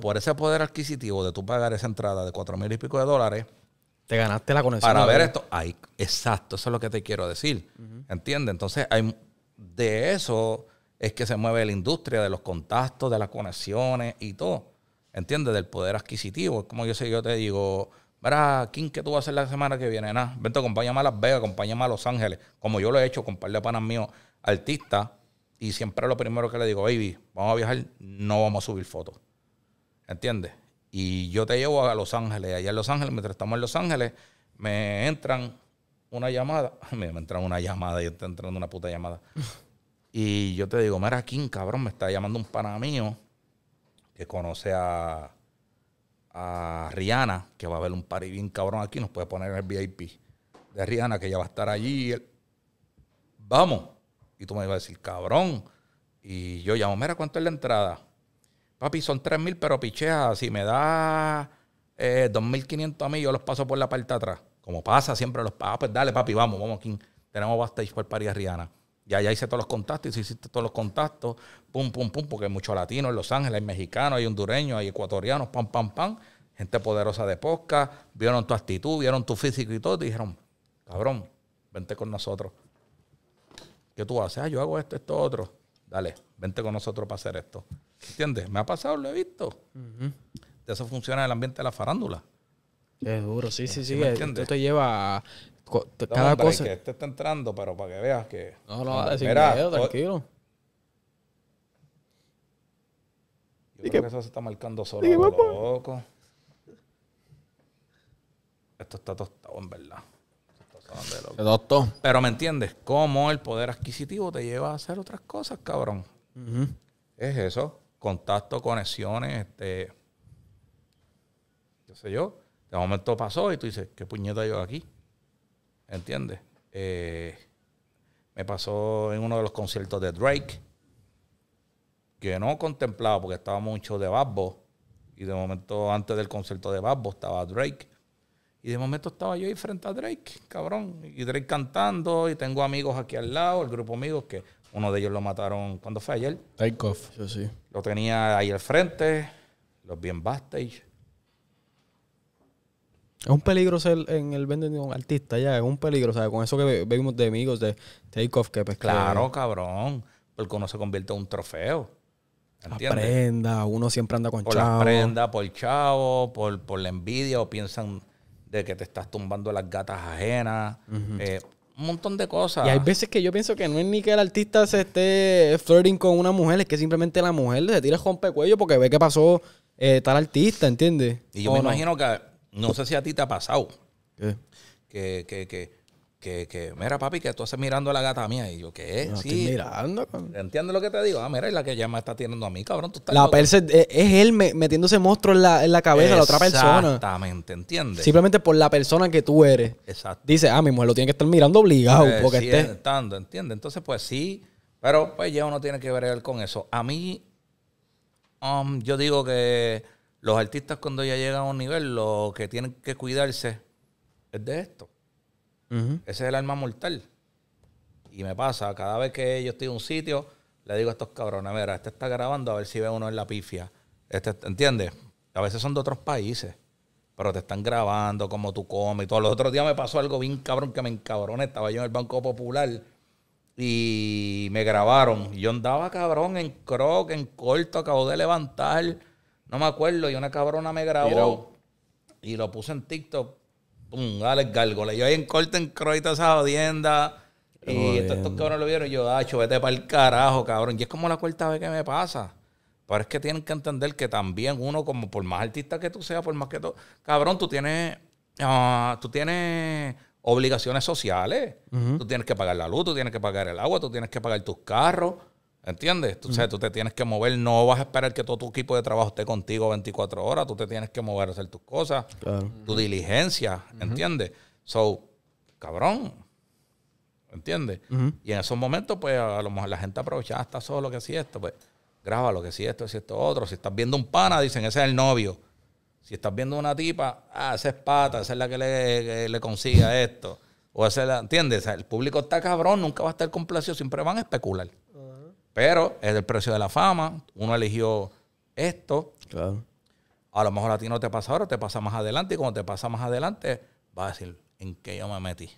por ese poder adquisitivo de tú pagar esa entrada de cuatro mil y pico de dólares, te ganaste la conexión. Para ver esto. exacto, eso es lo que te quiero decir. ¿Entiendes? Entonces, hay, de eso es que se mueve la industria, de los contactos, de las conexiones y todo. ¿entiendes? Del poder adquisitivo. Es como yo sé, yo te digo, mira ¿quién que tú vas a hacer la semana que viene? Nada, vente, acompáñame a Las Vegas, acompáñame a Los Ángeles, como yo lo he hecho con un par de panas míos, artistas, y siempre lo primero que le digo, baby, vamos a viajar, no vamos a subir fotos, ¿entiendes? Y yo te llevo a Los Ángeles, allá en Los Ángeles, mientras estamos en Los Ángeles, me entran una llamada, [laughs] me entran una llamada, yo estoy entrando una puta llamada. [laughs] Y yo te digo, mira, quién, cabrón, me está llamando un pana mío que conoce a, a Rihanna, que va a haber un party bien cabrón aquí, nos puede poner en el VIP de Rihanna, que ella va a estar allí. Vamos. Y tú me ibas a decir, cabrón. Y yo llamo, mira, ¿cuánto es la entrada? Papi, son 3,000, pero pichea, si me da 2.500 eh, a mí, yo los paso por la parte de atrás. Como pasa, siempre los paso. Ah, pues dale, papi, vamos, vamos aquí. Tenemos backstage por el party de Rihanna. Ya allá hice todos los contactos, hiciste todos los contactos, pum, pum, pum, porque hay muchos latinos en Los Ángeles, hay mexicanos, hay hondureños, hay ecuatorianos, pam, pam, pam, gente poderosa de Posca, vieron tu actitud, vieron tu físico y todo, y dijeron, cabrón, vente con nosotros. ¿Qué tú haces? Ah, yo hago esto, esto, otro. Dale, vente con nosotros para hacer esto. ¿Entiendes? Me ha pasado, lo he visto. De eso funciona en el ambiente de la farándula. Es duro, sí, sí, sí. sí, eh, sí. Esto te lleva a cada cosa. este está entrando, pero para que veas que. No, no, a decir mira, tranquilo. Yo creo que, eso se está marcando solo, loco. Esto está tostado, en verdad. Pero me entiendes, cómo el poder adquisitivo te lleva a hacer otras cosas, cabrón. Es eso. Contacto, conexiones, este. Yo sé yo. De momento pasó y tú dices, ¿qué puñeta yo aquí? ¿Entiendes? Eh, me pasó en uno de los conciertos de Drake, que no contemplaba porque estaba mucho de Babbo. Y de momento, antes del concierto de Babbo, estaba Drake. Y de momento estaba yo ahí frente a Drake, cabrón. Y Drake cantando, y tengo amigos aquí al lado, el grupo amigos, que uno de ellos lo mataron cuando fue ayer. Takeoff, yo sí. Lo tenía ahí al frente, los bien en es un peligro ser en el vendedor, un artista, ya, es un peligro, ¿sabes? Con eso que vimos de amigos de Takeoff, que pues Claro, Claro, cabrón, porque uno se convierte en un trofeo. ¿entiendes? La prenda, uno siempre anda con por la prenda, por chavo, por, la envidia, o piensan de que te estás tumbando las gatas ajenas. Eh, un montón de cosas. Y hay veces que yo pienso que no es ni que el artista se esté flirting con una mujer, es que simplemente la mujer se tira el cuello porque ve que pasó eh, tal artista, ¿entiendes? Y yo me imagino que no sé si a ti te ha pasado. ¿Qué? Que, que, que, que, que mira, papi, que tú estás mirando a la gata mía. Y yo, ¿qué? No, Estoy mirando. ¿Entiendes lo que te digo? Ah, mira, es la que ya me está tirando a mí, cabrón. la eh, es, él metiéndose monstruo en la, cabeza de la otra persona. Exactamente, ¿entiendes? Simplemente por la persona que tú eres. Exacto. Dice, ah, mi mujer lo tiene que estar mirando obligado. Eh, porque esté... estando, ¿entiendes? Entonces, pues sí. Pero pues ya uno tiene que ver con eso. A mí, um, yo digo que los artistas cuando ya llegan a un nivel, lo que tienen que cuidarse es de esto. Ese es el alma mortal. Y me pasa, cada vez que yo estoy en un sitio, le digo a estos cabrones, mira, este está grabando a ver si ve uno en la pifia. Este, ¿Entiendes? A veces son de otros países, pero te están grabando como tú comes y todos Los otros días me pasó algo bien cabrón que me encabroné. Estaba yo en el Banco Popular y me grabaron. yo andaba cabrón en croc, en corto, acabo de levantar no me acuerdo. Y una cabrona me grabó y lo puse en TikTok. Pum, dale gárgole! Yo ahí en corte en esa y estos, cabrones lo vieron. Y yo, dacho, vete para el carajo, cabrón. Y es como la cuarta vez que me pasa. Pero es que tienen que entender que también uno, como por más artista que tú seas, por más que tú. Cabrón, tú tienes. Ah, tú tienes obligaciones sociales. Tú tienes que pagar la luz, tú tienes que pagar el agua, tú tienes que pagar tus carros. ¿Entiendes? Tú, sea, tú te tienes que mover, no vas a esperar que todo tu equipo de trabajo esté contigo 24 horas, tú te tienes que mover a hacer tus cosas, tu diligencia, ¿entiendes? So, cabrón, ¿entiendes? Y en esos momentos, pues a lo mejor la gente aprovecha, ah, está solo, que si esto, pues graba lo que si esto, si esto, otro. Si estás viendo un pana, dicen, ese es el novio. Si estás viendo una tipa, ah, esa es pata, esa es la que le, consiga esto. O esa la, ¿entiendes? O sea, el público está cabrón, nunca va a estar complacido, siempre van a especular. Pero es el precio de la fama. Uno eligió esto. Claro. A lo mejor a ti no te pasa ahora, te pasa más adelante. Y cuando te pasa más adelante, vas a decir, ¿en qué yo me metí?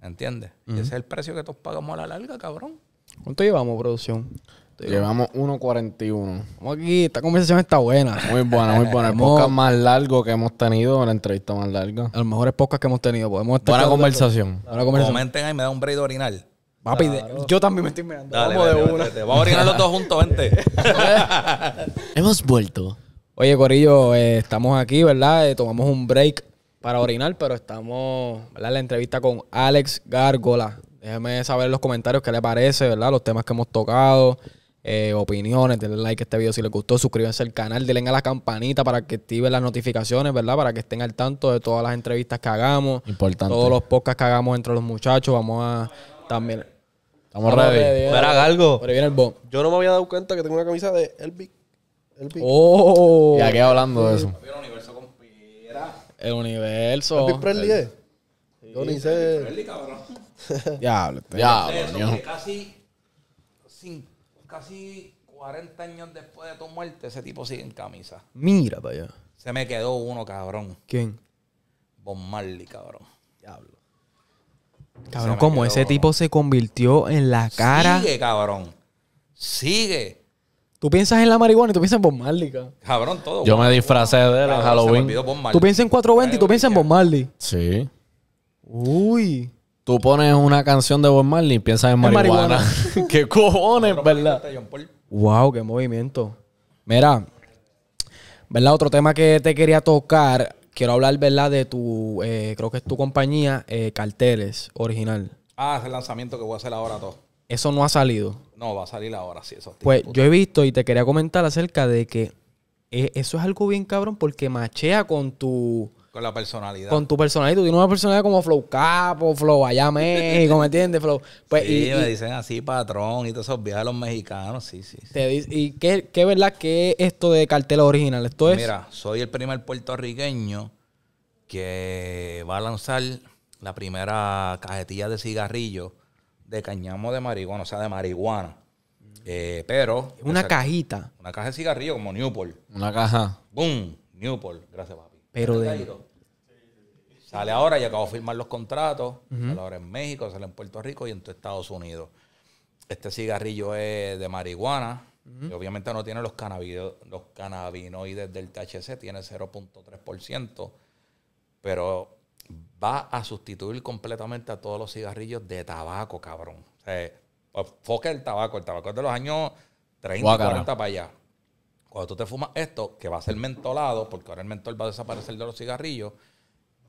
¿Entiendes? Ese es el precio que todos pagamos a la larga, cabrón. ¿Cuánto llevamos, producción? Llevamos 1.41. aquí, esta conversación está buena. Muy buena, muy buena. El podcast más largo que hemos tenido, la entrevista más larga. A lo mejor es poca que hemos tenido. Podemos estar buena conversación. Buena Comenten ahí, me da un break de orinal yo también me estoy mirando. Vamos de una. Vamos a orinar los dos juntos, vente. [laughs] Hemos vuelto. Oye, Corillo, eh, estamos aquí, ¿verdad? Eh, tomamos un break para orinar, pero estamos, ¿verdad? La entrevista con Alex Gárgola. Déjeme saber en los comentarios qué le parece, ¿verdad? Los temas que hemos tocado, eh, opiniones, denle like a este video si les gustó, suscríbanse al canal, denle a la campanita para que activen las notificaciones, ¿verdad? Para que estén al tanto de todas las entrevistas que hagamos. Importante. Todos los podcasts que hagamos entre los muchachos. Vamos a también. Estamos, ready. Eh. algo. Pero viene el bomb. Yo no me había dado cuenta que tengo una camisa de elvis elvis Oh. Ya aquí hablando de eso. El universo con El universo. elvis Presley es. Yo ni sé. Presley, cabrón. ya, ya, ya. Casi, casi 40 años después de tu muerte, ese tipo sigue en camisa. Mira para allá. Se me quedó uno, cabrón. ¿Quién? Bon Marley, cabrón. Cabrón, como ese tipo se convirtió en la cara. Sigue, cabrón. Sigue. Tú piensas en la marihuana y tú piensas en Bob Marley, cabrón. todo. Yo me disfracé de Halloween. Tú piensas en 420 y tú piensas en Bob Marley. Sí. Uy. Tú pones una canción de Bob Marley y piensas en marihuana. marihuana. [laughs] ¿Qué cojones, verdad? Wow, qué movimiento. Mira, ¿verdad? Otro tema que te quería tocar Quiero hablar, ¿verdad? De tu, eh, creo que es tu compañía, eh, Carteles, original. Ah, es el lanzamiento que voy a hacer ahora todo. Eso no ha salido. No, va a salir ahora, sí. Eso pues yo he visto y te quería comentar acerca de que eh, eso es algo bien cabrón porque machea con tu la personalidad. Con tu personalidad. Tú tienes una personalidad como Flow Capo, Flow Allá México, ¿me entiendes? Flow. Pues, sí, me dicen así, patrón, y todos esos viajes los mexicanos, sí, sí. ¿Y qué, qué verdad que es esto de cartel original? Esto es... Mira, soy el primer puertorriqueño que va a lanzar la primera cajetilla de cigarrillo de cañamo de marihuana, o sea, de marihuana. Mm. Eh, pero. Una cajita. Una caja de cigarrillo como Newport. Una caja. ¡Boom! Newport. Gracias, papi. Pero este de. Sale ahora, y acabo de firmar los contratos. Sale ahora en México, sale en Puerto Rico y en Estados Unidos. Este cigarrillo es de marihuana. y obviamente no tiene los, los cannabinoides del THC, tiene 0.3%. Pero va a sustituir completamente a todos los cigarrillos de tabaco, cabrón. O sea, eh, el tabaco. El tabaco es de los años 30, 40 para allá. Cuando tú te fumas esto, que va a ser mentolado, porque ahora el mentol va a desaparecer de los cigarrillos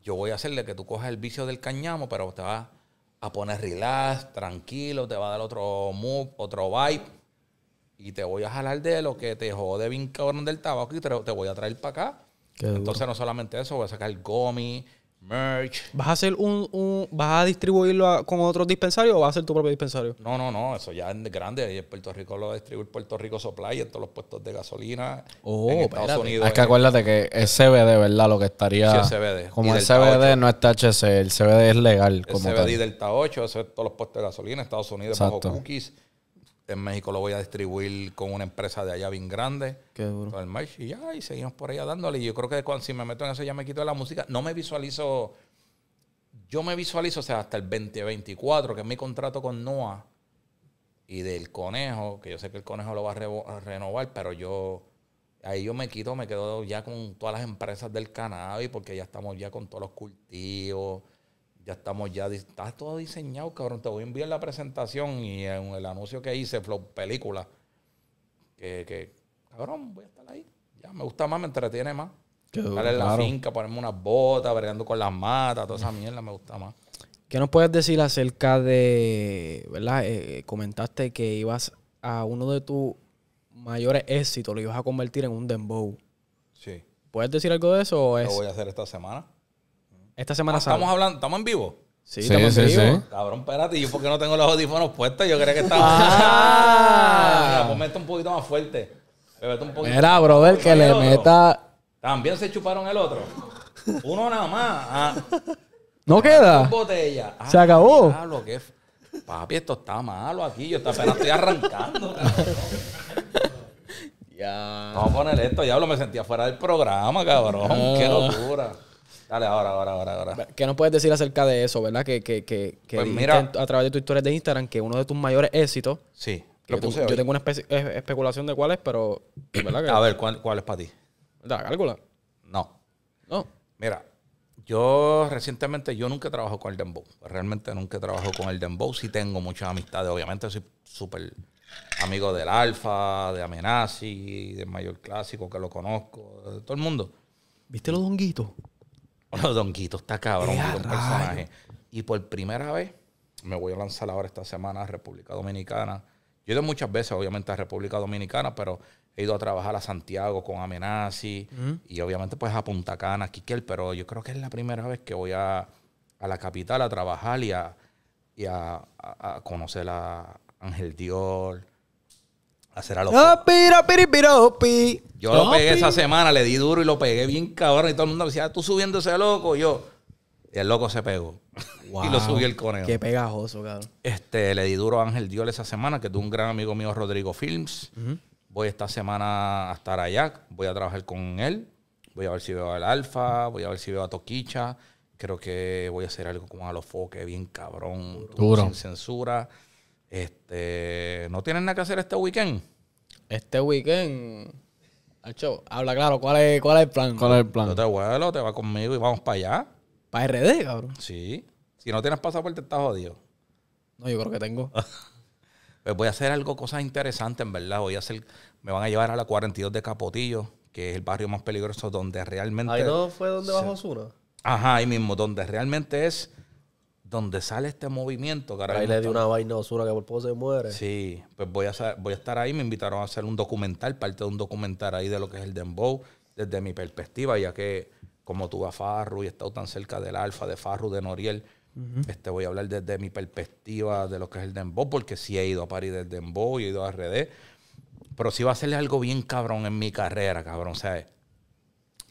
yo voy a hacerle que tú cojas el vicio del cañamo, pero te va a poner relax, tranquilo, te va a dar otro mood, otro vibe. Y te voy a jalar de lo que te jode bien cabrón del tabaco y te, voy a traer para acá. Entonces, no solamente eso, voy a sacar el gomi, merch. ¿Vas a hacer un, un vas a distribuirlo con otros dispensarios o vas a hacer tu propio dispensario? No, no, no, eso ya es grande. en Puerto Rico lo distribuir, Puerto Rico Supply en todos los puestos de gasolina oh, en Estados Unidos. Es que acuérdate que es CBD, ¿verdad? Lo que estaría sí, CBD. como el CBD no es THC, el CBD es legal como CBD Delta 8, eso es todos los puestos de gasolina en Estados Unidos Exacto. bajo cookies. En México lo voy a distribuir con una empresa de allá bien grande. Qué duro. y ya, y seguimos por allá dándole. Y yo creo que si me meto en eso ya me quito de la música. No me visualizo. Yo me visualizo, o sea, hasta el 2024, que es mi contrato con Noah y del conejo, que yo sé que el conejo lo va a, a renovar, pero yo. Ahí yo me quito, me quedo ya con todas las empresas del cannabis, porque ya estamos ya con todos los cultivos ya estamos ya, está todo diseñado, cabrón. Te voy a enviar la presentación y el anuncio que hice, Flow Película, que, cabrón, voy a estar ahí. Ya me gusta más, me entretiene más. Vale, la finca, ponerme unas botas, bregando con las matas, toda esa mierda me gusta más. ¿Qué nos puedes decir acerca de, verdad? Eh, eh, comentaste que ibas a uno de tus mayores éxitos, lo ibas a convertir en un dembow. Sí. ¿Puedes decir algo de eso? Lo voy a hacer esta semana. Esta semana ah, Estamos hablando, estamos en vivo. Sí, estamos en vivo. Cabrón, espérate, yo porque no tengo los audífonos puestos, yo creía que estaba. Ah. Ponme pues un poquito más fuerte. un poquito. Mira, brother, que le meta. También se chuparon el otro. Uno nada más. Ah. No queda. Botella. Ah, se acabó. Papi, esto está malo aquí. Yo apenas estoy arrancando. [laughs] ya. Vamos a poner esto, diablo. Me sentía fuera del programa, cabrón. Qué locura. Dale, ahora, ahora, ahora, ahora. ¿Qué nos puedes decir acerca de eso, verdad? Que, pues a través de tus historias de Instagram que uno de tus mayores éxitos. Sí. Lo yo, tengo una especulación de cuál es, pero. a ver, ¿cuál, es para ti? La cálcula. No. No. Mira, yo recientemente, yo nunca trabajo con el Dembow. Realmente nunca trabajo con el Dembow. Sí tengo muchas amistades. Obviamente soy súper amigo del Alfa, de Amenazi, del Mayor Clásico, que lo conozco, de todo el mundo. ¿Viste los donguitos? Los Don Guito está cabrón, eh, personaje. Y por primera vez me voy a lanzar ahora esta semana a República Dominicana. Yo he ido muchas veces, obviamente, a República Dominicana, pero he ido a trabajar a Santiago con Amenazi mm. y obviamente pues a Punta Cana, a pero yo creo que es la primera vez que voy a, la capital a trabajar y a, a conocer a Ángel Dior, Hacer a los Yo lo pegué esa semana, le di duro y lo pegué bien cabrón. Y todo el mundo decía, ah, tú subiendo ese loco. Y yo, el loco se pegó. [laughs] y lo subí el conejo. Qué pegajoso, cabrón. Este, le di duro a Ángel Diol esa semana, que es un gran amigo mío, Rodrigo Films. Voy esta semana a estar allá. Voy a trabajar con él. Voy a ver si veo al Alfa. Voy a ver si veo a Toquicha. Creo que voy a hacer algo como a los bien cabrón. Duro. Sin censura. Este, ¿No tienes nada que hacer este weekend? Este weekend. Acho, habla claro, ¿cuál es, ¿cuál el plan? ¿Cuál es el plan? Yo te vuelo, te vas conmigo y vamos para allá. ¿Para RD, cabrón? Sí. Si no tienes pasaporte, estás jodido. No, yo creo que tengo. [laughs] pues voy a hacer algo, cosas interesantes, en verdad. Voy a hacer. Me van a llevar a la 42 de Capotillo, que es el barrio más peligroso donde realmente. Ahí no fue donde bajó Osuna? Ajá, ahí mismo, donde realmente es donde sale este movimiento. Que ahora ahí le una vaina osura que por poco se muere. Sí, pues voy a, voy a estar ahí. Me invitaron a hacer un documental, parte de un documental ahí de lo que es el Dembow, desde mi perspectiva, ya que como tuve a Farru y he estado tan cerca del Alfa, de Farru, de Noriel, este, voy a hablar desde mi perspectiva de lo que es el Dembow, porque sí he ido a París del Dembow, he ido a RD. Pero sí va a hacerle algo bien cabrón en mi carrera, cabrón. O sea,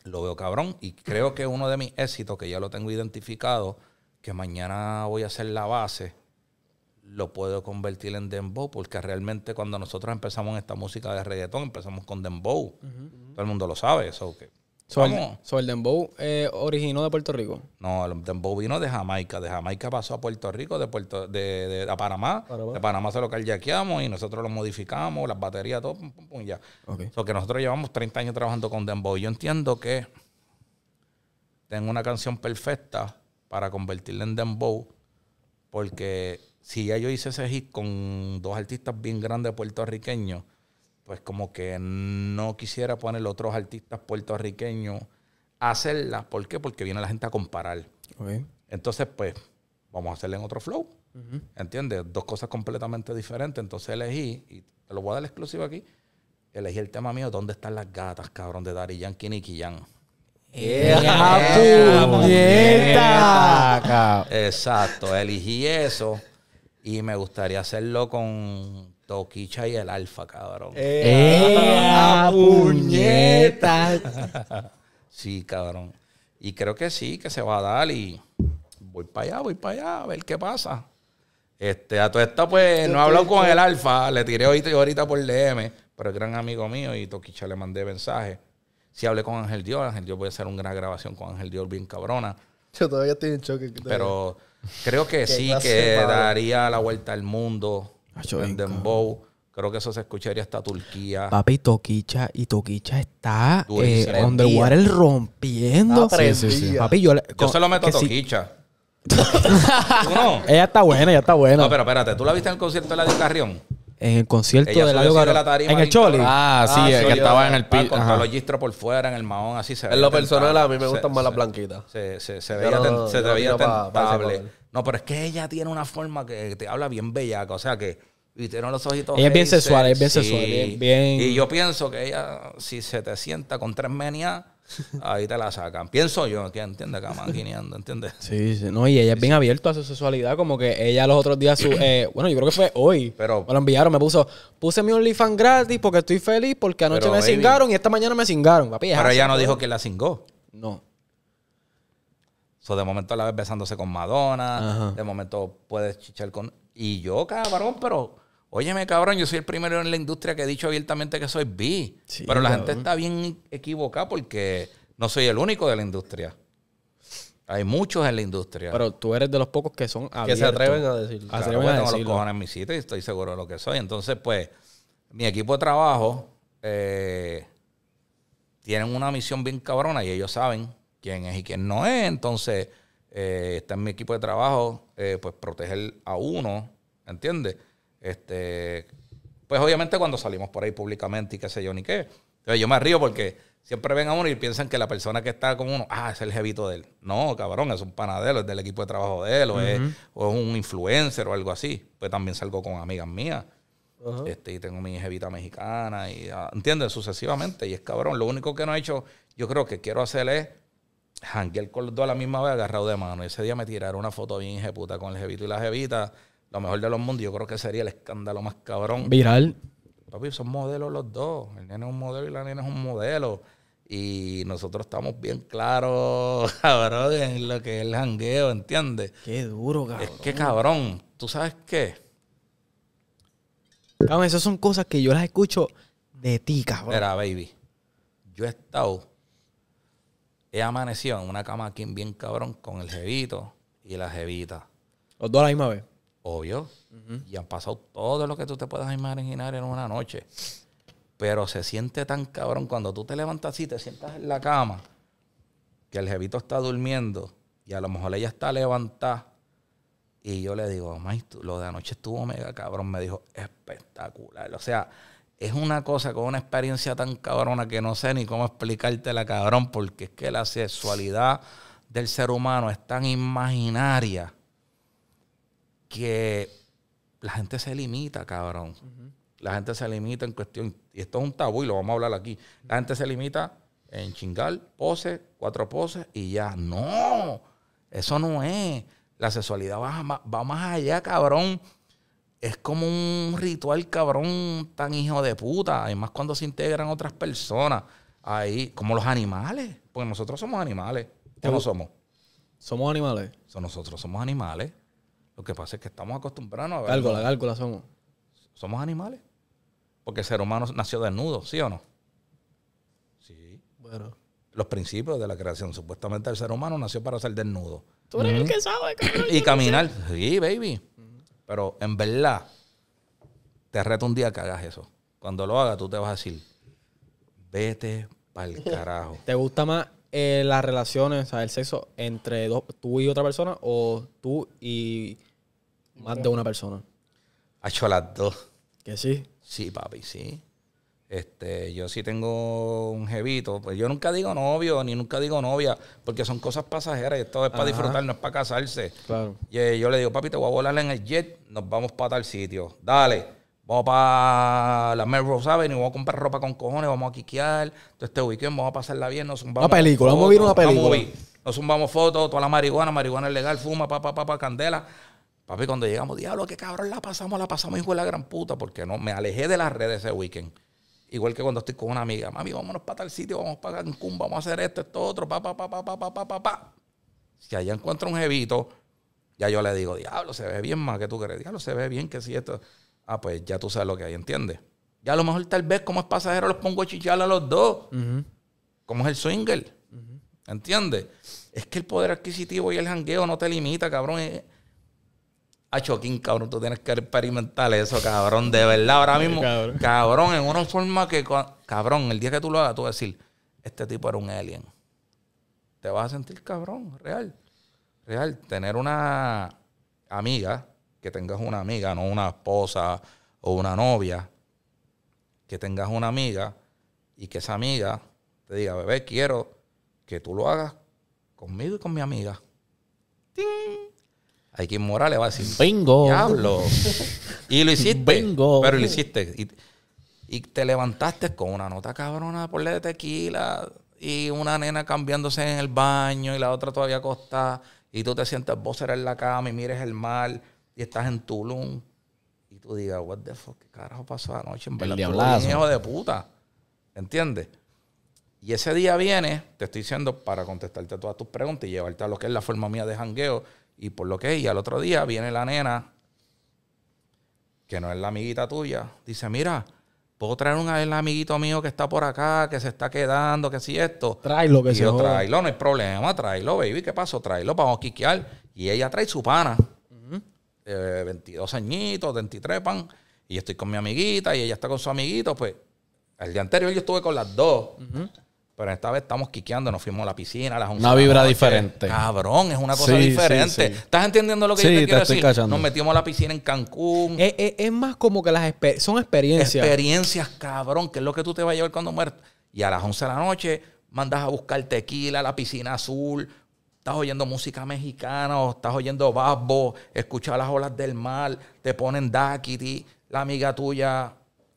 lo veo cabrón y creo que uno de mis éxitos, que ya lo tengo identificado, que mañana voy a hacer la base, lo puedo convertir en dembow, porque realmente cuando nosotros empezamos esta música de reggaetón, empezamos con dembow. Todo el mundo lo sabe, eso que... So el, el, dembow eh, originó de Puerto Rico. No, el dembow vino de Jamaica. De Jamaica pasó a Puerto Rico, de Puerto, de, de Panamá. De Panamá se lo carjaqueamos y nosotros lo modificamos, las baterías, todo, pum, ya. que nosotros llevamos 30 años trabajando con dembow. Yo entiendo que tengo una canción perfecta para convertirla en dembow, porque si ya yo hice ese hit con dos artistas bien grandes puertorriqueños, pues como que no quisiera poner otros artistas puertorriqueños a hacerla. ¿Por qué? Porque viene la gente a comparar. Entonces, pues, vamos a hacerle en otro flow. ¿Entiendes? Dos cosas completamente diferentes. Entonces elegí, y te lo voy a dar exclusivo aquí, elegí el tema mío, ¿Dónde están las gatas, cabrón? De Dari Yankee y Nicky eh, eh, puñeta! Exacto, elegí eso y me gustaría hacerlo con Toquicha y el Alfa, cabrón. ¡Ea, eh, puñeta! [laughs] sí, cabrón. Y creo que sí, que se va a dar y voy para allá, voy para allá, a ver qué pasa. Este, a todo esto pues, no hablo con el Alfa, le tiré ahorita, ahorita por DM, pero es gran amigo mío y Toquicha le mandé mensaje. Si hablé con Ángel Dior, Ángel Dior voy a hacer una gran grabación con Ángel Dior bien cabrona. Yo todavía estoy en choque. Pero creo que [laughs] sí, que daría la vuelta al mundo ah, en Dembow. Creo que eso se escucharía hasta Turquía. Papi, Toquicha y Toquicha está eh, Underwater rompiendo. Sí, sí, sí. Papi, yo, le, yo se lo meto a Toquicha. [laughs] no? Ella está buena, ella está buena. No, pero espérate, ¿tú la viste en el concierto de la de Carrión? En el concierto de la, En el Choli. Ah, ah, sí, que estaba en el ah, piso. con los gistros por fuera, en el mahón, así se ve. En lo personal, a mí me gustan más las blanquitas. Se, veía, se veía tentable. no, pero es que ella tiene una forma que te habla bien bellaca. O sea que. Y tiene los ojitos. Ella es bien sexual, es bien sexual. Y yo pienso que ella, si se te sienta con tres menias ahí te la sacan. Pienso yo, que Acá manguineando, ¿entiendes? Sí, sí. No, y ella es bien abierta a su sexualidad, como que ella los otros días, su, eh, bueno, yo creo que fue hoy, pero, me lo enviaron, me puso, puse mi OnlyFans gratis porque estoy feliz, porque anoche me cingaron y esta mañana me cingaron, papi. Pero ella no dijo que la cingó. No. So, de momento la vez besándose con Madonna, de momento puedes chichar con... Y yo, cabrón, pero Óyeme, cabrón, yo soy el primero en la industria que he dicho abiertamente que soy bi. pero la gente está bien equivocada porque no soy el único de la industria. Hay muchos en la industria. Pero tú eres de los pocos que son abiertos. Que se atreven a decir. Claro, atreven a los cojones en mi sitio y estoy seguro de lo que soy. Entonces, pues, mi equipo de trabajo eh, tienen una misión bien cabrona y ellos saben quién es y quién no es. Entonces, eh, está en mi equipo de trabajo, eh, pues, proteger a uno, ¿entiendes? Este, pues obviamente cuando salimos por ahí públicamente y qué sé yo ni qué. yo me río porque siempre ven a uno y piensan que la persona que está con uno, ah, es el jevito de él. No, cabrón, es un panadero, es del equipo de trabajo de él, o, es, un influencer o algo así. Pues también salgo con amigas mías. este, y tengo mi jevita mexicana, y ah, ¿entiendes? Sucesivamente. Y es cabrón, lo único que no he hecho, yo creo que quiero hacer es janguear con los dos a la misma vez agarrado de mano. ese día me tiraron una foto bien jeputa con el jevito y la jevita lo mejor de los mundos, yo creo que sería el escándalo más cabrón. Viral. Papi, son modelos los dos. El nene es un modelo y la nena es un modelo. Y nosotros estamos bien claros, [laughs] cabrón, en lo que es el jangueo, ¿entiendes? Qué duro, cabrón. Es que, cabrón, ¿tú sabes qué? Cabrón, esas son cosas que yo las escucho de ti, cabrón. Mira, baby, yo he estado, he amanecido en una cama aquí bien cabrón con el jevito y la jevita. ¿Los dos a la misma vez? obvio, y han pasado todo lo que tú te puedas imaginar en una noche. Pero se siente tan cabrón cuando tú te levantas y te sientas en la cama, que el jevito está durmiendo y a lo mejor ella está levantada. Y yo le digo, maestro lo de anoche estuvo mega cabrón. Me dijo, espectacular. O sea, es una cosa con una experiencia tan cabrona que no sé ni cómo explicártela, cabrón, porque es que la sexualidad del ser humano es tan imaginaria que la gente se limita, cabrón. La gente se limita en cuestión, y esto es un tabú y lo vamos a hablar aquí. La gente se limita en chingar, poses, cuatro poses y ya. No, eso no es. La sexualidad va, va más allá, cabrón. Es como un ritual, cabrón, tan hijo de puta. Además, cuando se integran otras personas, ahí, como los animales, porque nosotros somos animales. no somos? Somos animales. nosotros somos animales. Lo que pasa es que estamos acostumbrados a ver. Cálcula, somos. Somos animales. Porque el ser humano nació desnudo, ¿sí o no? Sí. Bueno. Los principios de la creación. Supuestamente el ser humano nació para ser desnudo. Tú eres el que sabe. y caminar. Sí, baby. Pero en verdad, te reto un día que hagas eso. Cuando lo hagas, tú te vas a decir, vete el [laughs] carajo. ¿Te gusta más eh, las relaciones, o sea, el sexo entre tú y otra persona o tú y más de una persona. Ha hecho las dos. ¿Que sí? Sí, papi, sí. Este, yo sí tengo un jevito, pues yo nunca digo novio, ni nunca digo novia, porque son cosas pasajeras, esto es para disfrutar, no es para casarse. Claro. Y eh, yo le digo, papi, te voy a volar en el jet, nos vamos para tal sitio. Dale, vamos para la Melrose Avenue, vamos a comprar ropa con cojones, vamos a quiquear, entonces este weekend vamos a pasarla bien, nos Una película, vamos a ver una película. nos zumbamos fotos, toda la marihuana, marihuana es legal, fuma, papá, papá, pa, pa, candela. Papi, cuando llegamos, diablo, qué cabrón la pasamos, la pasamos, hijo de la gran puta, porque no, me alejé de las redes ese weekend. Igual que cuando estoy con una amiga, mami, vámonos para tal sitio, vamos para Cancún, vamos a hacer esto, esto, otro, pa, pa, pa, pa, pa, pa, pa, pa, Si allá encuentro un jevito, ya yo le digo, diablo, se ve bien más que tú crees, diablo, se ve bien que si esto. Ah, pues ya tú sabes lo que hay, ¿entiendes? Ya a lo mejor tal vez como es pasajero los pongo a chillar a los dos, como es el swinger, ¿entiendes? Es que el poder adquisitivo y el jangueo no te limita, cabrón. Es, eh a Choquín, cabrón, tú tienes que experimentar eso, cabrón, de verdad, ahora mismo, cabrón. en una forma que, cabrón, el día que tú lo hagas, tú vas a decir, este tipo era un alien. Te vas a sentir cabrón, real, real. Tener una amiga, que tengas una amiga, no una esposa o una novia, que tengas una amiga y que esa amiga te diga, bebé, quiero que tú lo hagas conmigo y con mi amiga. ¡Ting! hay quien Morales va a decir, ¡Bingo! ¡Diablo! [laughs] y lo hiciste. ¡Bingo! Pero lo hiciste. Y, te levantaste con una nota cabrona por la de tequila y una nena cambiándose en el baño y la otra todavía acostada. Y tú te sientes vos en la cama y mires el mar y estás en Tulum. Y tú digas, what the fuck, ¿qué carajo pasó anoche? En verdad, hijo de puta. ¿Entiendes? Y ese día viene, te estoy diciendo, para contestarte todas tus preguntas y llevarte a lo que es la forma mía de jangueo y por lo que, y al otro día viene la nena, que no es la amiguita tuya, dice, mira, puedo traer un amiguito mío que está por acá, que se está quedando, que si esto. Tráelo, que y yo, no hay problema, tráelo, baby, ¿qué pasó? Tráelo, vamos a quiquear. Y ella trae su pana, 22 eh, añitos, 23 pan, y estoy con mi amiguita, y ella está con su amiguito, pues, el día anterior yo estuve con las dos. Pero esta vez estamos quiqueando, nos fuimos a la piscina, a las 11 Una vibra diferente. Cabrón, es una cosa diferente. ¿Estás entendiendo lo que yo te, quiero decir? Nos metimos a la piscina en Cancún. Es, más como que las son experiencias. Experiencias, cabrón, que es lo que tú te vas a llevar cuando mueres? Y a las 11 de la noche mandas a buscar tequila, a la piscina azul, estás oyendo música mexicana o estás oyendo babbo, escuchas las olas del mar, te ponen Dakiti, la amiga tuya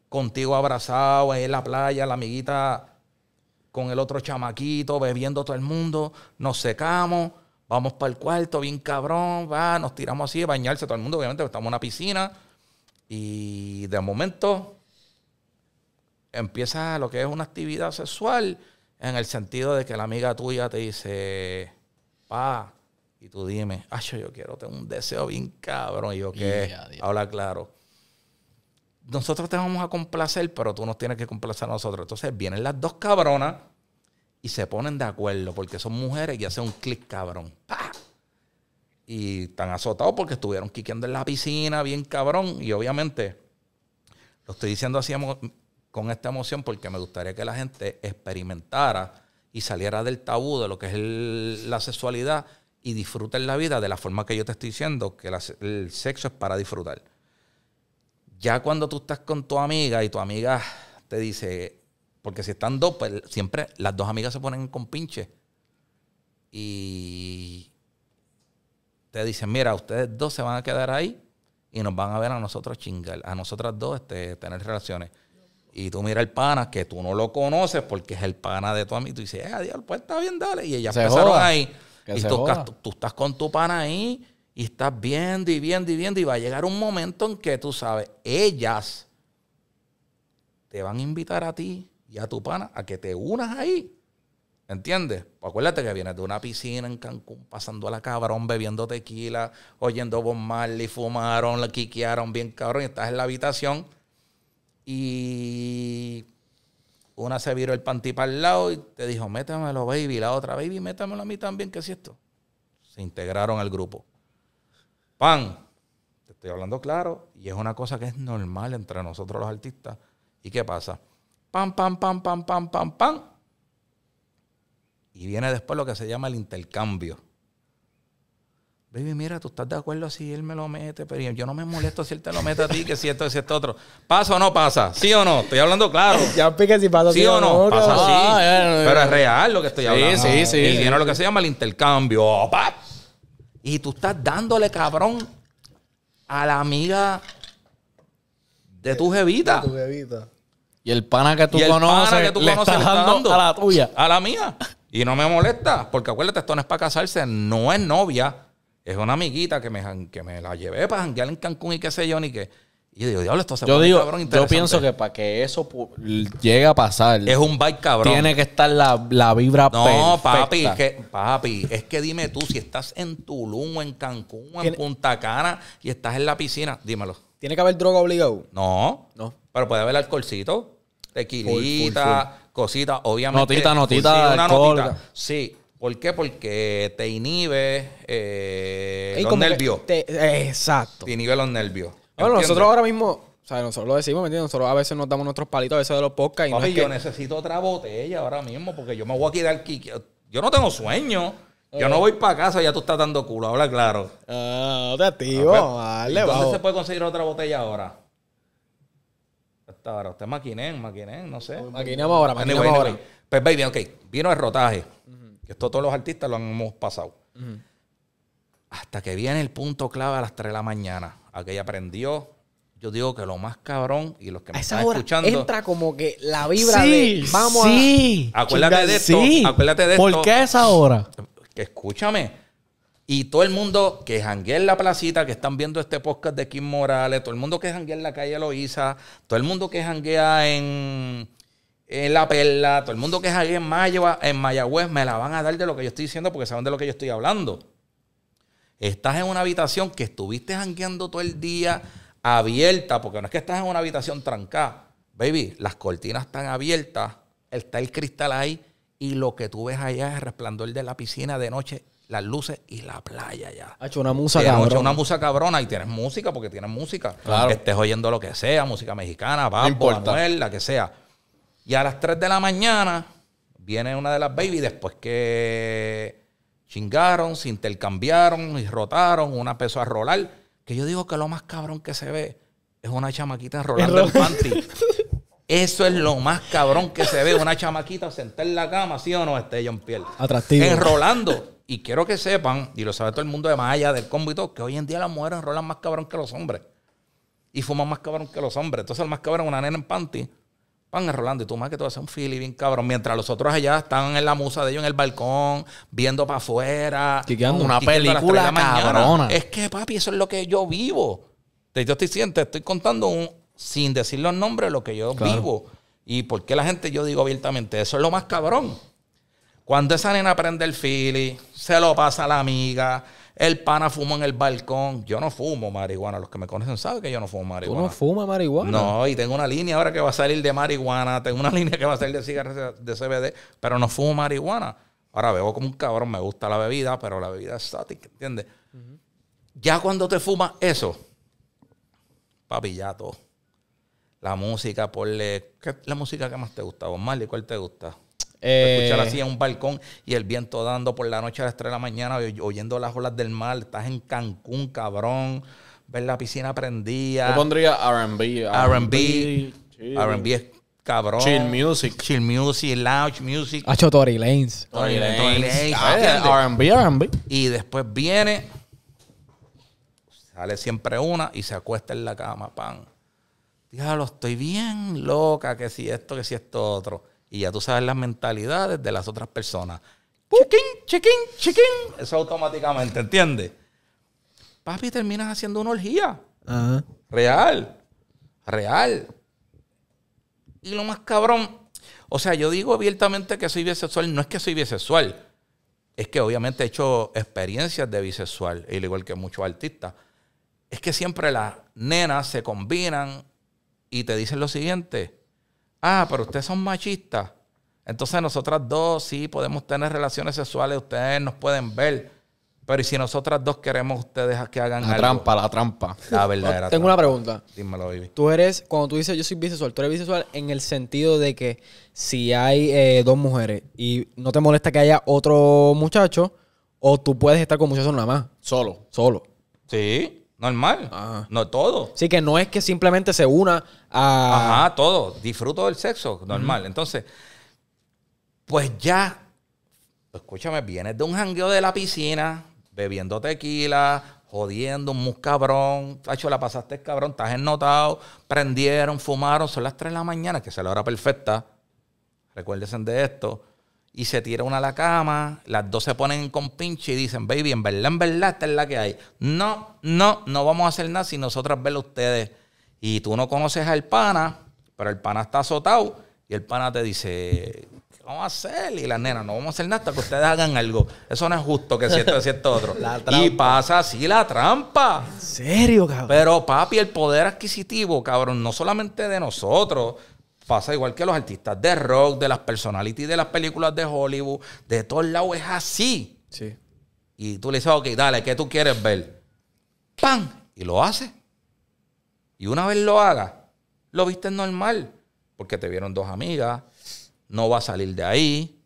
contigo abrazado en la playa, la amiguita con el otro chamaquito, bebiendo todo el mundo, nos secamos, vamos para el cuarto, bien cabrón, va, nos tiramos así, a bañarse todo el mundo, obviamente, estamos en una piscina. Y de momento empieza lo que es una actividad sexual en el sentido de que la amiga tuya te dice, pa, y tú dime, ay, yo quiero, tengo un deseo bien cabrón. Y yo, ¿qué? Habla claro nosotros te vamos a complacer, pero tú nos tienes que complacer a nosotros. Entonces vienen las dos cabronas y se ponen de acuerdo porque son mujeres y hacen un clic cabrón. Y están azotados porque estuvieron quiqueando en la piscina, bien cabrón. Y obviamente, lo estoy diciendo así con esta emoción porque me gustaría que la gente experimentara y saliera del tabú de lo que es la sexualidad y disfruten la vida de la forma que yo te estoy diciendo, que el sexo es para disfrutar. Ya cuando tú estás con tu amiga y tu amiga te dice, porque si están dos, pues siempre las dos amigas se ponen con pinche. Y te dicen, mira, ustedes dos se van a quedar ahí y nos van a ver a nosotros chingar, a nosotras dos este, tener relaciones. Y tú mira el pana que tú no lo conoces porque es el pana de tu amigo. Y tú dices, eh, Dios, pues está bien, dale. Y ellas se empezaron ahí. y tú, estás con tu pana ahí y estás viendo y viendo y viendo y va a llegar un momento en que tú sabes, ellas te van a invitar a ti y a tu pana a que te unas ahí. ¿Entiendes? Pues acuérdate que vienes de una piscina en Cancún, pasando a la cabrón, bebiendo tequila, oyendo Bob Marley, fumaron, la quiquearon bien cabrón, y estás en la habitación y una se viró el panty para el lado y te dijo, métamelo, baby. La otra, baby, métamelo a mí también, ¿qué es esto? Se integraron al grupo. ¡Pam! Te estoy hablando claro y es una cosa que es normal entre nosotros los artistas. ¿Y qué pasa? ¡Pam, pam, pam, pam, pam, pam, pam! Y viene después lo que se llama el intercambio. Baby, mira, tú estás de acuerdo si él me lo mete, pero yo no me molesto si él te lo mete a ti, que si esto, si esto otro. ¿Pasa o no pasa? ¿Sí o no? Estoy hablando claro. Ya pique pues, si pasa. ¿Sí o no? pasa ah, Pero es real lo que estoy hablando. Sí, sí, sí. Y viene lo que se llama el intercambio. Oh, ¡Pam! Y tú estás dándole cabrón a la amiga de tu jevita. De tu jevita. Y el pana que tú conoces, que tú conoces, dando, a la tuya. A la mía. Y no me molesta, porque acuérdate, esto no es para casarse, no es novia. Es una amiguita que me, que me la llevé para janguear en Cancún y qué sé yo, ni qué yo digo, esto yo Yo pienso que para que eso llegue a pasar. Es un bike cabrón. Tiene que estar la, la vibra no, papi, es que, papi, es que dime tú, si estás en Tulum en Cancún en Punta Cana y estás en la piscina, dímelo. ¿Tiene que haber droga obligado? No. No. Pero puede haber alcoholcito, tequilita, cosita obviamente. Notita, notita. Sí. ¿Por qué? Porque te inhibe eh, los nervios. exacto. Te inhibe los nervios. Bueno, nosotros ahora mismo, o sea, nosotros lo decimos, ¿me entiendes? Nosotros a veces nos damos nuestros palitos a veces de los podcasts y no es yo necesito otra botella ahora mismo porque yo me voy a quedar aquí. Yo no tengo sueño. Yo no eh. voy para casa, ya tú estás dando culo, habla claro. Ah, tío activo, ah, pues, ¿Dónde se puede conseguir otra botella ahora? Está ahora, usted maquinen, maquinen, no sé. Maquinemos ahora, maquinemos ahora. Pues, baby, ok, vino el rotaje. que Esto todos los artistas lo hemos pasado. Hasta que viene el punto clave a las 3 de la mañana aquella aprendió. Yo digo que lo más cabrón y los que me esa Entra como que la vibra sí, de vamos sí, a. Acuérdate de esto. Sí. Acuérdate de esto. ¿Por qué esa hora? Escúchame. Y todo el mundo que janguea en la placita, que están viendo este podcast de Kim Morales, todo el mundo que janguea en la calle Loiza, todo el mundo que janguea en, en La Perla, todo el mundo que janguea en, en Mayagüez, me la van a dar de lo que yo estoy diciendo porque saben de lo que yo estoy hablando. Estás en una habitación que estuviste jangueando todo el día abierta, porque no es que estás en una habitación trancada. Baby, las cortinas están abiertas, está el cristal ahí y lo que tú ves allá es el resplandor de la piscina de noche, las luces y la playa ya. Ha hecho una musa cabrona. Ha hecho una musa cabrona y tienes música porque tienes música. Claro. Que estés oyendo lo que sea, música mexicana, papo, Manuel, la que sea. Y a las 3 de la mañana viene una de las baby después que Chingaron, se intercambiaron y rotaron. Una empezó a rolar. Que yo digo que lo más cabrón que se ve es una chamaquita enrolando en panty. Eso es lo más cabrón que se ve. Una chamaquita sentada en la cama, ¿sí o no, este en piel. Atractivo. Enrolando. Y quiero que sepan, y lo sabe todo el mundo de Maya, del combo y todo, que hoy en día las mujeres enrolan más cabrón que los hombres. Y fuman más cabrón que los hombres. Entonces, el más cabrón es una nena en panty Van enrolando y tú más que todo haces un feeling bien cabrón. Mientras los otros allá están en la musa de ellos en el balcón, viendo para afuera. Una película de cabrona. Es que, papi, eso es lo que yo vivo. Yo estoy estoy contando sin decir los nombres lo que yo vivo. Y porque la gente, yo digo abiertamente, eso es lo más cabrón. Cuando esa nena aprende el feeling, se lo pasa a la amiga, el pana fuma en el balcón. Yo no fumo marihuana. Los que me conocen saben que yo no fumo marihuana. ¿Tú no fumas marihuana? No, y tengo una línea ahora que va a salir de marihuana. Tengo una [laughs] línea que va a salir de cigarros de CBD, pero no fumo marihuana. Ahora bebo como un cabrón. Me gusta la bebida, pero la bebida es sática, ¿entiendes? Ya cuando te fumas eso, papillato La música, ponle. ¿Qué es la música que más te gusta? Vos, Marley, ¿cuál te gusta? Pues eh, escuchar así en un balcón y el viento dando por la noche a las 3 de la mañana, oyendo las olas del mar, estás en Cancún, cabrón, ver la piscina prendida. Yo pondría RB. RB. RB es cabrón. Chill music. Chill music, lounge music. Ha Tory Lanes. Tory RB, ah, ah, RB. Y después viene, sale siempre una y se acuesta en la cama, pan. dígalo estoy bien loca, que si esto, que si esto otro y ya tú sabes las mentalidades de las otras personas. Chiquín, chiquín, chiquín. Eso automáticamente, ¿entiendes? Papi, terminas haciendo una orgía. Real. Real. Y lo más cabrón, o sea, yo digo abiertamente que soy bisexual, no es que soy bisexual, es que obviamente he hecho experiencias de bisexual, al igual que muchos artistas. Es que siempre las nenas se combinan y te dicen lo siguiente, ah, pero ustedes son machistas. Entonces nosotras dos sí podemos tener relaciones sexuales, ustedes nos pueden ver. Pero y si nosotras dos queremos ustedes que hagan la trampa, la trampa. La verdadera. Tengo una pregunta. Dímelo, baby. Tú eres, cuando tú dices yo soy bisexual, tú eres bisexual en el sentido de que si hay eh, dos mujeres y no te molesta que haya otro muchacho, o tú puedes estar con muchachos nada más. Solo. Solo. Sí. Normal. No todo. Sí, que no es que simplemente se una a. Ajá, todo. Disfruto del sexo. Normal. Entonces, pues ya. Escúchame, vienes de un jangueo de la piscina, bebiendo tequila, jodiendo, un cabrón. la pasaste cabrón, estás ennotado. Prendieron, fumaron, son las 3 de la mañana, que es la hora perfecta. Recuérdense de esto y se tira una a la cama, las dos se ponen con pinche y dicen, baby, en verdad, en verdad, esta es la que hay. No, no, no vamos a hacer nada si nosotras verlo ustedes. Y tú no conoces al pana, pero el pana está azotado y el pana te dice, ¿qué vamos a hacer? Y la nena, no vamos a hacer nada hasta que ustedes hagan algo. Eso no es justo que si esto es cierto otro. [laughs] y pasa así la trampa. ¿En serio, cabrón? Pero papi, el poder adquisitivo, cabrón, no solamente de nosotros, pasa igual que los artistas de rock, de las personalities de las películas de Hollywood, de todos lados es así. Sí. Y tú le dices, ok, dale, ¿qué tú quieres ver? ¡Pam! Y lo hace. Y una vez lo haga, lo viste normal. Porque te vieron dos amigas, no va a salir de ahí,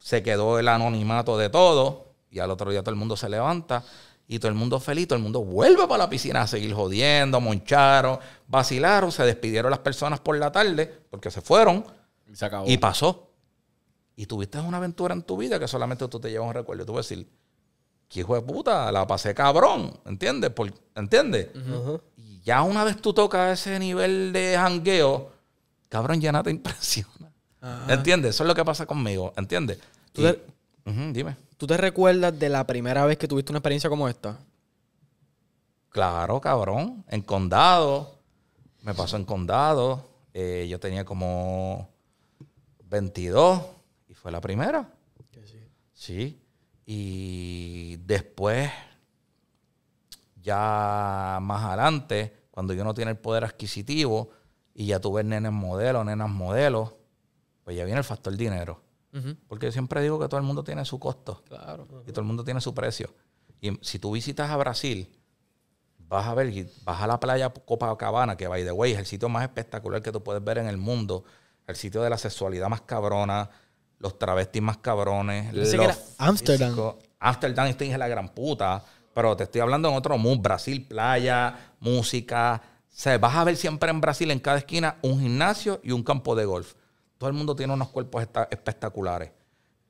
se quedó el anonimato de todo, y al otro día todo el mundo se levanta y todo el mundo feliz, todo el mundo vuelve para la piscina a seguir jodiendo, moncharon, vacilaron, se despidieron las personas por la tarde porque se fueron y, pasó. Y tuviste una aventura en tu vida que solamente tú te llevas un recuerdo. Y tú vas a decir, qué hijo de puta, la pasé cabrón, ¿entiendes? Por, ¿Entiendes? Y ya una vez tú tocas ese nivel de jangueo, cabrón, ya nada te impresiona. Ah. ¿Entiendes? Eso es lo que pasa conmigo, ¿entiendes? dime. ¿Tú te recuerdas de la primera vez que tuviste una experiencia como esta? Claro, cabrón. En condado. Me pasó en condado. Eh, yo tenía como 22 y fue la primera. Sí. sí. Y después, ya más adelante, cuando yo no tenía el poder adquisitivo y ya tuve nenes modelos, nenas modelos, pues ya viene el factor dinero. Porque yo siempre digo que todo el mundo tiene su costo. Claro. Y todo el mundo tiene su precio. Y si tú visitas a Brasil, vas a ver, vas a la playa Copacabana, que by the way es el sitio más espectacular que tú puedes ver en el mundo, el sitio de la sexualidad más cabrona, los travestis más cabrones. Los que Amsterdam. Amsterdam, es la gran puta. Pero te estoy hablando en otro mundo. Brasil, playa, música. O vas a ver siempre en Brasil, en cada esquina, un gimnasio y un campo de golf todo el mundo tiene unos cuerpos espectaculares.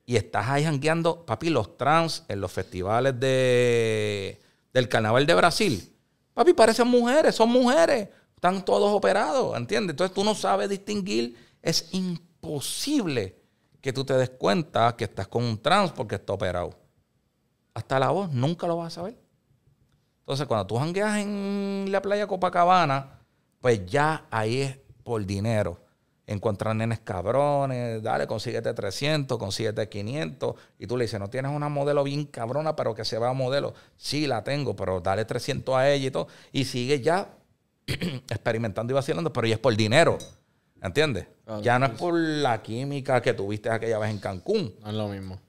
Y estás ahí jangueando, papi, los trans en los festivales de, del carnaval de Brasil. Papi, parecen mujeres, son mujeres. Están todos operados, ¿entiendes? Entonces tú no sabes distinguir. Es imposible que tú te des cuenta que estás con un trans porque está operado. Hasta la voz nunca lo vas a saber. Entonces, cuando tú jangueas en la playa Copacabana, pues ya ahí es por dinero encontrar nenes cabrones, dale, consíguete 300, consíguete 500. Y tú le dices, no tienes una modelo bien cabrona, pero que se va modelo. Sí, la tengo, pero dale 300 a ella y todo. Y sigue ya [clears throat] experimentando y vacilando, pero ya es por dinero. ¿Entiendes? ya no es por la química que tuviste aquella vez en Cancún. No es lo mismo.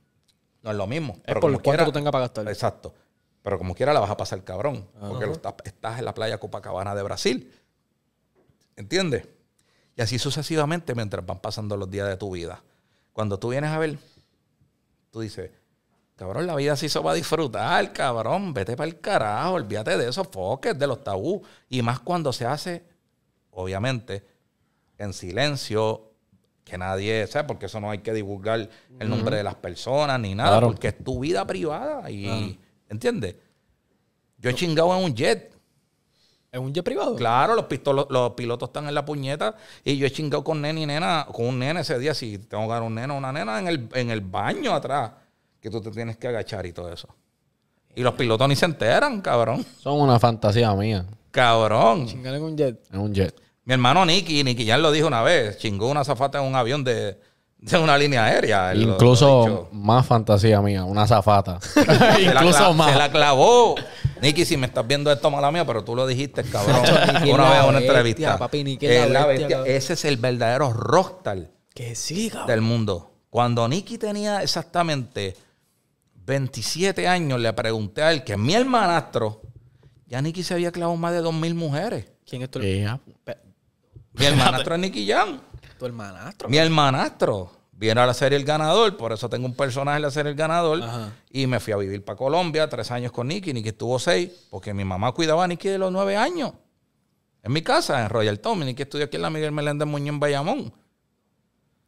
No es lo mismo. Es pero por lo quiera, tú tengas para gastar. Exacto. Pero como quiera la vas a pasar cabrón. Porque estás, estás en la playa Copacabana de Brasil. ¿Entiendes? Y así sucesivamente mientras van pasando los días de tu vida. Cuando tú vienes a ver, tú dices, cabrón, la vida se va a disfrutar, cabrón, vete para el carajo, olvídate de esos foques, de los tabú. Y más cuando se hace, obviamente, en silencio, que nadie, sepa, Porque eso no hay que divulgar el nombre de las personas ni nada, porque es tu vida privada y, entiende ¿entiendes? Yo he chingado en un jet ¿Es un jet privado? Claro, los, los pilotos están en la puñeta y yo he chingado con nene y nena, con un nene ese día, si tengo que dar un neno o una nena, en el, baño atrás, que tú te tienes que agachar y todo eso. Y los pilotos ni se enteran, cabrón. Son una fantasía mía. Cabrón. Chingar en un jet. En un jet. Mi hermano Nicky, Nicky ya lo dijo una vez, chingó una zafata en un avión de, de una línea aérea. Incluso más fantasía mía, una zafata. Incluso más. [laughs] Se la clavó. Nicky, si me estás viendo esto, mala mía, pero tú lo dijiste, [laughs] cabrón. una vez en una entrevista. Ese es el verdadero rostal que sí, del mundo. Cuando Nicky tenía exactamente 27 años, le pregunté a él, que mi hermanastro, ya Nicky se había clavado más de 2.000 mujeres. ¿Quién es tu Mi hermanastro es Nicky Jan hermanastro. Mi hermanastro. Vino a la serie El Ganador, por eso tengo un personaje en la serie El Ganador. Y me fui a vivir para Colombia, tres años con Nicky. que estuvo seis, porque mi mamá cuidaba a Nicky de los nueve años. En mi casa, en Royal Tom. Nicky estudió aquí en la Miguel Meléndez Muñoz en Bayamón.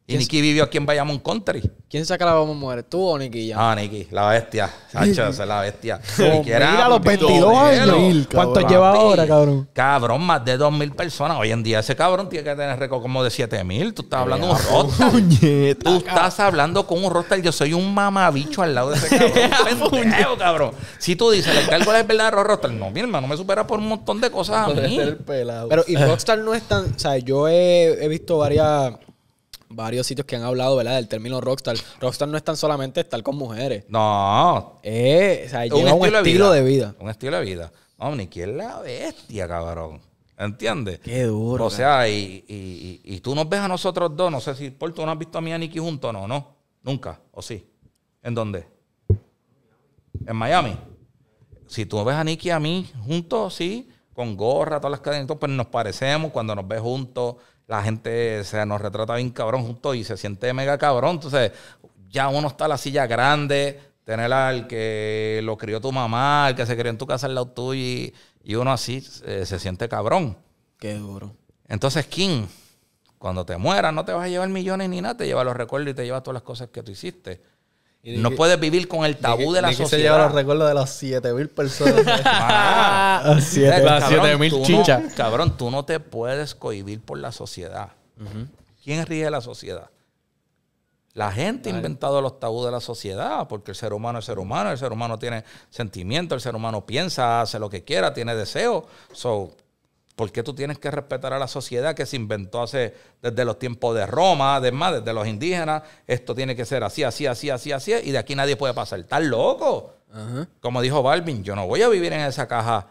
Y Nicky vivió aquí en Bayamón Country. ¿Quién saca la vamos a mujer? ¿Tú o Nicky Ah, Nicky, la bestia. Sánchez [laughs] es la bestia. Oh, mira, los 22 años. ¿Cuántos lleva ahora, cabrón? Cabrón, más de 2.000 personas. Hoy en día ese cabrón tiene que tener récord como de 7.000. Tú estás hablando con un roster. Tú estás hablando con un roster. Yo soy un mamabicho al lado de ese cabrón. [laughs] Pendejo, cabrón. Si tú dices, el cargo es verdad roster. No, mi hermano, me supera por un montón de cosas a mí. Pero, y [laughs] rockstar no es tan... O sea, yo he visto varias varios sitios que han hablado, ¿verdad? Del término rockstar. Rockstar no es tan solamente estar con mujeres. No. Eh, o sea, un, estilo, de, vida. Un estilo de vida. ni ¿quién es la bestia, cabrón? ¿Entiendes? Qué duro. O sea, y, y, tú nos ves a nosotros dos. No sé si por tú no has visto a mí y a Nicky juntos, no, no. Nunca, o sí. ¿En dónde? En Miami. Si tú ves a Nicky a mí juntos, sí, con gorra, todas las cadenas, pues nos parecemos cuando nos ves juntos la gente se nos retrata bien cabrón juntos y se siente mega cabrón. Entonces, ya uno está en la silla grande, tener al que lo crió tu mamá, al que se crió en tu casa al lado tuyo y, uno así eh, se, siente cabrón. Qué duro. Entonces, King, cuando te mueras no te vas a llevar millones ni nada, te llevas los recuerdos y te llevas todas las cosas que tú hiciste. No puedes vivir con el tabú de, la sociedad. se lleva los recuerdos de las 7000 personas. [laughs] las 7000 ah. chichas. cabrón, tú no te puedes cohibir por la sociedad. ¿Quién rige la sociedad? La gente ha inventado los tabú de la sociedad, porque el ser humano es ser humano, el ser humano tiene sentimiento, el ser humano piensa, hace lo que quiera, tiene deseos. So, ¿Por qué tú tienes que respetar a la sociedad que se inventó hace desde los tiempos de Roma, además desde los indígenas? Esto tiene que ser así, así, así, así, así, y de aquí nadie puede pasar. ¿Estás loco? Como dijo Balvin, yo no voy a vivir en esa caja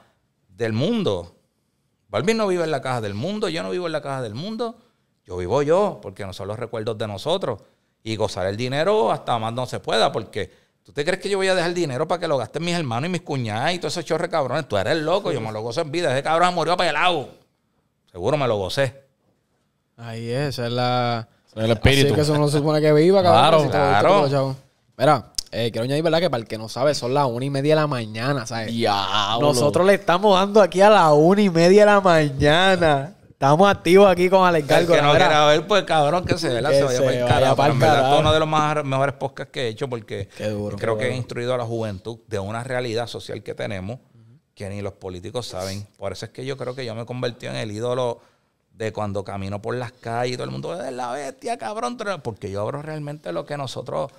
del mundo. Balvin no vive en la caja del mundo, yo no vivo en la caja del mundo. Yo vivo yo, porque no son los recuerdos de nosotros. Y gozar el dinero hasta más no se pueda, porque ¿Tú te crees que yo voy a dejar dinero para que lo gasten mis hermanos y mis cuñadas y todos esos chorre, cabrones? Tú eres loco, yo me lo gozo en vida. Ese cabrón murió pelado. Seguro me lo gocé. Ahí es, esa es la. El espíritu. que se supone que viva, Claro, claro. Mira, eh, quiero añadir, ¿verdad? Que para el que no sabe, son las una y media de la mañana, ¿sabes? Nosotros le estamos dando aquí a las una y media de la mañana. Estamos activos aquí con Alex que no quiera ver, pues cabrón, que se vea, se vaya para el carajo. es uno de los mejores podcasts que he hecho porque creo que he instruido a la juventud de una realidad social que tenemos que ni los políticos saben. Por eso es que yo creo que yo me convertí en el ídolo de cuando camino por las calles y todo el mundo es la bestia, cabrón. Porque yo abro realmente lo que nosotros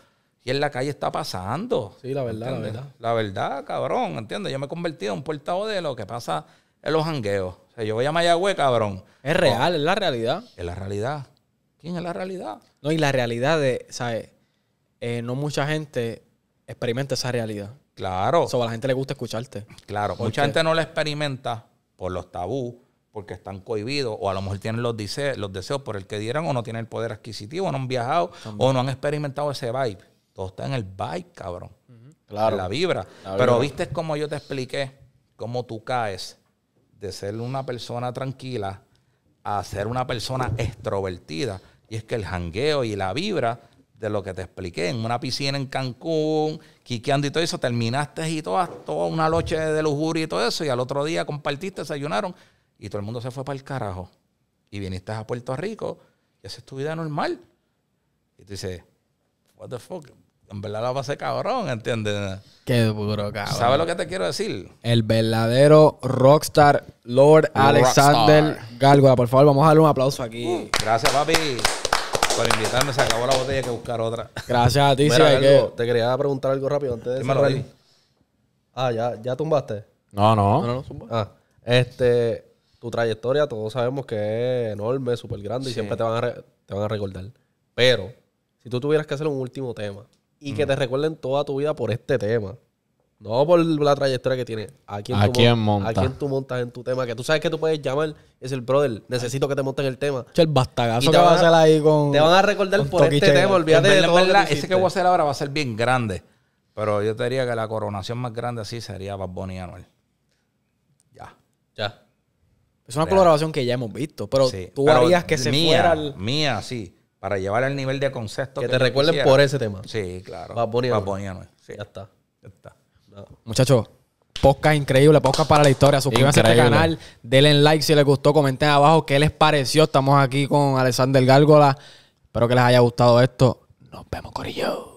y en la calle está pasando. Sí, la verdad, la verdad. La verdad, cabrón, ¿entiendes? Yo me he convertido en un portavoz de lo que pasa en los jangueos yo voy a Mayagüez, cabrón. Es real, es la realidad. Oh, es la realidad. ¿Quién es la realidad? No, y la realidad de, ¿sabes? Eh, no mucha gente experimenta esa realidad. Claro. O a la gente le gusta escucharte. Claro, mucha gente no la experimenta por los tabú, porque están cohibidos, o a lo mejor tienen los, deseos por el que dieran, o no tienen el poder adquisitivo, o no han viajado, o no han experimentado ese vibe. Todo está en el vibe, cabrón. Claro. En la vibra. la vibra. Pero viste cómo yo te expliqué cómo tú caes de ser una persona tranquila a ser una persona extrovertida. Y es que el jangueo y la vibra de lo que te expliqué, en una piscina en Cancún, quiqueando y todo eso, terminaste y todas, toda una noche de lujuria y todo eso, y al otro día compartiste, desayunaron, y todo el mundo se fue para el carajo. Y viniste a Puerto Rico, y esa es tu vida normal. Y tú dices, what the fuck, en verdad la pasé cabrón, ¿entiendes? Qué duro, cabrón. ¿Sabes lo que te quiero decir? El verdadero rockstar, Lord Alexander Galgo, Por favor, vamos a darle un aplauso aquí. Uh, gracias, papi. Por invitarme, se acabó la botella, hay que buscar otra. Gracias a ti, Mira, Te quería preguntar algo rápido antes de Ah, ¿ya, tumbaste? No, no. No, no, no ah, este, tu trayectoria, todos sabemos que es enorme, súper grande y siempre te van, te van a recordar. Pero, si tú tuvieras que hacer un último tema, y que te recuerden toda tu vida por este tema. No por la trayectoria que tiene. ¿A quién, montas en tu tema? Que tú sabes que tú puedes llamar, es el brother, necesito que te monten el tema. el bastagazo que va a hacer ahí con. Te van a recordar por este tema, olvídate de ese que voy a hacer ahora va a ser bien grande. Pero yo te diría que la coronación más grande así sería Bad Bunny y Anuel. Ya. Ya. Es una colaboración que ya hemos visto, pero tú harías que se fuera. Mía, sí para llevar el nivel de concepto. Que, te recuerden por ese tema. Sí, claro. Va a sí. Ya está. Ya está. Muchachos, podcast increíble, podcast para la historia. Suscríbanse al este canal, denle like si les gustó, comenten abajo qué les pareció. Estamos aquí con Alexander Gárgola. Espero que les haya gustado esto. Nos vemos, Corillo.